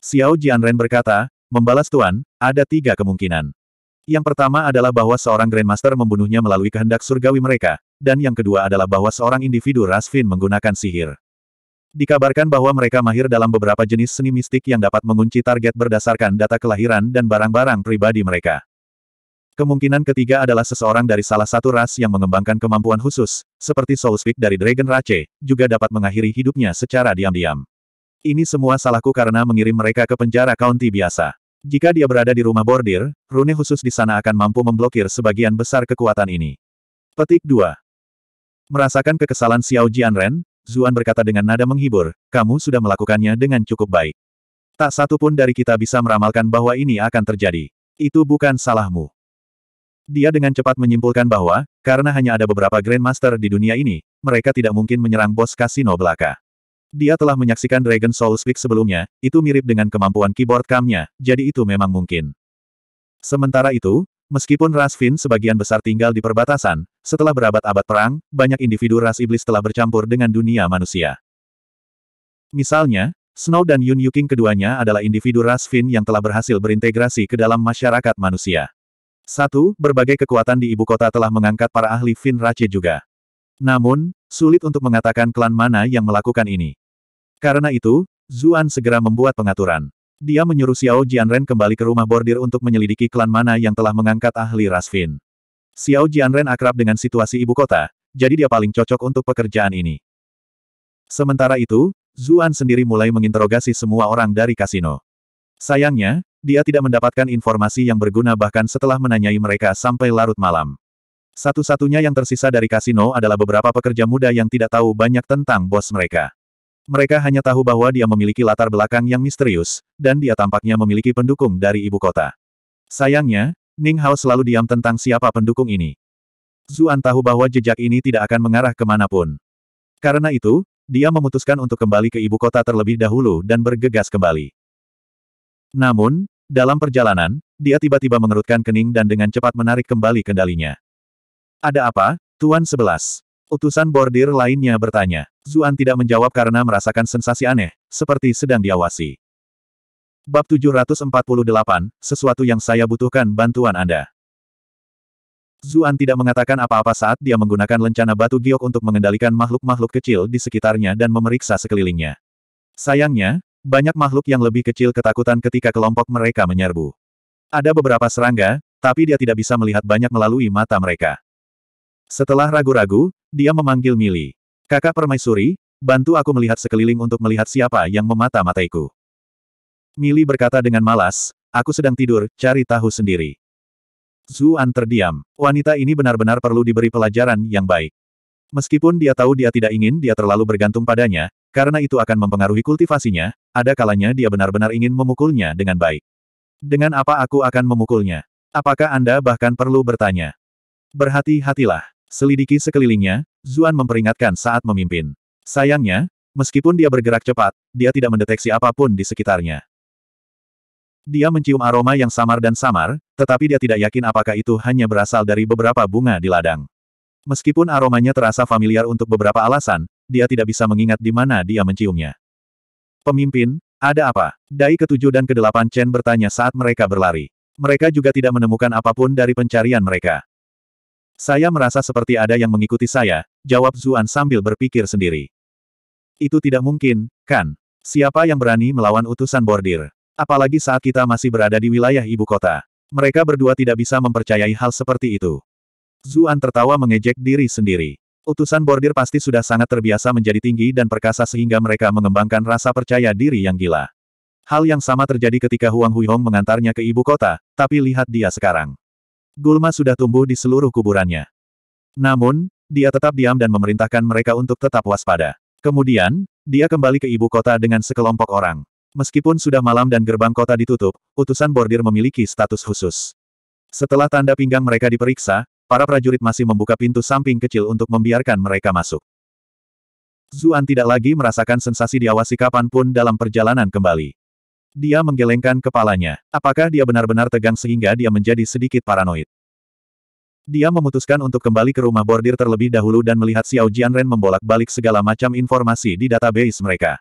Xiao Jianren berkata, membalas Tuan, ada tiga kemungkinan. Yang pertama adalah bahwa seorang Grandmaster membunuhnya melalui kehendak surgawi mereka, dan yang kedua adalah bahwa seorang individu Rasfin menggunakan sihir. Dikabarkan bahwa mereka mahir dalam beberapa jenis seni mistik yang dapat mengunci target berdasarkan data kelahiran dan barang-barang pribadi mereka. Kemungkinan ketiga adalah seseorang dari salah satu ras yang mengembangkan kemampuan khusus, seperti Soulspeak dari Dragon Rache, juga dapat mengakhiri hidupnya secara diam-diam. Ini semua salahku karena mengirim mereka ke penjara county biasa. Jika dia berada di rumah bordir, rune khusus di sana akan mampu memblokir sebagian besar kekuatan ini. Petik 2. Merasakan kekesalan Xiao Jianren, Zuan berkata dengan nada menghibur, kamu sudah melakukannya dengan cukup baik. Tak satu pun dari kita bisa meramalkan bahwa ini akan terjadi. Itu bukan salahmu. Dia dengan cepat menyimpulkan bahwa, karena hanya ada beberapa Grandmaster di dunia ini, mereka tidak mungkin menyerang bos kasino belaka. Dia telah menyaksikan Dragon Soul Speak sebelumnya, itu mirip dengan kemampuan keyboard kamnya, jadi itu memang mungkin. Sementara itu, meskipun ras Finn sebagian besar tinggal di perbatasan, setelah berabad-abad perang, banyak individu ras iblis telah bercampur dengan dunia manusia. Misalnya, Snow dan Yun Yuking keduanya adalah individu ras Finn yang telah berhasil berintegrasi ke dalam masyarakat manusia. Satu, berbagai kekuatan di ibu kota telah mengangkat para ahli Fin Rache juga. Namun, sulit untuk mengatakan klan mana yang melakukan ini. Karena itu, Zuan segera membuat pengaturan. Dia menyuruh Xiao Jianren kembali ke rumah bordir untuk menyelidiki klan mana yang telah mengangkat ahli ras Fin. Xiao Jianren akrab dengan situasi ibu kota, jadi dia paling cocok untuk pekerjaan ini. Sementara itu, Zuan sendiri mulai menginterogasi semua orang dari kasino. Sayangnya, dia tidak mendapatkan informasi yang berguna bahkan setelah menanyai mereka sampai larut malam. Satu-satunya yang tersisa dari kasino adalah beberapa pekerja muda yang tidak tahu banyak tentang bos mereka. Mereka hanya tahu bahwa dia memiliki latar belakang yang misterius, dan dia tampaknya memiliki pendukung dari ibu kota. Sayangnya, Ning Hao selalu diam tentang siapa pendukung ini. Zuan tahu bahwa jejak ini tidak akan mengarah kemanapun. Karena itu, dia memutuskan untuk kembali ke ibu kota terlebih dahulu dan bergegas kembali. Namun, dalam perjalanan, dia tiba-tiba mengerutkan kening dan dengan cepat menarik kembali kendalinya. Ada apa, Tuan Sebelas? Utusan bordir lainnya bertanya. Zuan tidak menjawab karena merasakan sensasi aneh, seperti sedang diawasi. Bab 748, sesuatu yang saya butuhkan bantuan Anda. Zuan tidak mengatakan apa-apa saat dia menggunakan lencana batu giok untuk mengendalikan makhluk-makhluk kecil di sekitarnya dan memeriksa sekelilingnya. Sayangnya, banyak makhluk yang lebih kecil ketakutan ketika kelompok mereka menyerbu. Ada beberapa serangga, tapi dia tidak bisa melihat banyak melalui mata mereka. Setelah ragu-ragu, dia memanggil Mili. Kakak permaisuri, bantu aku melihat sekeliling untuk melihat siapa yang memata-mataiku. Mili berkata dengan malas, aku sedang tidur, cari tahu sendiri. Zuan terdiam. Wanita ini benar-benar perlu diberi pelajaran yang baik. Meskipun dia tahu dia tidak ingin dia terlalu bergantung padanya, karena itu akan mempengaruhi kultivasinya, ada kalanya dia benar-benar ingin memukulnya dengan baik. Dengan apa aku akan memukulnya? Apakah Anda bahkan perlu bertanya? Berhati-hatilah. Selidiki sekelilingnya, Zuan memperingatkan saat memimpin. Sayangnya, meskipun dia bergerak cepat, dia tidak mendeteksi apapun di sekitarnya. Dia mencium aroma yang samar dan samar, tetapi dia tidak yakin apakah itu hanya berasal dari beberapa bunga di ladang. Meskipun aromanya terasa familiar untuk beberapa alasan, dia tidak bisa mengingat di mana dia menciumnya. Pemimpin, ada apa? Dai ketujuh dan kedelapan Chen bertanya saat mereka berlari. Mereka juga tidak menemukan apapun dari pencarian mereka. Saya merasa seperti ada yang mengikuti saya, jawab Zuan sambil berpikir sendiri. Itu tidak mungkin, kan? Siapa yang berani melawan utusan bordir? Apalagi saat kita masih berada di wilayah ibu kota. Mereka berdua tidak bisa mempercayai hal seperti itu. Zuan tertawa mengejek diri sendiri. Utusan bordir pasti sudah sangat terbiasa menjadi tinggi dan perkasa sehingga mereka mengembangkan rasa percaya diri yang gila. Hal yang sama terjadi ketika Huang Huihong mengantarnya ke ibu kota, tapi lihat dia sekarang. Gulma sudah tumbuh di seluruh kuburannya. Namun, dia tetap diam dan memerintahkan mereka untuk tetap waspada. Kemudian, dia kembali ke ibu kota dengan sekelompok orang. Meskipun sudah malam dan gerbang kota ditutup, utusan bordir memiliki status khusus. Setelah tanda pinggang mereka diperiksa, Para prajurit masih membuka pintu samping kecil untuk membiarkan mereka masuk. Zuan tidak lagi merasakan sensasi diawasi kapanpun dalam perjalanan kembali. Dia menggelengkan kepalanya. Apakah dia benar-benar tegang sehingga dia menjadi sedikit paranoid? Dia memutuskan untuk kembali ke rumah bordir terlebih dahulu dan melihat Xiao Jianren membolak-balik segala macam informasi di database mereka.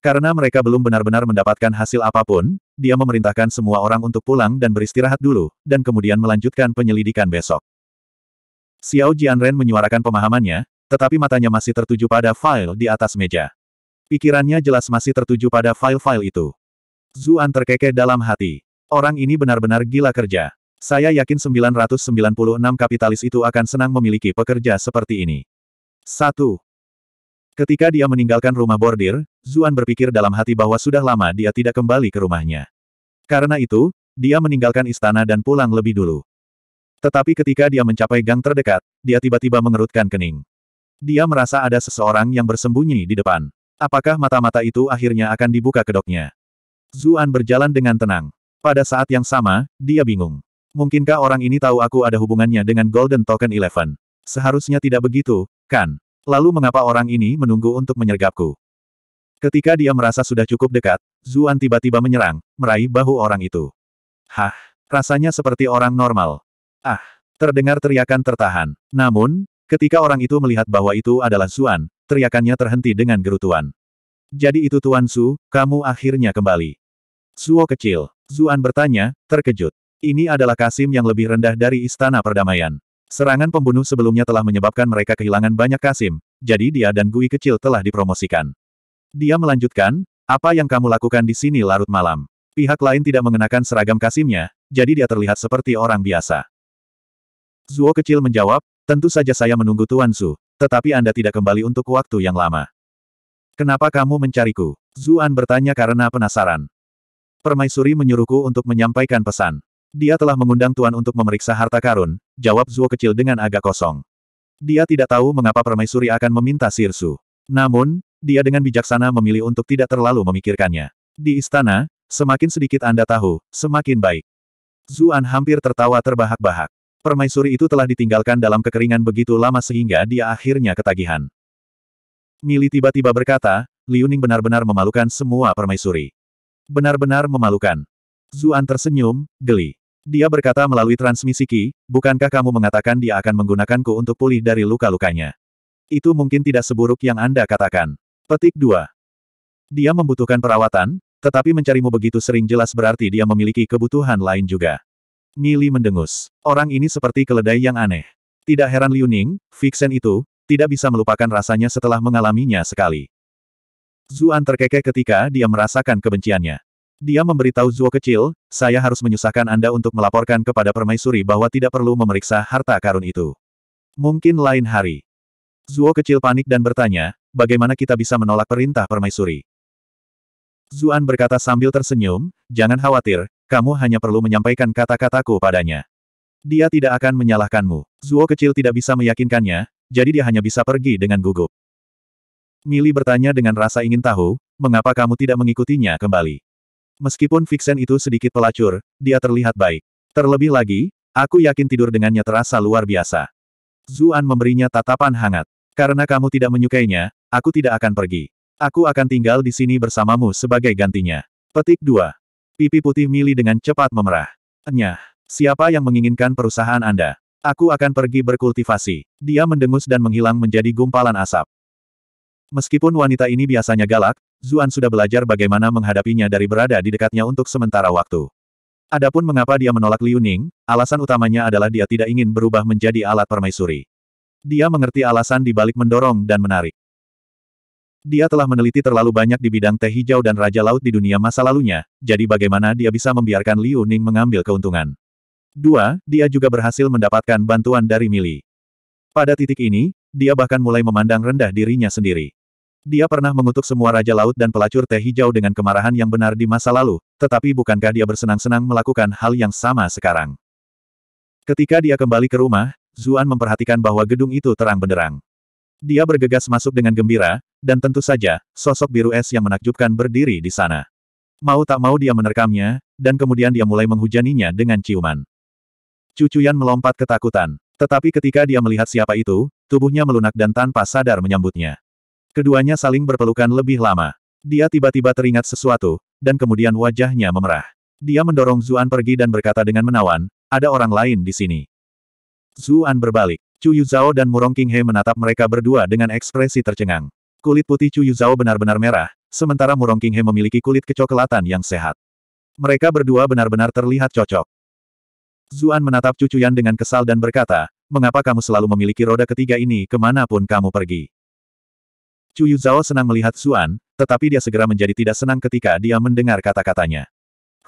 Karena mereka belum benar-benar mendapatkan hasil apapun, dia memerintahkan semua orang untuk pulang dan beristirahat dulu, dan kemudian melanjutkan penyelidikan besok. Xiao Jianren menyuarakan pemahamannya, tetapi matanya masih tertuju pada file di atas meja. Pikirannya jelas masih tertuju pada file-file itu. Zuan terkekeh dalam hati. Orang ini benar-benar gila kerja. Saya yakin 996 kapitalis itu akan senang memiliki pekerja seperti ini. 1. Ketika dia meninggalkan rumah bordir, Zuan berpikir dalam hati bahwa sudah lama dia tidak kembali ke rumahnya. Karena itu, dia meninggalkan istana dan pulang lebih dulu. Tetapi ketika dia mencapai gang terdekat, dia tiba-tiba mengerutkan kening. Dia merasa ada seseorang yang bersembunyi di depan. Apakah mata-mata itu akhirnya akan dibuka kedoknya? Zuan berjalan dengan tenang. Pada saat yang sama, dia bingung. Mungkinkah orang ini tahu aku ada hubungannya dengan Golden Token Eleven? Seharusnya tidak begitu, kan? Lalu mengapa orang ini menunggu untuk menyergapku? Ketika dia merasa sudah cukup dekat, Zuan tiba-tiba menyerang, meraih bahu orang itu. Hah, rasanya seperti orang normal. Ah! Terdengar teriakan tertahan. Namun, ketika orang itu melihat bahwa itu adalah Suan, teriakannya terhenti dengan gerutuan. Jadi itu Tuan Su, kamu akhirnya kembali. Suo kecil. Zuan bertanya, terkejut. Ini adalah Kasim yang lebih rendah dari Istana Perdamaian. Serangan pembunuh sebelumnya telah menyebabkan mereka kehilangan banyak Kasim, jadi dia dan Gui kecil telah dipromosikan. Dia melanjutkan, apa yang kamu lakukan di sini larut malam? Pihak lain tidak mengenakan seragam Kasimnya, jadi dia terlihat seperti orang biasa. Zuo kecil menjawab, tentu saja saya menunggu Tuan Su, tetapi Anda tidak kembali untuk waktu yang lama. Kenapa kamu mencariku? Zuan bertanya karena penasaran. Permaisuri menyuruhku untuk menyampaikan pesan. Dia telah mengundang Tuan untuk memeriksa harta karun, jawab Zuo kecil dengan agak kosong. Dia tidak tahu mengapa permaisuri akan meminta Sirsu. Namun, dia dengan bijaksana memilih untuk tidak terlalu memikirkannya. Di istana, semakin sedikit Anda tahu, semakin baik. Zuan hampir tertawa terbahak-bahak. Permaisuri itu telah ditinggalkan dalam kekeringan begitu lama sehingga dia akhirnya ketagihan. Mili tiba-tiba berkata, Liuning benar-benar memalukan semua permaisuri. Benar-benar memalukan. Zuan tersenyum, geli. Dia berkata melalui transmisi Ki, bukankah kamu mengatakan dia akan menggunakanku untuk pulih dari luka-lukanya? Itu mungkin tidak seburuk yang Anda katakan. Petik 2. Dia membutuhkan perawatan, tetapi mencarimu begitu sering jelas berarti dia memiliki kebutuhan lain juga. Mili mendengus. Orang ini seperti keledai yang aneh. Tidak heran Liu Ning, Vixen itu, tidak bisa melupakan rasanya setelah mengalaminya sekali. Zuan terkekeh ketika dia merasakan kebenciannya. Dia memberitahu Zuo kecil, saya harus menyusahkan Anda untuk melaporkan kepada permaisuri bahwa tidak perlu memeriksa harta karun itu. Mungkin lain hari. Zuo kecil panik dan bertanya, bagaimana kita bisa menolak perintah permaisuri? Zuan berkata sambil tersenyum, jangan khawatir, kamu hanya perlu menyampaikan kata-kataku padanya. Dia tidak akan menyalahkanmu. Zuo kecil tidak bisa meyakinkannya, jadi dia hanya bisa pergi dengan gugup. Mili bertanya dengan rasa ingin tahu, mengapa kamu tidak mengikutinya kembali. Meskipun Vixen itu sedikit pelacur, dia terlihat baik. Terlebih lagi, aku yakin tidur dengannya terasa luar biasa. Zuan memberinya tatapan hangat. Karena kamu tidak menyukainya, aku tidak akan pergi. Aku akan tinggal di sini bersamamu sebagai gantinya. Petik 2. Pipi putih Mili dengan cepat memerah. Enyah. siapa yang menginginkan perusahaan Anda? Aku akan pergi berkultivasi. Dia mendengus dan menghilang menjadi gumpalan asap. Meskipun wanita ini biasanya galak, Zuan sudah belajar bagaimana menghadapinya dari berada di dekatnya untuk sementara waktu. Adapun mengapa dia menolak Liu Ning, alasan utamanya adalah dia tidak ingin berubah menjadi alat permaisuri. Dia mengerti alasan di balik mendorong dan menarik. Dia telah meneliti terlalu banyak di bidang teh hijau dan Raja Laut di dunia masa lalunya, jadi bagaimana dia bisa membiarkan Liu Ning mengambil keuntungan. Dua, dia juga berhasil mendapatkan bantuan dari Mili. Pada titik ini, dia bahkan mulai memandang rendah dirinya sendiri. Dia pernah mengutuk semua Raja Laut dan pelacur teh hijau dengan kemarahan yang benar di masa lalu, tetapi bukankah dia bersenang-senang melakukan hal yang sama sekarang? Ketika dia kembali ke rumah, Zuan memperhatikan bahwa gedung itu terang benderang. Dia bergegas masuk dengan gembira, dan tentu saja, sosok biru es yang menakjubkan berdiri di sana. Mau tak mau dia menerkamnya, dan kemudian dia mulai menghujaninya dengan ciuman. Cucuyan melompat ketakutan. Tetapi ketika dia melihat siapa itu, tubuhnya melunak dan tanpa sadar menyambutnya. Keduanya saling berpelukan lebih lama. Dia tiba-tiba teringat sesuatu, dan kemudian wajahnya memerah. Dia mendorong Zuan pergi dan berkata dengan menawan, ada orang lain di sini. Zuan berbalik. Chu Yuzhao dan Murong King He menatap mereka berdua dengan ekspresi tercengang. Kulit putih Chu Yuzhao benar-benar merah, sementara Murong Qinghe memiliki kulit kecoklatan yang sehat. Mereka berdua benar-benar terlihat cocok. Zuan menatap Chuyan dengan kesal dan berkata, mengapa kamu selalu memiliki roda ketiga ini kemanapun kamu pergi? Chu Yuzhao senang melihat Zuan, tetapi dia segera menjadi tidak senang ketika dia mendengar kata-katanya.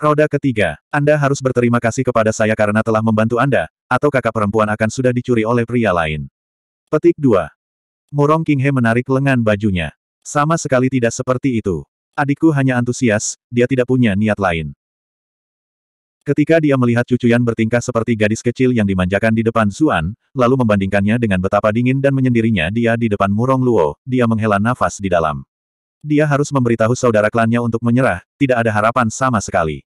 Roda ketiga, Anda harus berterima kasih kepada saya karena telah membantu Anda, atau kakak perempuan akan sudah dicuri oleh pria lain. Petik 2. Murong King He menarik lengan bajunya. Sama sekali tidak seperti itu. Adikku hanya antusias, dia tidak punya niat lain. Ketika dia melihat cucuyan bertingkah seperti gadis kecil yang dimanjakan di depan Zuan, lalu membandingkannya dengan betapa dingin dan menyendirinya dia di depan Murong Luo, dia menghela nafas di dalam. Dia harus memberitahu saudara klannya untuk menyerah, tidak ada harapan sama sekali.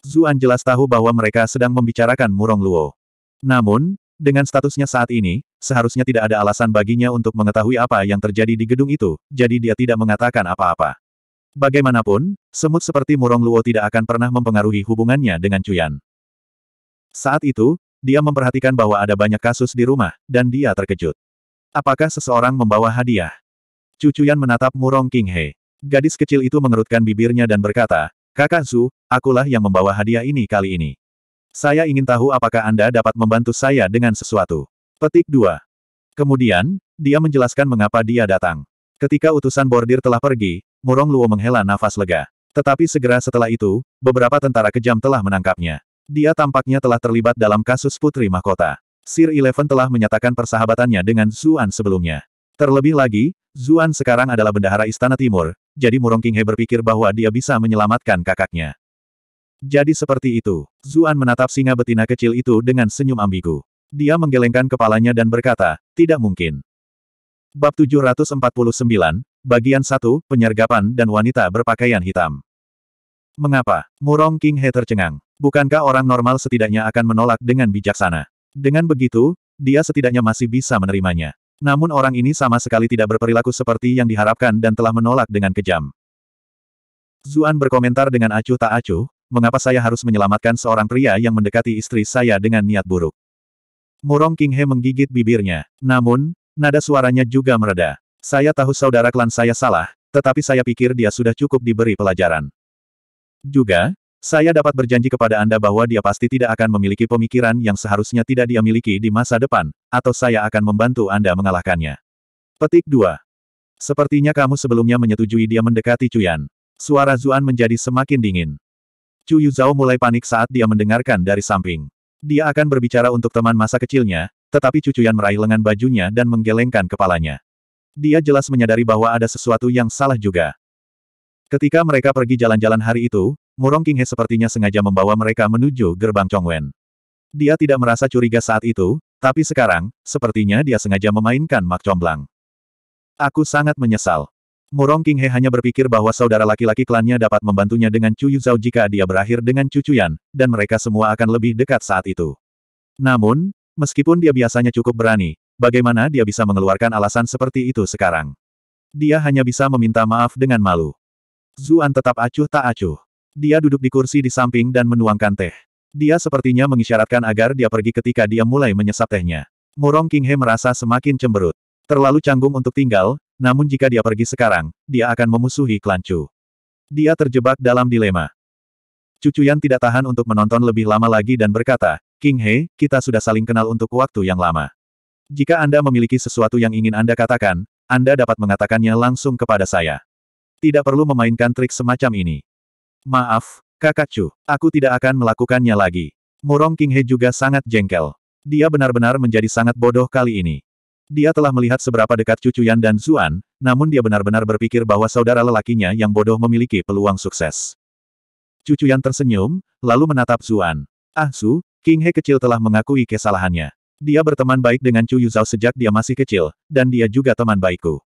Zuan jelas tahu bahwa mereka sedang membicarakan Murong Luo. Namun, dengan statusnya saat ini, seharusnya tidak ada alasan baginya untuk mengetahui apa yang terjadi di gedung itu, jadi dia tidak mengatakan apa-apa. Bagaimanapun, semut seperti Murong Luo tidak akan pernah mempengaruhi hubungannya dengan Cuyan. Saat itu, dia memperhatikan bahwa ada banyak kasus di rumah, dan dia terkejut. Apakah seseorang membawa hadiah? Cucuyan menatap Murong King He. Gadis kecil itu mengerutkan bibirnya dan berkata, Kakak Su, akulah yang membawa hadiah ini kali ini. Saya ingin tahu apakah Anda dapat membantu saya dengan sesuatu. Petik 2. Kemudian, dia menjelaskan mengapa dia datang. Ketika utusan bordir telah pergi, Murong Luo menghela nafas lega. Tetapi segera setelah itu, beberapa tentara kejam telah menangkapnya. Dia tampaknya telah terlibat dalam kasus Putri Mahkota. Sir Eleven telah menyatakan persahabatannya dengan Zuan sebelumnya. Terlebih lagi, Zuan sekarang adalah bendahara Istana Timur, jadi Murong Kinghe berpikir bahwa dia bisa menyelamatkan kakaknya. Jadi seperti itu. Zuan menatap singa betina kecil itu dengan senyum ambigu. Dia menggelengkan kepalanya dan berkata, tidak mungkin. Bab 749, Bagian 1, Penyergapan dan Wanita Berpakaian Hitam. Mengapa? Murong King He tercengang. Bukankah orang normal setidaknya akan menolak dengan bijaksana? Dengan begitu, dia setidaknya masih bisa menerimanya. Namun orang ini sama sekali tidak berperilaku seperti yang diharapkan dan telah menolak dengan kejam. Zuan berkomentar dengan acuh tak acuh, mengapa saya harus menyelamatkan seorang pria yang mendekati istri saya dengan niat buruk? Murong King He menggigit bibirnya. Namun, nada suaranya juga mereda. Saya tahu saudara klan saya salah, tetapi saya pikir dia sudah cukup diberi pelajaran. Juga, saya dapat berjanji kepada Anda bahwa dia pasti tidak akan memiliki pemikiran yang seharusnya tidak dia miliki di masa depan, atau saya akan membantu Anda mengalahkannya. Petik 2. Sepertinya kamu sebelumnya menyetujui dia mendekati Cuyan. Suara Zuan menjadi semakin dingin. Chu Zhao mulai panik saat dia mendengarkan dari samping. Dia akan berbicara untuk teman masa kecilnya, tetapi Chuyan meraih lengan bajunya dan menggelengkan kepalanya. Dia jelas menyadari bahwa ada sesuatu yang salah juga. Ketika mereka pergi jalan-jalan hari itu, Murong King He sepertinya sengaja membawa mereka menuju gerbang Chongwen. Dia tidak merasa curiga saat itu, tapi sekarang, sepertinya dia sengaja memainkan mak comblang. Aku sangat menyesal. Murong King He hanya berpikir bahwa saudara laki-laki klannya dapat membantunya dengan Chu Yuzhou jika dia berakhir dengan Chu Chuyan, dan mereka semua akan lebih dekat saat itu. Namun, meskipun dia biasanya cukup berani, bagaimana dia bisa mengeluarkan alasan seperti itu sekarang? Dia hanya bisa meminta maaf dengan malu. Zuan tetap acuh tak acuh. Dia duduk di kursi di samping dan menuangkan teh. Dia sepertinya mengisyaratkan agar dia pergi ketika dia mulai menyesap tehnya. Murong King He merasa semakin cemberut. Terlalu canggung untuk tinggal, namun jika dia pergi sekarang, dia akan memusuhi klan Chu. Dia terjebak dalam dilema. Cucu Yan tidak tahan untuk menonton lebih lama lagi dan berkata, King He, kita sudah saling kenal untuk waktu yang lama. Jika Anda memiliki sesuatu yang ingin Anda katakan, Anda dapat mengatakannya langsung kepada saya. Tidak perlu memainkan trik semacam ini. Maaf, kakak Chu, aku tidak akan melakukannya lagi. Murong King He juga sangat jengkel. Dia benar-benar menjadi sangat bodoh kali ini. Dia telah melihat seberapa dekat cucu Yan dan Zuan, namun dia benar-benar berpikir bahwa saudara lelakinya yang bodoh memiliki peluang sukses. Cucu Yan tersenyum, lalu menatap Zuan. Ah Su, King He kecil telah mengakui kesalahannya. Dia berteman baik dengan Chu Yuzhao sejak dia masih kecil, dan dia juga teman baikku.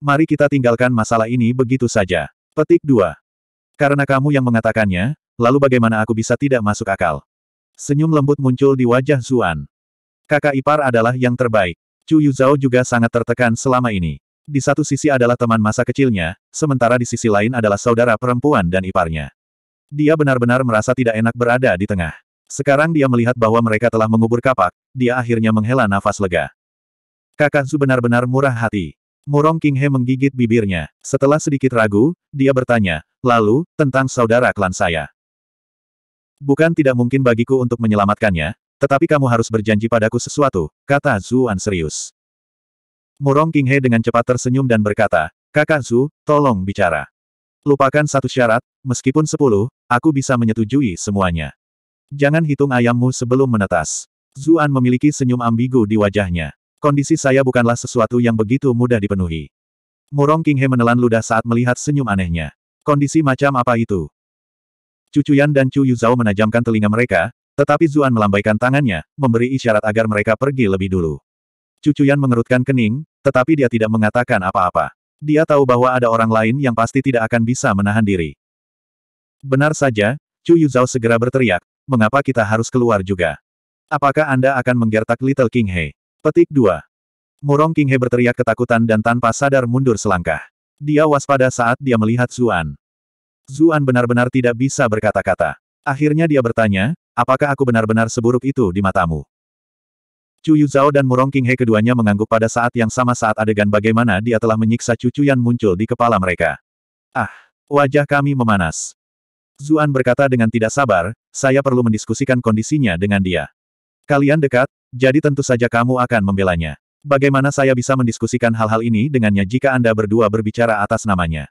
Mari kita tinggalkan masalah ini begitu saja. Petik 2. Karena kamu yang mengatakannya, lalu bagaimana aku bisa tidak masuk akal? Senyum lembut muncul di wajah Zuan. Kakak ipar adalah yang terbaik. Chu Zhao juga sangat tertekan selama ini. Di satu sisi adalah teman masa kecilnya, sementara di sisi lain adalah saudara perempuan dan iparnya. Dia benar-benar merasa tidak enak berada di tengah. Sekarang dia melihat bahwa mereka telah mengubur kapak, dia akhirnya menghela nafas lega. Kakak Su benar-benar murah hati. Murong King He menggigit bibirnya. Setelah sedikit ragu, dia bertanya, lalu, tentang saudara klan saya. Bukan tidak mungkin bagiku untuk menyelamatkannya, tetapi kamu harus berjanji padaku sesuatu, kata Zuan serius. Murong Qinghe dengan cepat tersenyum dan berkata, Kakak Zu, tolong bicara. Lupakan satu syarat, meskipun sepuluh, aku bisa menyetujui semuanya. Jangan hitung ayammu sebelum menetas. Zuan memiliki senyum ambigu di wajahnya. Kondisi saya bukanlah sesuatu yang begitu mudah dipenuhi. Murong Qinghe menelan ludah saat melihat senyum anehnya. Kondisi macam apa itu? Cucuyan dan Chu Yuzhao menajamkan telinga mereka, tetapi Zuan melambaikan tangannya, memberi isyarat agar mereka pergi lebih dulu. Cucuyan mengerutkan kening, tetapi dia tidak mengatakan apa-apa. Dia tahu bahwa ada orang lain yang pasti tidak akan bisa menahan diri. Benar saja, Chu Yuzhao segera berteriak, mengapa kita harus keluar juga? Apakah Anda akan menggertak Little King He? Petik 2. Murong King He berteriak ketakutan dan tanpa sadar mundur selangkah. Dia waspada saat dia melihat Zuan. Zuan benar-benar tidak bisa berkata-kata. Akhirnya dia bertanya, Apakah aku benar-benar seburuk itu di matamu? Chu Yuzhao dan Murong King He keduanya mengangguk pada saat yang sama saat adegan bagaimana dia telah menyiksa cucu yang muncul di kepala mereka. Ah, wajah kami memanas. Zuan berkata dengan tidak sabar, saya perlu mendiskusikan kondisinya dengan dia. Kalian dekat, jadi tentu saja kamu akan membelanya. Bagaimana saya bisa mendiskusikan hal-hal ini dengannya jika Anda berdua berbicara atas namanya?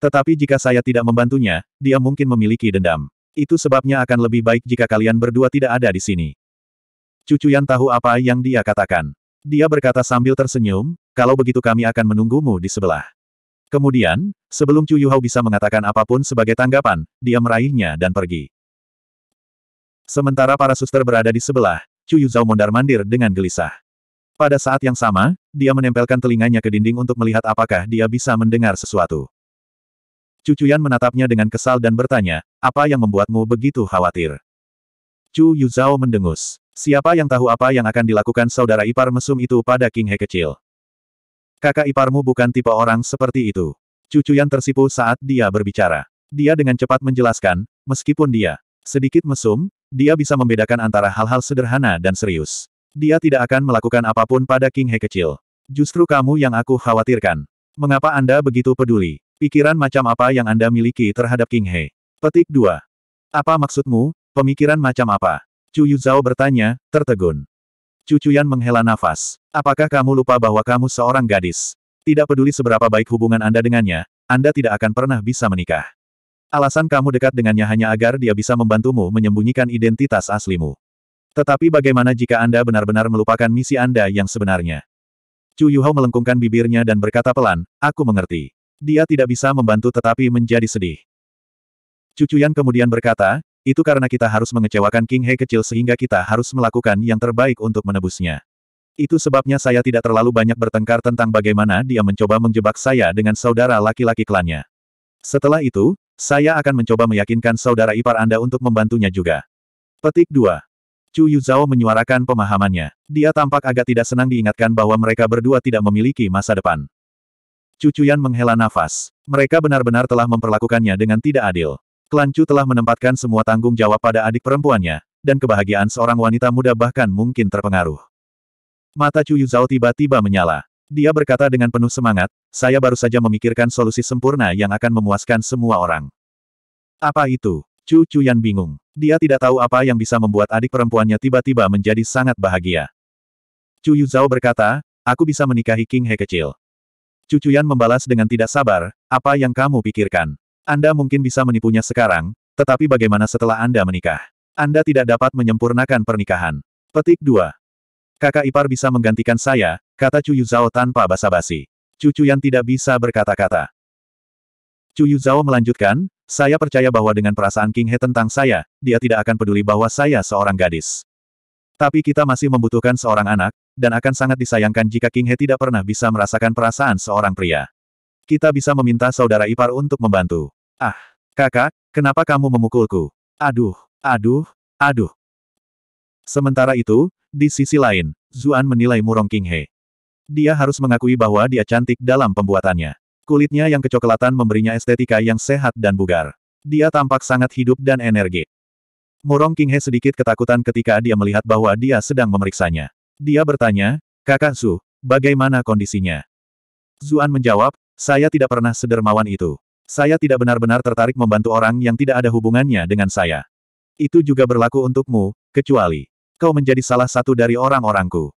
Tetapi jika saya tidak membantunya, dia mungkin memiliki dendam. Itu sebabnya akan lebih baik jika kalian berdua tidak ada di sini. Cucu yang tahu apa yang dia katakan. Dia berkata sambil tersenyum, kalau begitu kami akan menunggumu di sebelah. Kemudian, sebelum Chu Yuhao bisa mengatakan apapun sebagai tanggapan, dia meraihnya dan pergi. Sementara para suster berada di sebelah, Chu Yuzhao mondar-mandir dengan gelisah. Pada saat yang sama, dia menempelkan telinganya ke dinding untuk melihat apakah dia bisa mendengar sesuatu. Cucuyan menatapnya dengan kesal dan bertanya, apa yang membuatmu begitu khawatir? Chu Yuzhao mendengus. Siapa yang tahu apa yang akan dilakukan saudara ipar mesum itu pada King He kecil? Kakak iparmu bukan tipe orang seperti itu. Cucuyan tersipu saat dia berbicara. Dia dengan cepat menjelaskan, meskipun dia sedikit mesum, dia bisa membedakan antara hal-hal sederhana dan serius. Dia tidak akan melakukan apapun pada King He kecil. Justru kamu yang aku khawatirkan. Mengapa Anda begitu peduli? Pikiran macam apa yang Anda miliki terhadap King He? Petik 2. Apa maksudmu, pemikiran macam apa? Chu Yuzhao bertanya, tertegun. Cucuyan menghela nafas. Apakah kamu lupa bahwa kamu seorang gadis? Tidak peduli seberapa baik hubungan Anda dengannya, Anda tidak akan pernah bisa menikah. Alasan kamu dekat dengannya hanya agar dia bisa membantumu menyembunyikan identitas aslimu. Tetapi bagaimana jika Anda benar-benar melupakan misi Anda yang sebenarnya? Chu Yuhao melengkungkan bibirnya dan berkata pelan, aku mengerti. Dia tidak bisa membantu tetapi menjadi sedih. Cucu Cucuyan kemudian berkata, itu karena kita harus mengecewakan King He kecil sehingga kita harus melakukan yang terbaik untuk menebusnya. Itu sebabnya saya tidak terlalu banyak bertengkar tentang bagaimana dia mencoba menjebak saya dengan saudara laki-laki klannya. Setelah itu, saya akan mencoba meyakinkan saudara ipar Anda untuk membantunya juga. Petik 2. Chu Yuzhao menyuarakan pemahamannya. Dia tampak agak tidak senang diingatkan bahwa mereka berdua tidak memiliki masa depan. Cucuyan menghela nafas. Mereka benar-benar telah memperlakukannya dengan tidak adil. Klan Chu telah menempatkan semua tanggung jawab pada adik perempuannya, dan kebahagiaan seorang wanita muda bahkan mungkin terpengaruh. Mata Chu Yuzhao tiba-tiba menyala. Dia berkata dengan penuh semangat, saya baru saja memikirkan solusi sempurna yang akan memuaskan semua orang. Apa itu? Chu Chuyan bingung. Dia tidak tahu apa yang bisa membuat adik perempuannya tiba-tiba menjadi sangat bahagia. Chu Yuzhao berkata, aku bisa menikahi King He kecil. Cucuyan membalas dengan tidak sabar, apa yang kamu pikirkan? Anda mungkin bisa menipunya sekarang, tetapi bagaimana setelah Anda menikah? Anda tidak dapat menyempurnakan pernikahan. Petik 2. Kakak ipar bisa menggantikan saya, kata Chu Yuzhao tanpa basa-basi. Cucuyan tidak bisa berkata-kata. Chu Yuzhao melanjutkan, saya percaya bahwa dengan perasaan King He tentang saya, dia tidak akan peduli bahwa saya seorang gadis. Tapi kita masih membutuhkan seorang anak, dan akan sangat disayangkan jika King He tidak pernah bisa merasakan perasaan seorang pria. Kita bisa meminta saudara ipar untuk membantu. Ah, kakak, kenapa kamu memukulku? Aduh, aduh, aduh. Sementara itu, di sisi lain, Zuan menilai murong King He. Dia harus mengakui bahwa dia cantik dalam pembuatannya. Kulitnya yang kecoklatan memberinya estetika yang sehat dan bugar. Dia tampak sangat hidup dan energik. Murong King He sedikit ketakutan ketika dia melihat bahwa dia sedang memeriksanya. Dia bertanya, Kakak Su, bagaimana kondisinya? Zuan menjawab, saya tidak pernah sedermawan itu. Saya tidak benar-benar tertarik membantu orang yang tidak ada hubungannya dengan saya. Itu juga berlaku untukmu, kecuali kau menjadi salah satu dari orang-orangku.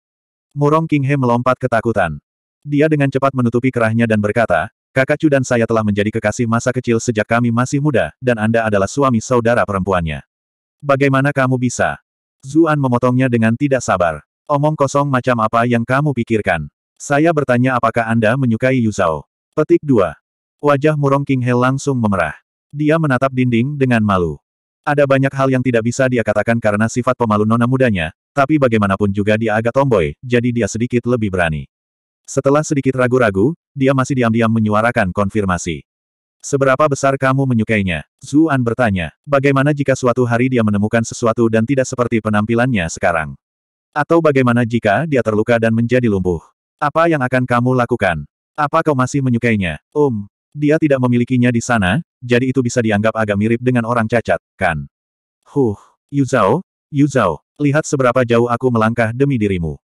Murong King He melompat ketakutan. Dia dengan cepat menutupi kerahnya dan berkata, Kakak Chu dan saya telah menjadi kekasih masa kecil sejak kami masih muda, dan Anda adalah suami saudara perempuannya. Bagaimana kamu bisa? Zuan memotongnya dengan tidak sabar. Omong kosong macam apa yang kamu pikirkan? Saya bertanya apakah Anda menyukai Zhao. Petik 2. Wajah murong King He langsung memerah. Dia menatap dinding dengan malu. Ada banyak hal yang tidak bisa dia katakan karena sifat pemalu nona mudanya, tapi bagaimanapun juga dia agak tomboy, jadi dia sedikit lebih berani. Setelah sedikit ragu-ragu, dia masih diam-diam menyuarakan konfirmasi. Seberapa besar kamu menyukainya? Zuan bertanya. Bagaimana jika suatu hari dia menemukan sesuatu dan tidak seperti penampilannya sekarang? Atau bagaimana jika dia terluka dan menjadi lumpuh? Apa yang akan kamu lakukan? Apa kau masih menyukainya? Um, dia tidak memilikinya di sana, jadi itu bisa dianggap agak mirip dengan orang cacat, kan? Huh, Yu Yuzao, lihat seberapa jauh aku melangkah demi dirimu.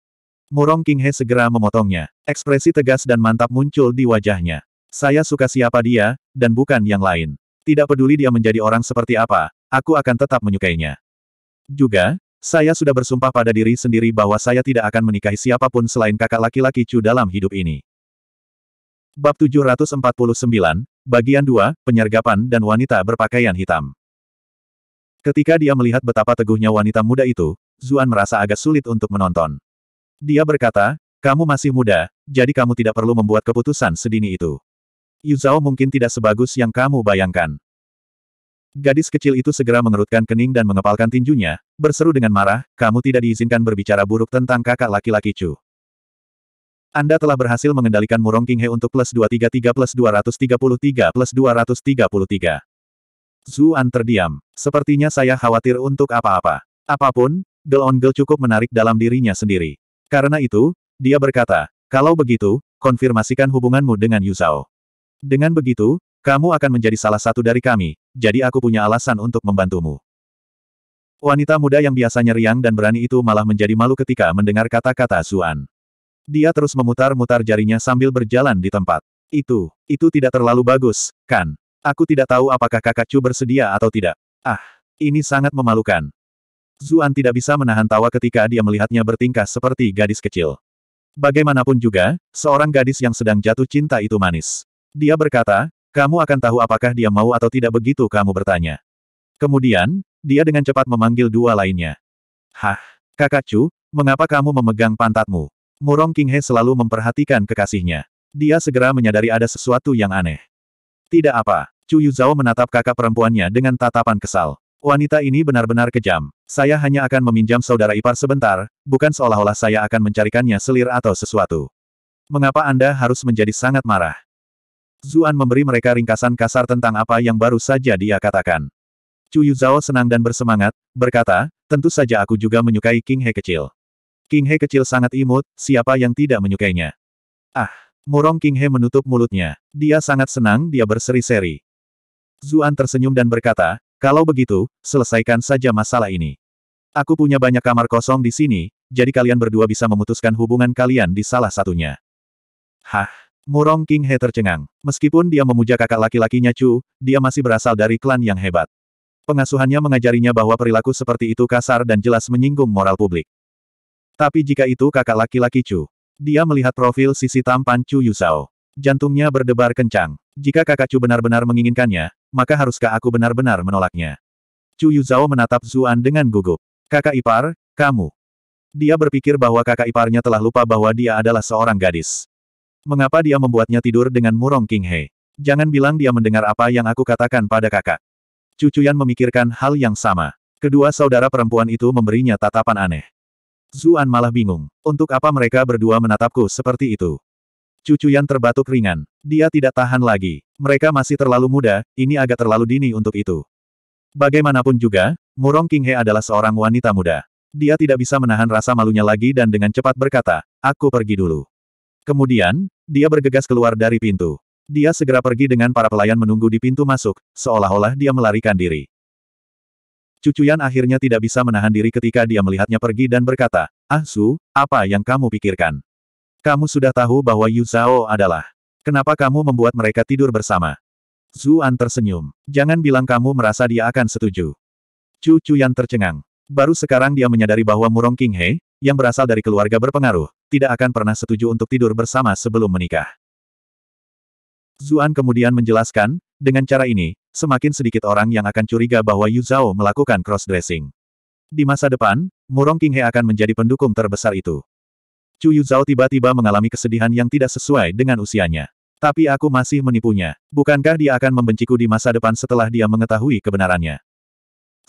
Murong King He segera memotongnya. Ekspresi tegas dan mantap muncul di wajahnya. Saya suka siapa dia, dan bukan yang lain. Tidak peduli dia menjadi orang seperti apa, aku akan tetap menyukainya. Juga, saya sudah bersumpah pada diri sendiri bahwa saya tidak akan menikahi siapapun selain kakak laki-laki Chu dalam hidup ini. Bab 749, Bagian 2, Penyergapan dan Wanita Berpakaian Hitam Ketika dia melihat betapa teguhnya wanita muda itu, Zuan merasa agak sulit untuk menonton. Dia berkata, kamu masih muda, jadi kamu tidak perlu membuat keputusan sedini itu. Yu Zhao mungkin tidak sebagus yang kamu bayangkan. Gadis kecil itu segera mengerutkan kening dan mengepalkan tinjunya, berseru dengan marah, kamu tidak diizinkan berbicara buruk tentang kakak laki-laki Chu. Anda telah berhasil mengendalikan Murong He untuk plus 233 plus 233 plus 233. Zuan terdiam. Sepertinya saya khawatir untuk apa-apa. Apapun, Del Ongel cukup menarik dalam dirinya sendiri. Karena itu, dia berkata, kalau begitu, konfirmasikan hubunganmu dengan Yuzhao. Dengan begitu, kamu akan menjadi salah satu dari kami, jadi aku punya alasan untuk membantumu. Wanita muda yang biasanya riang dan berani itu malah menjadi malu ketika mendengar kata-kata Zuan. Dia terus memutar-mutar jarinya sambil berjalan di tempat. Itu, itu tidak terlalu bagus, kan? Aku tidak tahu apakah kakak Chu bersedia atau tidak. Ah, ini sangat memalukan. Zuan tidak bisa menahan tawa ketika dia melihatnya bertingkah seperti gadis kecil. Bagaimanapun juga, seorang gadis yang sedang jatuh cinta itu manis. Dia berkata, kamu akan tahu apakah dia mau atau tidak begitu kamu bertanya. Kemudian, dia dengan cepat memanggil dua lainnya. Hah, kakak Chu, mengapa kamu memegang pantatmu? Murong King He selalu memperhatikan kekasihnya. Dia segera menyadari ada sesuatu yang aneh. Tidak apa, Chu Yuzhao menatap kakak perempuannya dengan tatapan kesal. Wanita ini benar-benar kejam. Saya hanya akan meminjam saudara ipar sebentar, bukan seolah-olah saya akan mencarikannya selir atau sesuatu. Mengapa Anda harus menjadi sangat marah? Zuan memberi mereka ringkasan kasar tentang apa yang baru saja dia katakan. Chu Yuzhao senang dan bersemangat, berkata, tentu saja aku juga menyukai King He kecil. King He kecil sangat imut, siapa yang tidak menyukainya? Ah, murong King He menutup mulutnya. Dia sangat senang dia berseri-seri. Zuan tersenyum dan berkata, kalau begitu, selesaikan saja masalah ini. Aku punya banyak kamar kosong di sini, jadi kalian berdua bisa memutuskan hubungan kalian di salah satunya. Hah? Murong King He tercengang. Meskipun dia memuja kakak laki-lakinya Chu, dia masih berasal dari klan yang hebat. Pengasuhannya mengajarinya bahwa perilaku seperti itu kasar dan jelas menyinggung moral publik. Tapi jika itu kakak laki-laki Chu, dia melihat profil sisi tampan Chu Yusao. Jantungnya berdebar kencang. Jika kakak Chu benar-benar menginginkannya, maka haruskah aku benar-benar menolaknya? Chu Yuzhao menatap Zuan dengan gugup. Kakak ipar, kamu. Dia berpikir bahwa kakak iparnya telah lupa bahwa dia adalah seorang gadis. Mengapa dia membuatnya tidur dengan murong King Hei? Jangan bilang dia mendengar apa yang aku katakan pada kakak. Cucu Cucuyan memikirkan hal yang sama. Kedua saudara perempuan itu memberinya tatapan aneh. Zuan malah bingung. Untuk apa mereka berdua menatapku seperti itu? Cucu Cucuyan terbatuk ringan. Dia tidak tahan lagi. Mereka masih terlalu muda, ini agak terlalu dini untuk itu. Bagaimanapun juga, Murong King He adalah seorang wanita muda. Dia tidak bisa menahan rasa malunya lagi dan dengan cepat berkata, aku pergi dulu. Kemudian, dia bergegas keluar dari pintu. Dia segera pergi dengan para pelayan menunggu di pintu masuk, seolah-olah dia melarikan diri. Cucuyan akhirnya tidak bisa menahan diri ketika dia melihatnya pergi dan berkata, Ah Su, apa yang kamu pikirkan? Kamu sudah tahu bahwa Yu Zhao adalah. Kenapa kamu membuat mereka tidur bersama? Zuan tersenyum. Jangan bilang kamu merasa dia akan setuju. Cucuyan tercengang. Baru sekarang dia menyadari bahwa Murong King He, yang berasal dari keluarga berpengaruh, tidak akan pernah setuju untuk tidur bersama sebelum menikah. Zuan kemudian menjelaskan, dengan cara ini, semakin sedikit orang yang akan curiga bahwa Yu Zhao melakukan cross-dressing. Di masa depan, Murong Qinghe akan menjadi pendukung terbesar itu. Chu Yu Zhao tiba-tiba mengalami kesedihan yang tidak sesuai dengan usianya. Tapi aku masih menipunya. Bukankah dia akan membenciku di masa depan setelah dia mengetahui kebenarannya?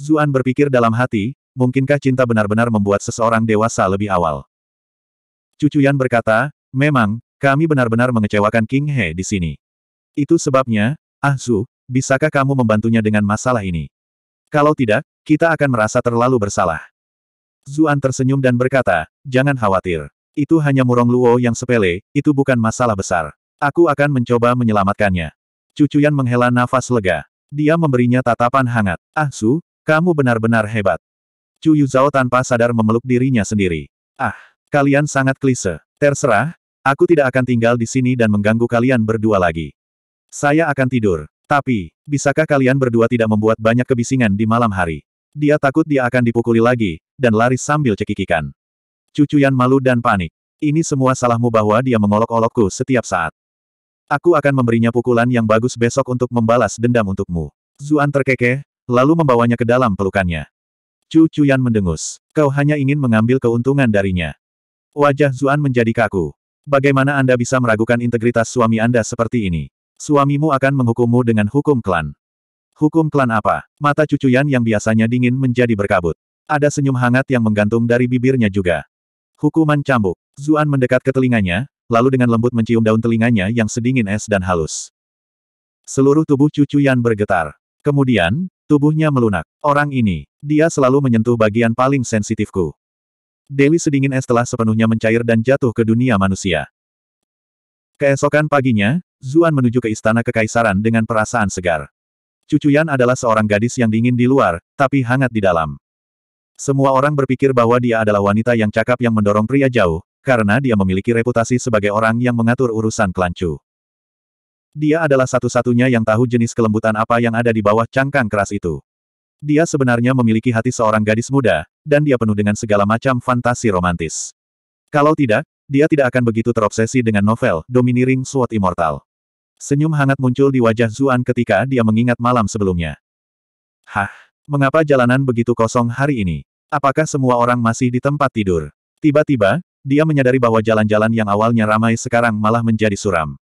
Zuan berpikir dalam hati, mungkinkah cinta benar-benar membuat seseorang dewasa lebih awal? Cucu Yan berkata, memang, kami benar-benar mengecewakan King He di sini. Itu sebabnya, Ah Zu, bisakah kamu membantunya dengan masalah ini? Kalau tidak, kita akan merasa terlalu bersalah. Zuan tersenyum dan berkata, jangan khawatir. Itu hanya murong luo yang sepele, itu bukan masalah besar. Aku akan mencoba menyelamatkannya. Cucu Yan menghela nafas lega. Dia memberinya tatapan hangat. Ah Su, kamu benar-benar hebat. Chu Yuzhao tanpa sadar memeluk dirinya sendiri. Ah, kalian sangat klise. Terserah, aku tidak akan tinggal di sini dan mengganggu kalian berdua lagi. Saya akan tidur. Tapi, bisakah kalian berdua tidak membuat banyak kebisingan di malam hari? Dia takut dia akan dipukuli lagi, dan lari sambil cekikikan. Cucuyan malu dan panik. Ini semua salahmu bahwa dia mengolok-olokku setiap saat. Aku akan memberinya pukulan yang bagus besok untuk membalas dendam untukmu. Zuan terkekeh, lalu membawanya ke dalam pelukannya. Chu Chuyan mendengus. Kau hanya ingin mengambil keuntungan darinya. Wajah Zuan menjadi kaku. Bagaimana Anda bisa meragukan integritas suami Anda seperti ini? Suamimu akan menghukummu dengan hukum klan. Hukum klan apa? Mata cucuyan yang biasanya dingin menjadi berkabut. Ada senyum hangat yang menggantung dari bibirnya juga. Hukuman cambuk. Zuan mendekat ke telinganya, lalu dengan lembut mencium daun telinganya yang sedingin es dan halus. Seluruh tubuh cucuyan bergetar. Kemudian, Tubuhnya melunak. Orang ini, dia selalu menyentuh bagian paling sensitifku. Dewi sedingin es telah sepenuhnya mencair dan jatuh ke dunia manusia. Keesokan paginya, Zuan menuju ke istana kekaisaran dengan perasaan segar. Cucuyan adalah seorang gadis yang dingin di luar, tapi hangat di dalam. Semua orang berpikir bahwa dia adalah wanita yang cakap yang mendorong pria jauh, karena dia memiliki reputasi sebagai orang yang mengatur urusan kelancu. Dia adalah satu-satunya yang tahu jenis kelembutan apa yang ada di bawah cangkang keras itu. Dia sebenarnya memiliki hati seorang gadis muda, dan dia penuh dengan segala macam fantasi romantis. Kalau tidak, dia tidak akan begitu terobsesi dengan novel Dominiring Sword Immortal. Senyum hangat muncul di wajah Zuan ketika dia mengingat malam sebelumnya. Hah, mengapa jalanan begitu kosong hari ini? Apakah semua orang masih di tempat tidur? Tiba-tiba, dia menyadari bahwa jalan-jalan yang awalnya ramai sekarang malah menjadi suram.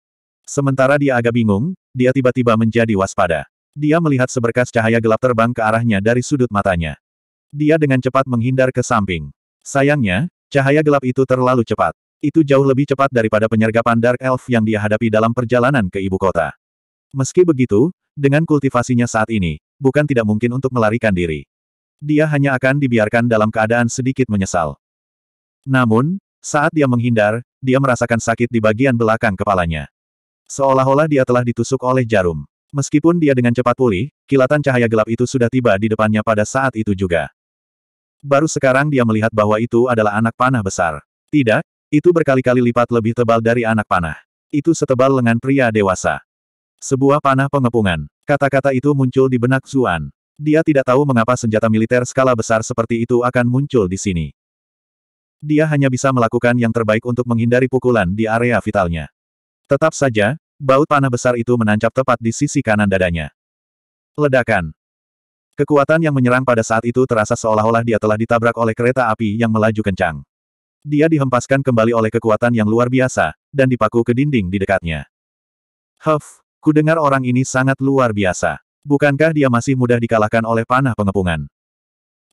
Sementara dia agak bingung, dia tiba-tiba menjadi waspada. Dia melihat seberkas cahaya gelap terbang ke arahnya dari sudut matanya. Dia dengan cepat menghindar ke samping. Sayangnya, cahaya gelap itu terlalu cepat. Itu jauh lebih cepat daripada penyergapan Dark Elf yang dia hadapi dalam perjalanan ke ibu kota. Meski begitu, dengan kultivasinya saat ini, bukan tidak mungkin untuk melarikan diri. Dia hanya akan dibiarkan dalam keadaan sedikit menyesal. Namun, saat dia menghindar, dia merasakan sakit di bagian belakang kepalanya. Seolah-olah dia telah ditusuk oleh jarum. Meskipun dia dengan cepat pulih, kilatan cahaya gelap itu sudah tiba di depannya pada saat itu juga. Baru sekarang dia melihat bahwa itu adalah anak panah besar. Tidak, itu berkali-kali lipat lebih tebal dari anak panah. Itu setebal lengan pria dewasa. Sebuah panah pengepungan. Kata-kata itu muncul di benak Zuan. Dia tidak tahu mengapa senjata militer skala besar seperti itu akan muncul di sini. Dia hanya bisa melakukan yang terbaik untuk menghindari pukulan di area vitalnya. Tetap saja, Baut panah besar itu menancap tepat di sisi kanan dadanya. Ledakan. Kekuatan yang menyerang pada saat itu terasa seolah-olah dia telah ditabrak oleh kereta api yang melaju kencang. Dia dihempaskan kembali oleh kekuatan yang luar biasa, dan dipaku ke dinding di dekatnya. Huff, dengar orang ini sangat luar biasa. Bukankah dia masih mudah dikalahkan oleh panah pengepungan?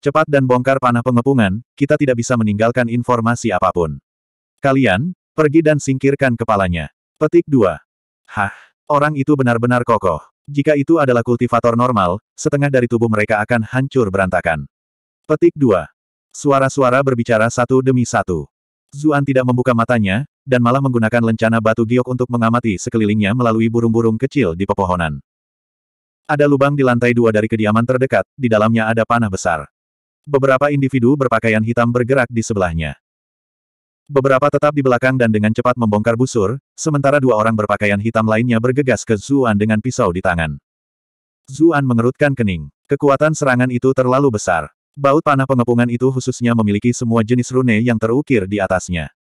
Cepat dan bongkar panah pengepungan, kita tidak bisa meninggalkan informasi apapun. Kalian, pergi dan singkirkan kepalanya. Petik 2. Hah? Orang itu benar-benar kokoh. Jika itu adalah kultivator normal, setengah dari tubuh mereka akan hancur berantakan. Petik 2. Suara-suara berbicara satu demi satu. Zuan tidak membuka matanya, dan malah menggunakan lencana batu giok untuk mengamati sekelilingnya melalui burung-burung kecil di pepohonan. Ada lubang di lantai dua dari kediaman terdekat, di dalamnya ada panah besar. Beberapa individu berpakaian hitam bergerak di sebelahnya. Beberapa tetap di belakang dan dengan cepat membongkar busur, sementara dua orang berpakaian hitam lainnya bergegas ke Zuan dengan pisau di tangan. Zuan mengerutkan kening. Kekuatan serangan itu terlalu besar. Baut panah pengepungan itu khususnya memiliki semua jenis rune yang terukir di atasnya.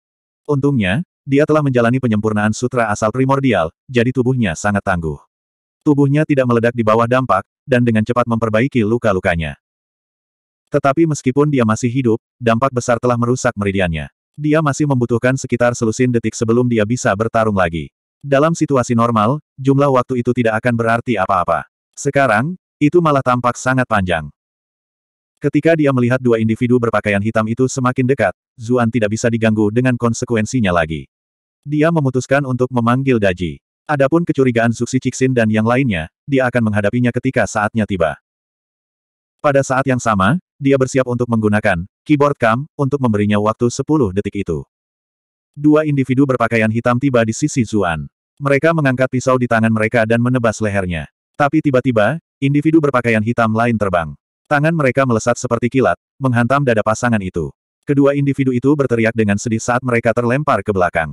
Untungnya, dia telah menjalani penyempurnaan sutra asal primordial, jadi tubuhnya sangat tangguh. Tubuhnya tidak meledak di bawah dampak, dan dengan cepat memperbaiki luka-lukanya. Tetapi meskipun dia masih hidup, dampak besar telah merusak meridiannya. Dia masih membutuhkan sekitar selusin detik sebelum dia bisa bertarung lagi. Dalam situasi normal, jumlah waktu itu tidak akan berarti apa-apa. Sekarang, itu malah tampak sangat panjang. Ketika dia melihat dua individu berpakaian hitam itu semakin dekat, Zuan tidak bisa diganggu dengan konsekuensinya lagi. Dia memutuskan untuk memanggil Daji. Adapun kecurigaan Zuxi Cixin dan yang lainnya, dia akan menghadapinya ketika saatnya tiba. Pada saat yang sama, dia bersiap untuk menggunakan keyboard cam untuk memberinya waktu 10 detik itu. Dua individu berpakaian hitam tiba di sisi Zuan. Mereka mengangkat pisau di tangan mereka dan menebas lehernya. Tapi tiba-tiba, individu berpakaian hitam lain terbang. Tangan mereka melesat seperti kilat, menghantam dada pasangan itu. Kedua individu itu berteriak dengan sedih saat mereka terlempar ke belakang.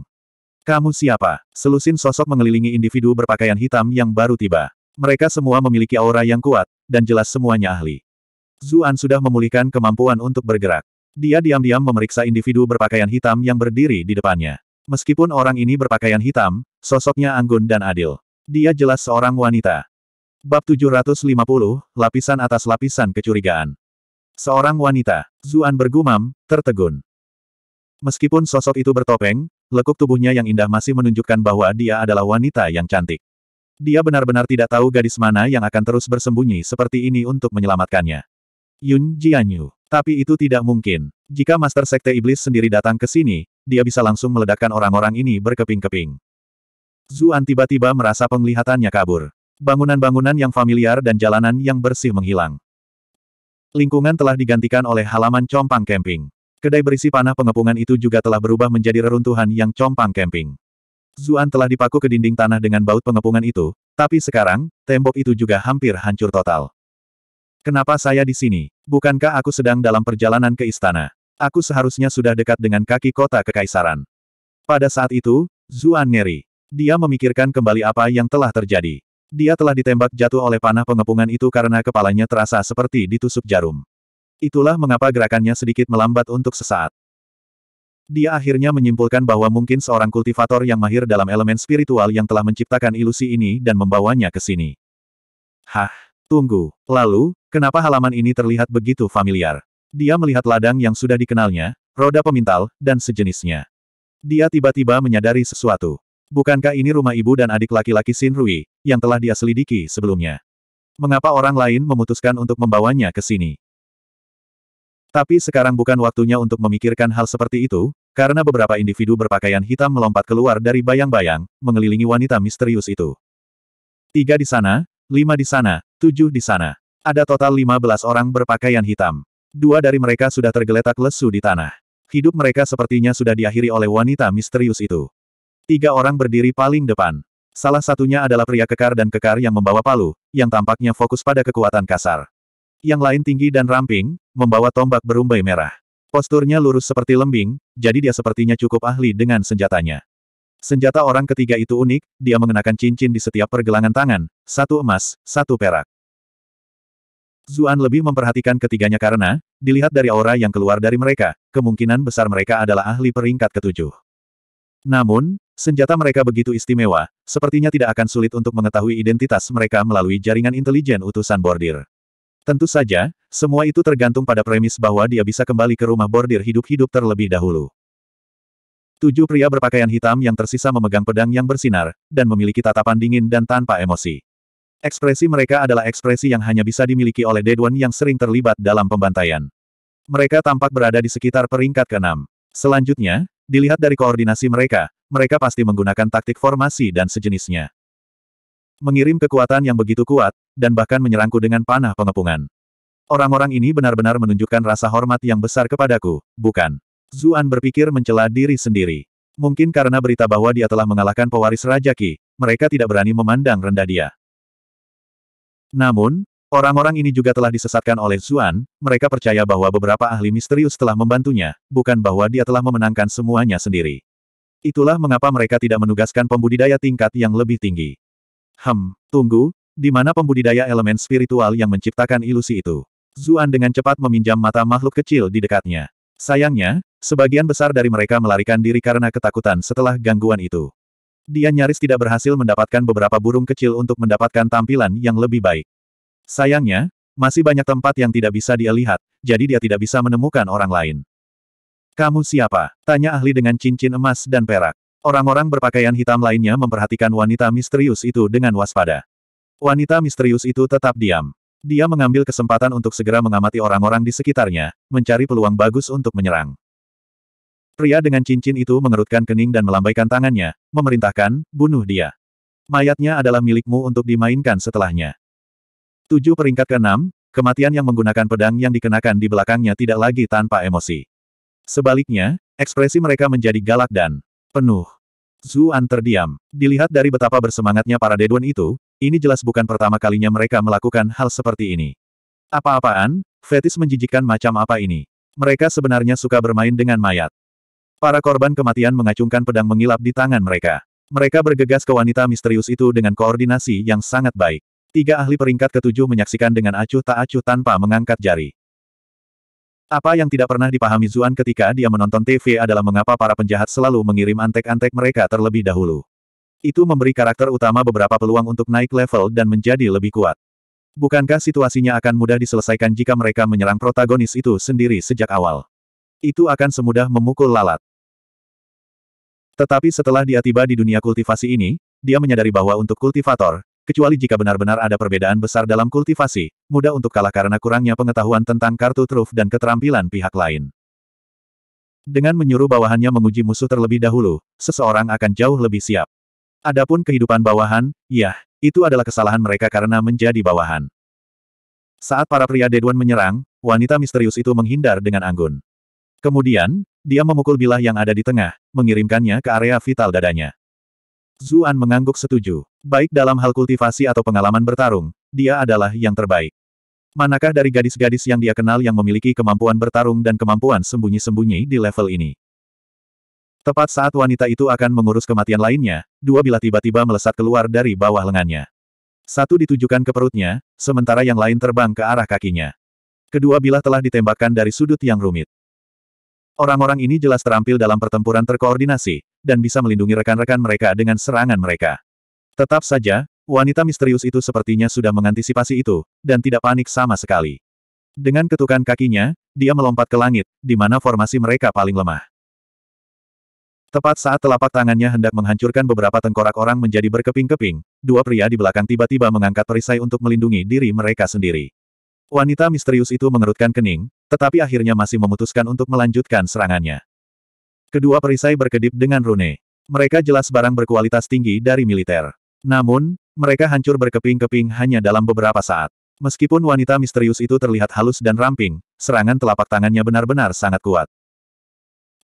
Kamu siapa? Selusin sosok mengelilingi individu berpakaian hitam yang baru tiba. Mereka semua memiliki aura yang kuat, dan jelas semuanya ahli. Zuan sudah memulihkan kemampuan untuk bergerak. Dia diam-diam memeriksa individu berpakaian hitam yang berdiri di depannya. Meskipun orang ini berpakaian hitam, sosoknya anggun dan adil. Dia jelas seorang wanita. Bab 750, lapisan atas lapisan kecurigaan. Seorang wanita, Zuan bergumam, tertegun. Meskipun sosok itu bertopeng, lekuk tubuhnya yang indah masih menunjukkan bahwa dia adalah wanita yang cantik. Dia benar-benar tidak tahu gadis mana yang akan terus bersembunyi seperti ini untuk menyelamatkannya. Yun Jianyu. Tapi itu tidak mungkin. Jika Master Sekte Iblis sendiri datang ke sini, dia bisa langsung meledakkan orang-orang ini berkeping-keping. Zuan tiba-tiba merasa penglihatannya kabur. Bangunan-bangunan yang familiar dan jalanan yang bersih menghilang. Lingkungan telah digantikan oleh halaman compang camping. Kedai berisi panah pengepungan itu juga telah berubah menjadi reruntuhan yang compang camping. Zuan telah dipaku ke dinding tanah dengan baut pengepungan itu, tapi sekarang, tembok itu juga hampir hancur total. Kenapa saya di sini? Bukankah aku sedang dalam perjalanan ke istana? Aku seharusnya sudah dekat dengan kaki kota kekaisaran. Pada saat itu, Zuan ngeri. Dia memikirkan kembali apa yang telah terjadi. Dia telah ditembak jatuh oleh panah pengepungan itu karena kepalanya terasa seperti ditusuk jarum. Itulah mengapa gerakannya sedikit melambat untuk sesaat. Dia akhirnya menyimpulkan bahwa mungkin seorang kultivator yang mahir dalam elemen spiritual yang telah menciptakan ilusi ini dan membawanya ke sini. Hah, Tunggu. Lalu, kenapa halaman ini terlihat begitu familiar? Dia melihat ladang yang sudah dikenalnya, roda pemintal, dan sejenisnya. Dia tiba-tiba menyadari sesuatu. Bukankah ini rumah ibu dan adik laki-laki Sin Rui, yang telah dia selidiki sebelumnya? Mengapa orang lain memutuskan untuk membawanya ke sini? Tapi sekarang bukan waktunya untuk memikirkan hal seperti itu, karena beberapa individu berpakaian hitam melompat keluar dari bayang-bayang, mengelilingi wanita misterius itu. Tiga di sana, lima di sana, tujuh di sana. Ada total 15 orang berpakaian hitam. Dua dari mereka sudah tergeletak lesu di tanah. Hidup mereka sepertinya sudah diakhiri oleh wanita misterius itu. Tiga orang berdiri paling depan. Salah satunya adalah pria kekar dan kekar yang membawa palu, yang tampaknya fokus pada kekuatan kasar. Yang lain tinggi dan ramping, membawa tombak berumbai merah. Posturnya lurus seperti lembing, jadi dia sepertinya cukup ahli dengan senjatanya. Senjata orang ketiga itu unik, dia mengenakan cincin di setiap pergelangan tangan, satu emas, satu perak. Zuan lebih memperhatikan ketiganya karena, dilihat dari aura yang keluar dari mereka, kemungkinan besar mereka adalah ahli peringkat ketujuh. Namun, senjata mereka begitu istimewa, sepertinya tidak akan sulit untuk mengetahui identitas mereka melalui jaringan intelijen utusan bordir. Tentu saja, semua itu tergantung pada premis bahwa dia bisa kembali ke rumah bordir hidup-hidup terlebih dahulu. Tujuh pria berpakaian hitam yang tersisa memegang pedang yang bersinar, dan memiliki tatapan dingin dan tanpa emosi. Ekspresi mereka adalah ekspresi yang hanya bisa dimiliki oleh Deduan yang sering terlibat dalam pembantaian. Mereka tampak berada di sekitar peringkat keenam. Selanjutnya, dilihat dari koordinasi mereka, mereka pasti menggunakan taktik formasi dan sejenisnya. Mengirim kekuatan yang begitu kuat, dan bahkan menyerangku dengan panah pengepungan. Orang-orang ini benar-benar menunjukkan rasa hormat yang besar kepadaku, bukan? Zuan berpikir mencela diri sendiri. Mungkin karena berita bahwa dia telah mengalahkan pewaris Rajaki, mereka tidak berani memandang rendah dia. Namun, orang-orang ini juga telah disesatkan oleh Zuan, mereka percaya bahwa beberapa ahli misterius telah membantunya, bukan bahwa dia telah memenangkan semuanya sendiri. Itulah mengapa mereka tidak menugaskan pembudidaya tingkat yang lebih tinggi. Hem, tunggu, di mana pembudidaya elemen spiritual yang menciptakan ilusi itu? Zuan dengan cepat meminjam mata makhluk kecil di dekatnya. Sayangnya, sebagian besar dari mereka melarikan diri karena ketakutan setelah gangguan itu. Dia nyaris tidak berhasil mendapatkan beberapa burung kecil untuk mendapatkan tampilan yang lebih baik. Sayangnya, masih banyak tempat yang tidak bisa dia lihat, jadi dia tidak bisa menemukan orang lain. Kamu siapa? Tanya ahli dengan cincin emas dan perak. Orang-orang berpakaian hitam lainnya memperhatikan wanita misterius itu dengan waspada. Wanita misterius itu tetap diam. Dia mengambil kesempatan untuk segera mengamati orang-orang di sekitarnya, mencari peluang bagus untuk menyerang. Pria dengan cincin itu mengerutkan kening dan melambaikan tangannya, memerintahkan, bunuh dia. Mayatnya adalah milikmu untuk dimainkan setelahnya. Tujuh peringkat keenam, kematian yang menggunakan pedang yang dikenakan di belakangnya tidak lagi tanpa emosi. Sebaliknya, ekspresi mereka menjadi galak dan penuh. Zuan terdiam. Dilihat dari betapa bersemangatnya para deduan itu, ini jelas bukan pertama kalinya mereka melakukan hal seperti ini. Apa-apaan, fetis menjijikan macam apa ini? Mereka sebenarnya suka bermain dengan mayat. Para korban kematian mengacungkan pedang mengilap di tangan mereka. Mereka bergegas ke wanita misterius itu dengan koordinasi yang sangat baik. Tiga ahli peringkat ketujuh menyaksikan dengan acuh tak acuh tanpa mengangkat jari. Apa yang tidak pernah dipahami Zuan ketika dia menonton TV adalah mengapa para penjahat selalu mengirim antek-antek mereka terlebih dahulu. Itu memberi karakter utama beberapa peluang untuk naik level dan menjadi lebih kuat. Bukankah situasinya akan mudah diselesaikan jika mereka menyerang protagonis itu sendiri sejak awal? Itu akan semudah memukul lalat. Tetapi setelah dia tiba di dunia kultivasi ini, dia menyadari bahwa untuk kultivator, kecuali jika benar-benar ada perbedaan besar dalam kultivasi, mudah untuk kalah karena kurangnya pengetahuan tentang kartu truf dan keterampilan pihak lain. Dengan menyuruh bawahannya menguji musuh terlebih dahulu, seseorang akan jauh lebih siap. Adapun kehidupan bawahan, ya, itu adalah kesalahan mereka karena menjadi bawahan. Saat para pria Deduan menyerang, wanita misterius itu menghindar dengan anggun. Kemudian, dia memukul bilah yang ada di tengah, mengirimkannya ke area vital dadanya. Zuan mengangguk setuju. Baik dalam hal kultivasi atau pengalaman bertarung, dia adalah yang terbaik. Manakah dari gadis-gadis yang dia kenal yang memiliki kemampuan bertarung dan kemampuan sembunyi-sembunyi di level ini? Tepat saat wanita itu akan mengurus kematian lainnya, dua bilah tiba-tiba melesat keluar dari bawah lengannya. Satu ditujukan ke perutnya, sementara yang lain terbang ke arah kakinya. Kedua bilah telah ditembakkan dari sudut yang rumit. Orang-orang ini jelas terampil dalam pertempuran terkoordinasi, dan bisa melindungi rekan-rekan mereka dengan serangan mereka. Tetap saja, wanita misterius itu sepertinya sudah mengantisipasi itu, dan tidak panik sama sekali. Dengan ketukan kakinya, dia melompat ke langit, di mana formasi mereka paling lemah. Tepat saat telapak tangannya hendak menghancurkan beberapa tengkorak orang menjadi berkeping-keping, dua pria di belakang tiba-tiba mengangkat perisai untuk melindungi diri mereka sendiri. Wanita misterius itu mengerutkan kening, tetapi akhirnya masih memutuskan untuk melanjutkan serangannya. Kedua perisai berkedip dengan rune. Mereka jelas barang berkualitas tinggi dari militer. Namun, mereka hancur berkeping-keping hanya dalam beberapa saat. Meskipun wanita misterius itu terlihat halus dan ramping, serangan telapak tangannya benar-benar sangat kuat.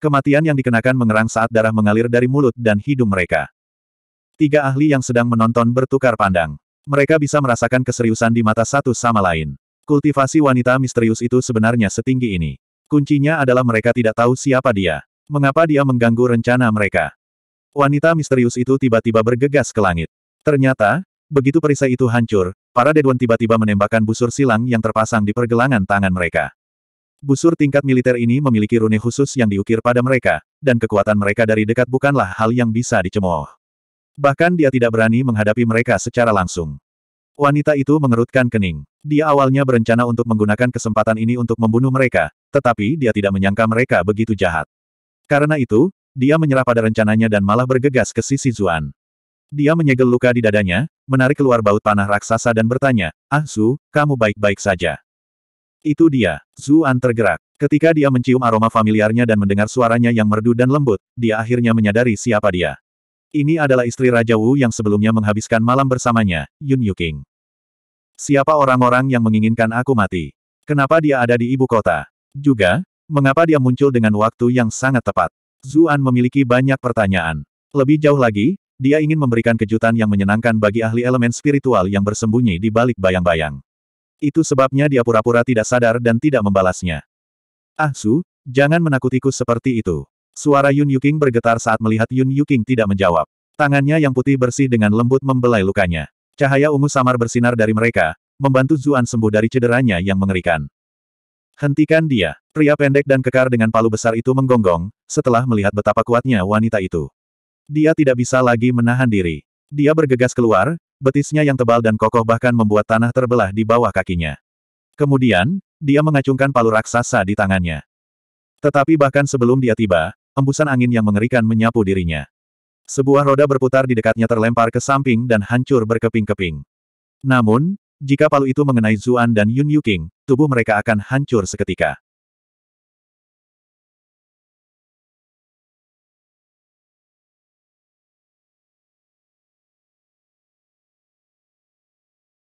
Kematian yang dikenakan mengerang saat darah mengalir dari mulut dan hidung mereka. Tiga ahli yang sedang menonton bertukar pandang. Mereka bisa merasakan keseriusan di mata satu sama lain. Kultivasi wanita misterius itu sebenarnya setinggi ini. Kuncinya adalah mereka tidak tahu siapa dia. Mengapa dia mengganggu rencana mereka? Wanita misterius itu tiba-tiba bergegas ke langit. Ternyata, begitu perisai itu hancur, para deduan tiba-tiba menembakkan busur silang yang terpasang di pergelangan tangan mereka. Busur tingkat militer ini memiliki rune khusus yang diukir pada mereka, dan kekuatan mereka dari dekat bukanlah hal yang bisa dicemooh. Bahkan dia tidak berani menghadapi mereka secara langsung. Wanita itu mengerutkan kening. Dia awalnya berencana untuk menggunakan kesempatan ini untuk membunuh mereka, tetapi dia tidak menyangka mereka begitu jahat. Karena itu, dia menyerah pada rencananya dan malah bergegas ke sisi Zuan. Dia menyegel luka di dadanya, menarik keluar baut panah raksasa dan bertanya, Ah Zu, kamu baik-baik saja. Itu dia, Zuan tergerak. Ketika dia mencium aroma familiarnya dan mendengar suaranya yang merdu dan lembut, dia akhirnya menyadari siapa dia. Ini adalah istri Raja Wu yang sebelumnya menghabiskan malam bersamanya, Yun Yuking. Siapa orang-orang yang menginginkan aku mati? Kenapa dia ada di ibu kota? Juga, mengapa dia muncul dengan waktu yang sangat tepat? Zuan memiliki banyak pertanyaan. Lebih jauh lagi, dia ingin memberikan kejutan yang menyenangkan bagi ahli elemen spiritual yang bersembunyi di balik bayang-bayang. Itu sebabnya dia pura-pura tidak sadar dan tidak membalasnya. Ah Su, jangan menakutiku seperti itu. Suara Yun Yuking bergetar saat melihat Yun Yuking tidak menjawab. Tangannya yang putih bersih dengan lembut membelai lukanya. Cahaya ungu samar bersinar dari mereka, membantu Zuan sembuh dari cederanya yang mengerikan. Hentikan dia. Pria pendek dan kekar dengan palu besar itu menggonggong, setelah melihat betapa kuatnya wanita itu. Dia tidak bisa lagi menahan diri. Dia bergegas keluar, betisnya yang tebal dan kokoh bahkan membuat tanah terbelah di bawah kakinya. Kemudian, dia mengacungkan palu raksasa di tangannya. Tetapi bahkan sebelum dia tiba, embusan angin yang mengerikan menyapu dirinya. Sebuah roda berputar di dekatnya terlempar ke samping dan hancur berkeping-keping. Namun, jika palu itu mengenai Zuan dan Yun Yuking, tubuh mereka akan hancur seketika.